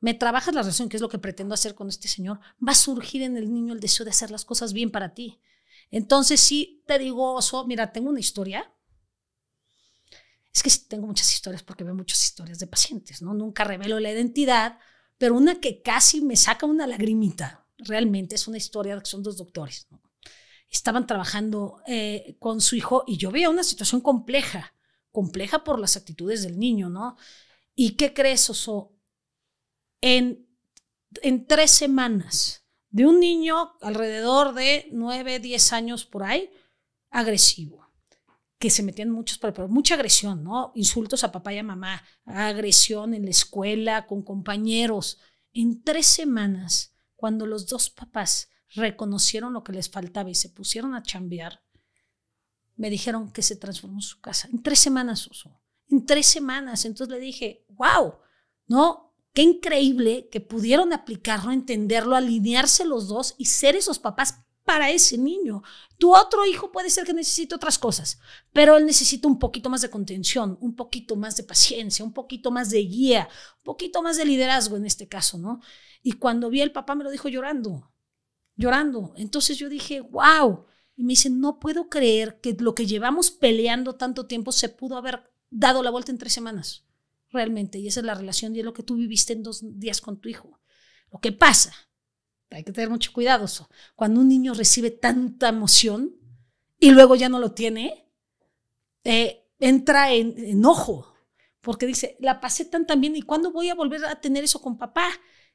Speaker 2: me trabajas la relación, que es lo que pretendo hacer con este señor, va a surgir en el niño el deseo de hacer las cosas bien para ti. Entonces, si te digo, oso, mira, tengo una historia es que tengo muchas historias porque veo muchas historias de pacientes, ¿no? Nunca revelo la identidad, pero una que casi me saca una lagrimita, realmente es una historia de que son dos doctores, Estaban trabajando eh, con su hijo y yo veía una situación compleja, compleja por las actitudes del niño, ¿no? ¿Y qué crees, Oso? En, tres semanas, de un niño alrededor de nueve, diez años por ahí, agresivo, que se metían muchos, pero mucha agresión, ¿no? Insultos a papá y a mamá, agresión en la escuela, con compañeros. En tres semanas, cuando los dos papás reconocieron lo que les faltaba y se pusieron a chambear, me dijeron que se transformó su casa. En tres semanas, eso En tres semanas. Entonces le dije, wow, ¿no? Qué increíble que pudieron aplicarlo, entenderlo, alinearse los dos y ser esos papás para ese niño. Tu otro hijo puede ser que necesite otras cosas, pero él necesita un poquito más de contención, un poquito más de paciencia, un poquito más de guía, un poquito más de liderazgo en este caso, ¿no? Y cuando vi el papá me lo dijo llorando, llorando. Entonces yo dije, wow. Y me dice, no puedo creer que lo que llevamos peleando tanto tiempo se pudo haber dado la vuelta en tres semanas, realmente. Y esa es la relación y es lo que tú viviste en dos días con tu hijo. Lo que pasa hay que tener mucho cuidado. Cuando un niño recibe tanta emoción y luego ya no lo tiene, eh, entra en enojo, porque dice, la pasé tan, tan bien y ¿cuándo voy a volver a tener eso con papá?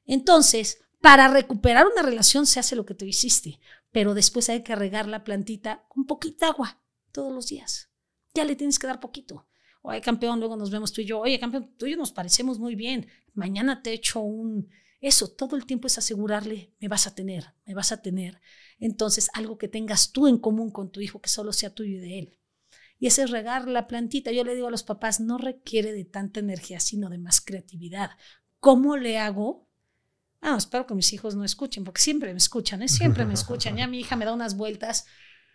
Speaker 2: Entonces, para recuperar una relación se hace lo que tú hiciste, pero después hay que regar la plantita con poquita agua todos los días. Ya le tienes que dar poquito. Oye, campeón, luego nos vemos tú y yo. Oye, campeón, tú y yo nos parecemos muy bien. Mañana te echo un eso todo el tiempo es asegurarle, me vas a tener, me vas a tener. Entonces, algo que tengas tú en común con tu hijo, que solo sea tuyo y de él. Y ese regar la plantita, yo le digo a los papás, no requiere de tanta energía, sino de más creatividad. ¿Cómo le hago? Ah, espero que mis hijos no escuchen, porque siempre me escuchan, ¿eh? siempre me escuchan. Ya mi hija me da unas vueltas,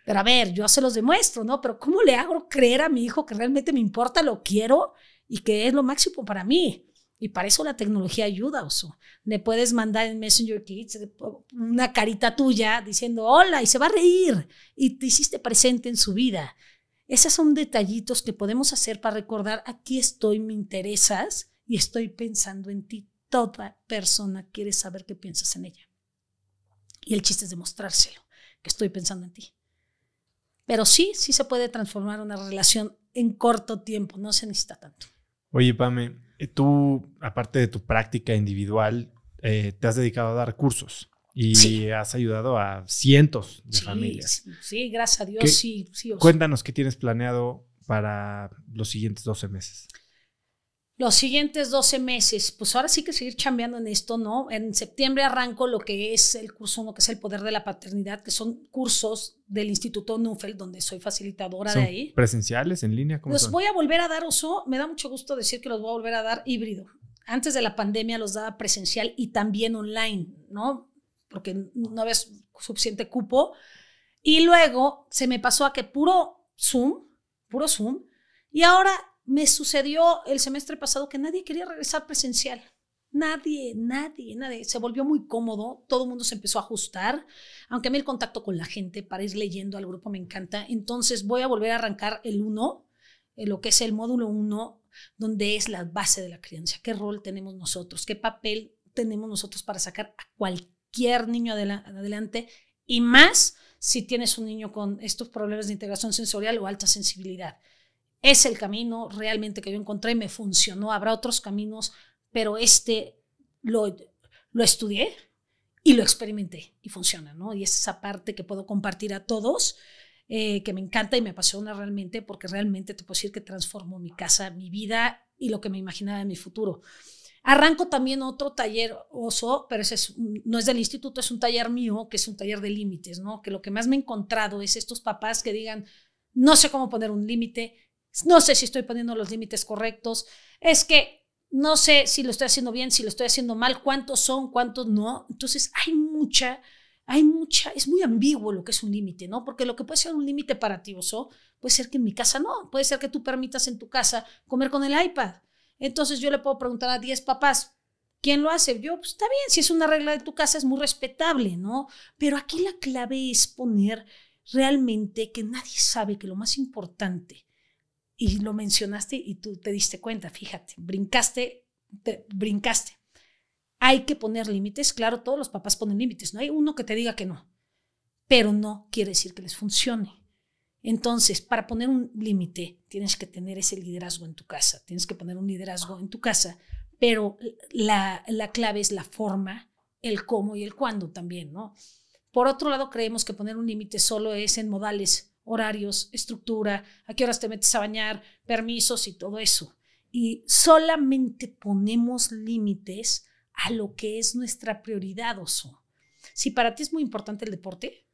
Speaker 2: pero a ver, yo se los demuestro, ¿no? Pero ¿cómo le hago creer a mi hijo que realmente me importa, lo quiero y que es lo máximo para mí? Y para eso la tecnología ayuda, Oso. Le puedes mandar en Messenger Kids eh, una carita tuya diciendo hola y se va a reír y te hiciste presente en su vida. Esos son detallitos que podemos hacer para recordar aquí estoy, me interesas y estoy pensando en ti. Toda persona quiere saber qué piensas en ella. Y el chiste es demostrárselo, que estoy pensando en ti. Pero sí, sí se puede transformar una relación en corto tiempo, no se necesita tanto.
Speaker 1: Oye, Pame, tú, aparte de tu práctica individual, eh, te has dedicado a dar cursos y has ayudado a cientos de familias.
Speaker 2: Sí, gracias a Dios, sí. cuéntanos
Speaker 1: qué tienes planeado para los siguientes 12 meses
Speaker 2: los siguientes 12 meses, pues ahora sí que seguir chambeando en esto, ¿no? En septiembre arranco lo que es el curso 1, que es el poder de la paternidad, que son cursos del Instituto Nufel, donde soy facilitadora de ahí.
Speaker 1: ¿Presenciales, en línea? ¿cómo los voy
Speaker 2: a volver a dar, Oso, me da mucho gusto decir que los voy a volver a dar híbrido. Antes de la pandemia los daba presencial y también online, ¿no? Porque no había suficiente cupo. Y luego se me pasó a que puro Zoom, puro Zoom, y ahora me sucedió el semestre pasado que nadie quería regresar presencial. Nadie, nadie, nadie. Se volvió muy cómodo, todo el mundo se empezó a ajustar, aunque a mí el contacto con la gente para ir leyendo al grupo me encanta. Entonces voy a volver a arrancar el 1, eh, lo que es el módulo 1, donde es la base de la crianza. ¿Qué rol tenemos nosotros? ¿Qué papel tenemos nosotros para sacar a cualquier niño adelante? Y más si tienes un niño con estos problemas de integración sensorial o alta sensibilidad es el camino realmente que yo encontré, y me funcionó, habrá otros caminos, pero este lo, lo estudié y lo experimenté y funciona, ¿no? Y es esa parte que puedo compartir a todos, eh, que me encanta y me apasiona realmente, porque realmente te puedo decir que transformó mi casa, mi vida y lo que me imaginaba en mi futuro. Arranco también otro taller oso, pero ese no es del instituto, es un taller mío, que es un taller de límites, ¿no? Que lo que más me he encontrado es estos papás que digan, no sé cómo poner un límite, no sé si estoy poniendo los límites correctos, es que no sé si lo estoy haciendo bien, si lo estoy haciendo mal, cuántos son, cuántos no. Entonces hay mucha, hay mucha, es muy ambiguo lo que es un límite, ¿no? Porque lo que puede ser un límite para ti, oso, puede ser que en mi casa no, puede ser que tú permitas en tu casa comer con el iPad. Entonces yo le puedo preguntar a 10 papás, ¿quién lo hace? Yo, pues está bien, si es una regla de tu casa es muy respetable, ¿no? Pero aquí la clave es poner realmente que nadie sabe que lo más importante y lo mencionaste y tú te diste cuenta, fíjate, brincaste, brincaste. Hay que poner límites, claro, todos los papás ponen límites, no hay uno que te diga que no, pero no quiere decir que les funcione. Entonces, para poner un límite, tienes que tener ese liderazgo en tu casa, tienes que poner un liderazgo en tu casa, pero la, la clave es la forma, el cómo y el cuándo también, ¿no? Por otro lado, creemos que poner un límite solo es en modales horarios, estructura, a qué horas te metes a bañar, permisos y todo eso. Y solamente ponemos límites a lo que es nuestra prioridad, oso. Si para ti es muy importante el deporte,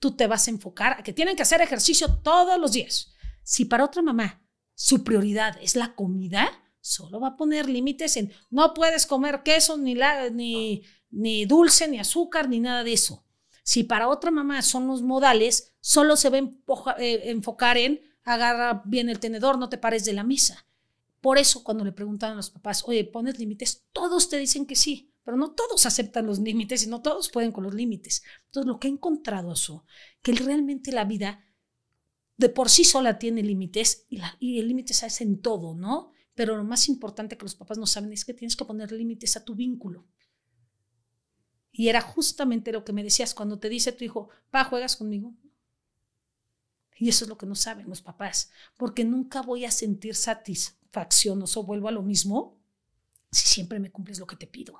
Speaker 2: tú te vas a enfocar a que tienen que hacer ejercicio todos los días. Si para otra mamá su prioridad es la comida, solo va a poner límites en no puedes comer queso, ni, ni, ni dulce, ni azúcar, ni nada de eso. Si para otra mamá son los modales, solo se va a eh, enfocar en agarra bien el tenedor, no te pares de la mesa. Por eso cuando le preguntan a los papás, oye, ¿pones límites? Todos te dicen que sí, pero no todos aceptan los límites y no todos pueden con los límites. Entonces lo que he encontrado es que realmente la vida de por sí sola tiene límites y, y el límite se hace en todo, ¿no? Pero lo más importante que los papás no saben es que tienes que poner límites a tu vínculo. Y era justamente lo que me decías cuando te dice tu hijo, pa, ¿juegas conmigo? Y eso es lo que no saben los papás, porque nunca voy a sentir satisfacción, o vuelvo a lo mismo, si siempre me cumples lo que te pido.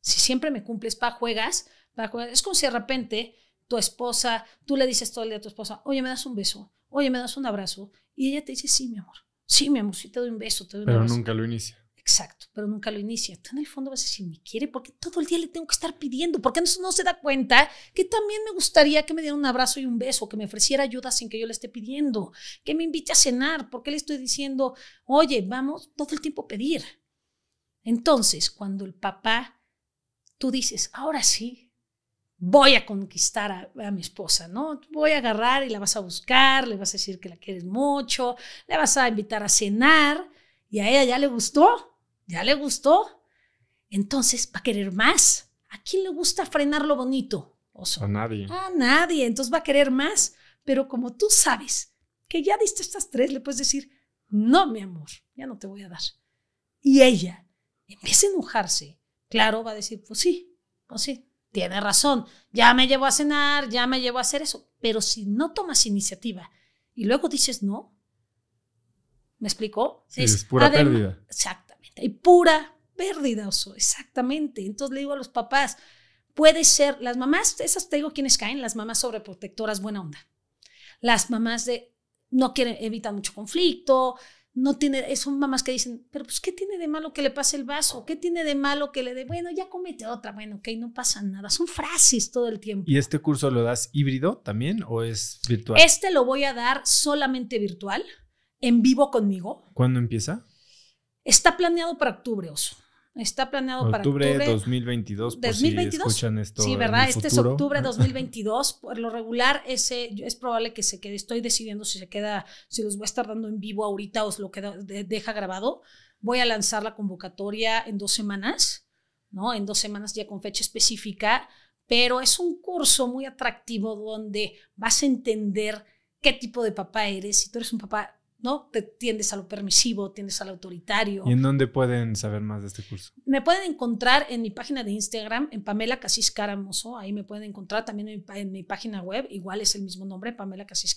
Speaker 2: Si siempre me cumples, pa, juegas, pa, juegas. Es como si de repente tu esposa, tú le dices todo el día a tu esposa, oye, me das un beso, oye, me das un abrazo, y ella te dice, sí, mi amor, sí, mi amor, sí te doy un beso, te doy un Pero nunca lo inicia. Exacto, pero nunca lo inicia. Tú en el fondo vas a decir, me quiere, porque todo el día le tengo que estar pidiendo, porque no, no se da cuenta que también me gustaría que me diera un abrazo y un beso, que me ofreciera ayuda sin que yo le esté pidiendo, que me invite a cenar, porque le estoy diciendo, oye, vamos todo el tiempo a pedir. Entonces, cuando el papá, tú dices, ahora sí, voy a conquistar a, a, mi esposa, ¿no? Voy a agarrar y la vas a buscar, le vas a decir que la quieres mucho, le vas a invitar a cenar y a ella ya le gustó ya le gustó, entonces va a querer más. ¿A quién le gusta frenar lo bonito?
Speaker 1: A nadie. A
Speaker 2: nadie, entonces va a querer más. Pero como tú sabes que ya diste estas tres, le puedes decir, no, mi amor, ya no te voy a dar. Y ella empieza a enojarse. Claro, va a decir, pues sí, pues sí, tiene razón, ya me llevo a cenar, ya me llevo a hacer eso. Pero si no tomas iniciativa y luego dices no, ¿me explicó? Sí, es, pura pérdida y pura pérdida, exactamente. Entonces le digo a los papás, puede ser, las mamás, esas te digo quienes caen, las mamás sobreprotectoras, buena onda. Las mamás de, no quieren, evitar mucho conflicto, no tiene, son mamás que dicen, pero pues, ¿qué tiene de malo que le pase el vaso? ¿Qué tiene de malo que le dé, bueno, ya comete otra, bueno, ok, no pasa nada, son frases todo el tiempo. ¿Y
Speaker 1: este curso lo das híbrido también o es virtual? Este
Speaker 2: lo voy a dar solamente virtual, en vivo conmigo.
Speaker 1: ¿Cuándo empieza?
Speaker 2: Está planeado para octubre, Oso. Está planeado para octubre
Speaker 1: 2022. 2022. esto sí, ¿verdad? este es octubre
Speaker 2: 2022. Por lo regular, ese, es probable que se quede. Estoy decidiendo si se queda, si los voy a estar dando en vivo ahorita o os lo queda, deja grabado. Voy a lanzar la convocatoria en dos semanas, ¿no? En dos semanas ya con fecha específica. Pero es un curso muy atractivo donde vas a entender qué tipo de papá eres. Si tú eres un papá ¿no? Te tiendes a lo permisivo, tiendes al autoritario. ¿Y en
Speaker 1: dónde pueden saber más de este curso?
Speaker 2: Me pueden encontrar en mi página de Instagram, en Pamela Casis ahí me pueden encontrar también en, mi página web, igual es el mismo nombre, Pamela Casis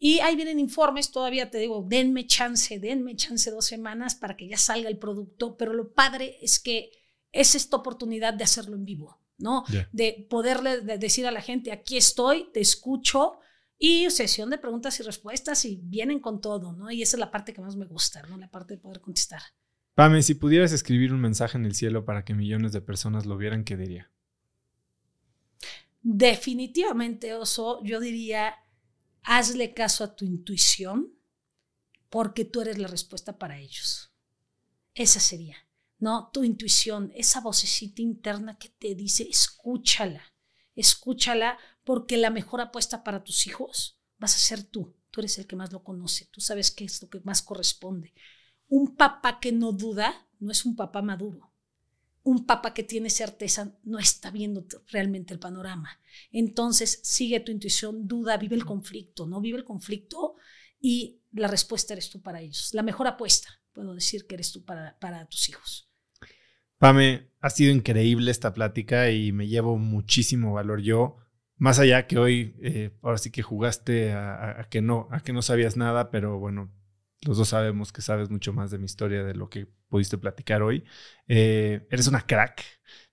Speaker 2: Y ahí vienen informes, todavía te digo, denme chance, denme chance dos semanas para que ya salga el producto, pero lo padre es que es esta oportunidad de hacerlo en vivo, ¿no? De poderle decir a la gente, aquí estoy, te escucho, y sesión de preguntas y respuestas y vienen con todo, ¿no? Y esa es la parte que más me gusta, ¿no? La parte de poder contestar.
Speaker 1: Pame, si pudieras escribir un mensaje en el cielo para que millones de personas lo vieran, ¿qué diría?
Speaker 2: Definitivamente, Oso, yo diría, hazle caso a tu intuición porque tú eres la respuesta para ellos. Esa sería, ¿no? Tu intuición, esa vocecita interna que te dice, escúchala, escúchala porque la mejor apuesta para tus hijos vas a ser tú. Tú eres el que más lo conoce, tú sabes qué es lo que más corresponde. Un papá que no duda no es un papá maduro. Un papá que tiene certeza no está viendo realmente el panorama. Entonces, sigue tu intuición, duda, vive el conflicto, no vive el conflicto y la respuesta eres tú para ellos. La mejor apuesta, puedo decir, que eres tú para, para tus hijos.
Speaker 1: Pame, ha sido increíble esta plática y me llevo muchísimo valor yo más allá que hoy, eh, ahora sí que jugaste a, que no, a que no sabías nada, pero bueno, los dos sabemos que sabes mucho más de mi historia de lo que pudiste platicar hoy. Eh, eres una crack.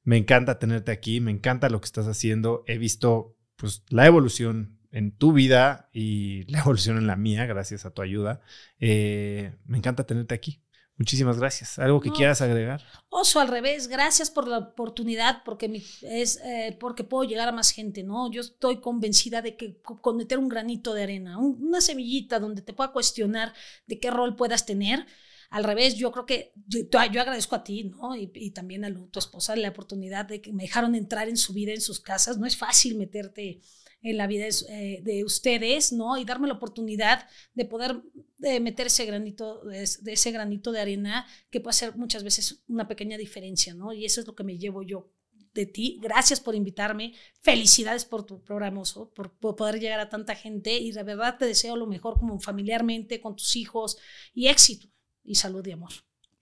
Speaker 1: Me encanta tenerte aquí, me encanta lo que estás haciendo. He visto pues la evolución en tu vida y la evolución en la mía gracias a tu ayuda. Eh, me encanta tenerte aquí. Muchísimas gracias. ¿Algo que quieras agregar?
Speaker 2: Oso, al revés, gracias por la oportunidad, porque, es, eh, porque puedo llegar a más gente, ¿no? Yo estoy convencida de que con meter un granito de arena, una semillita donde te pueda cuestionar de qué rol puedas tener. Al revés, yo creo que yo, agradezco a ti, ¿no? Y, y, también a tu esposa la oportunidad de que me dejaron entrar en su vida, en sus casas. No es fácil meterte en la vida eh, de, ustedes, ¿no? Y darme la oportunidad de poder eh, meter ese granito, de, ese granito de arena que puede ser muchas veces una pequeña diferencia, ¿no? Y eso es lo que me llevo yo de ti. Gracias por invitarme. Felicidades por tu programa, Oso, por, poder llegar a tanta gente. Y de verdad te deseo lo mejor como familiarmente, con tus hijos y éxito y salud y amor.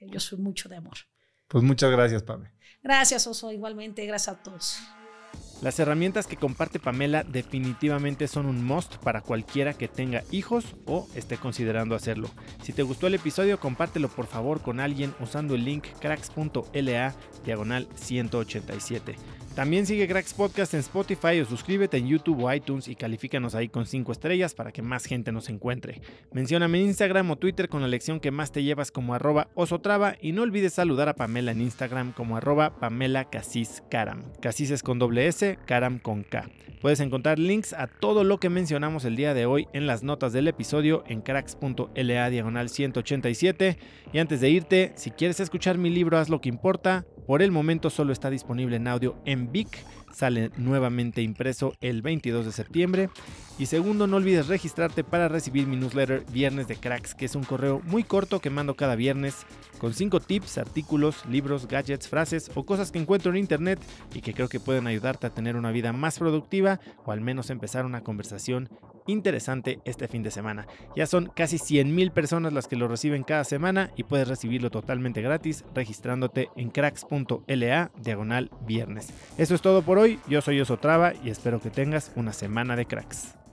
Speaker 2: Yo soy mucho de amor.
Speaker 1: Pues muchas gracias, Pame.
Speaker 2: Gracias, Oso, igualmente. Gracias a todos.
Speaker 1: Las herramientas que comparte Pamela definitivamente son un must para cualquiera que tenga hijos o esté considerando hacerlo. Si te gustó el episodio, compártelo por favor con alguien usando el link cracks.la diagonal 187. También sigue Cracks Podcast en Spotify o suscríbete en YouTube o iTunes y califícanos ahí con 5 estrellas para que más gente nos encuentre. Mencióname en Instagram o Twitter con la lección que más te llevas como arroba osotrava y no olvides saludar a Pamela en Instagram como arroba Pamela Casis Caram. Casis es con doble S, Caram con K. Puedes encontrar links a todo lo que mencionamos el día de hoy en las notas del episodio en cracks.la diagonal 187. Y antes de irte, si quieres escuchar mi libro Haz lo que importa, por el momento solo está disponible en audio en Mozambique Sale nuevamente impreso el 22 de septiembre. Y segundo, no olvides registrarte para recibir mi newsletter Viernes de Cracks, que es un correo muy corto que mando cada viernes con cinco tips, artículos, libros, gadgets, frases o cosas que encuentro en internet y que creo que pueden ayudarte a tener una vida más productiva o al menos empezar una conversación interesante este fin de semana. Ya son casi 100.000 personas las que lo reciben cada semana y puedes recibirlo totalmente gratis registrándote en cracks.la diagonal viernes. Eso es todo por hoy hoy. Yo soy Osotrava y espero que tengas una semana de cracks.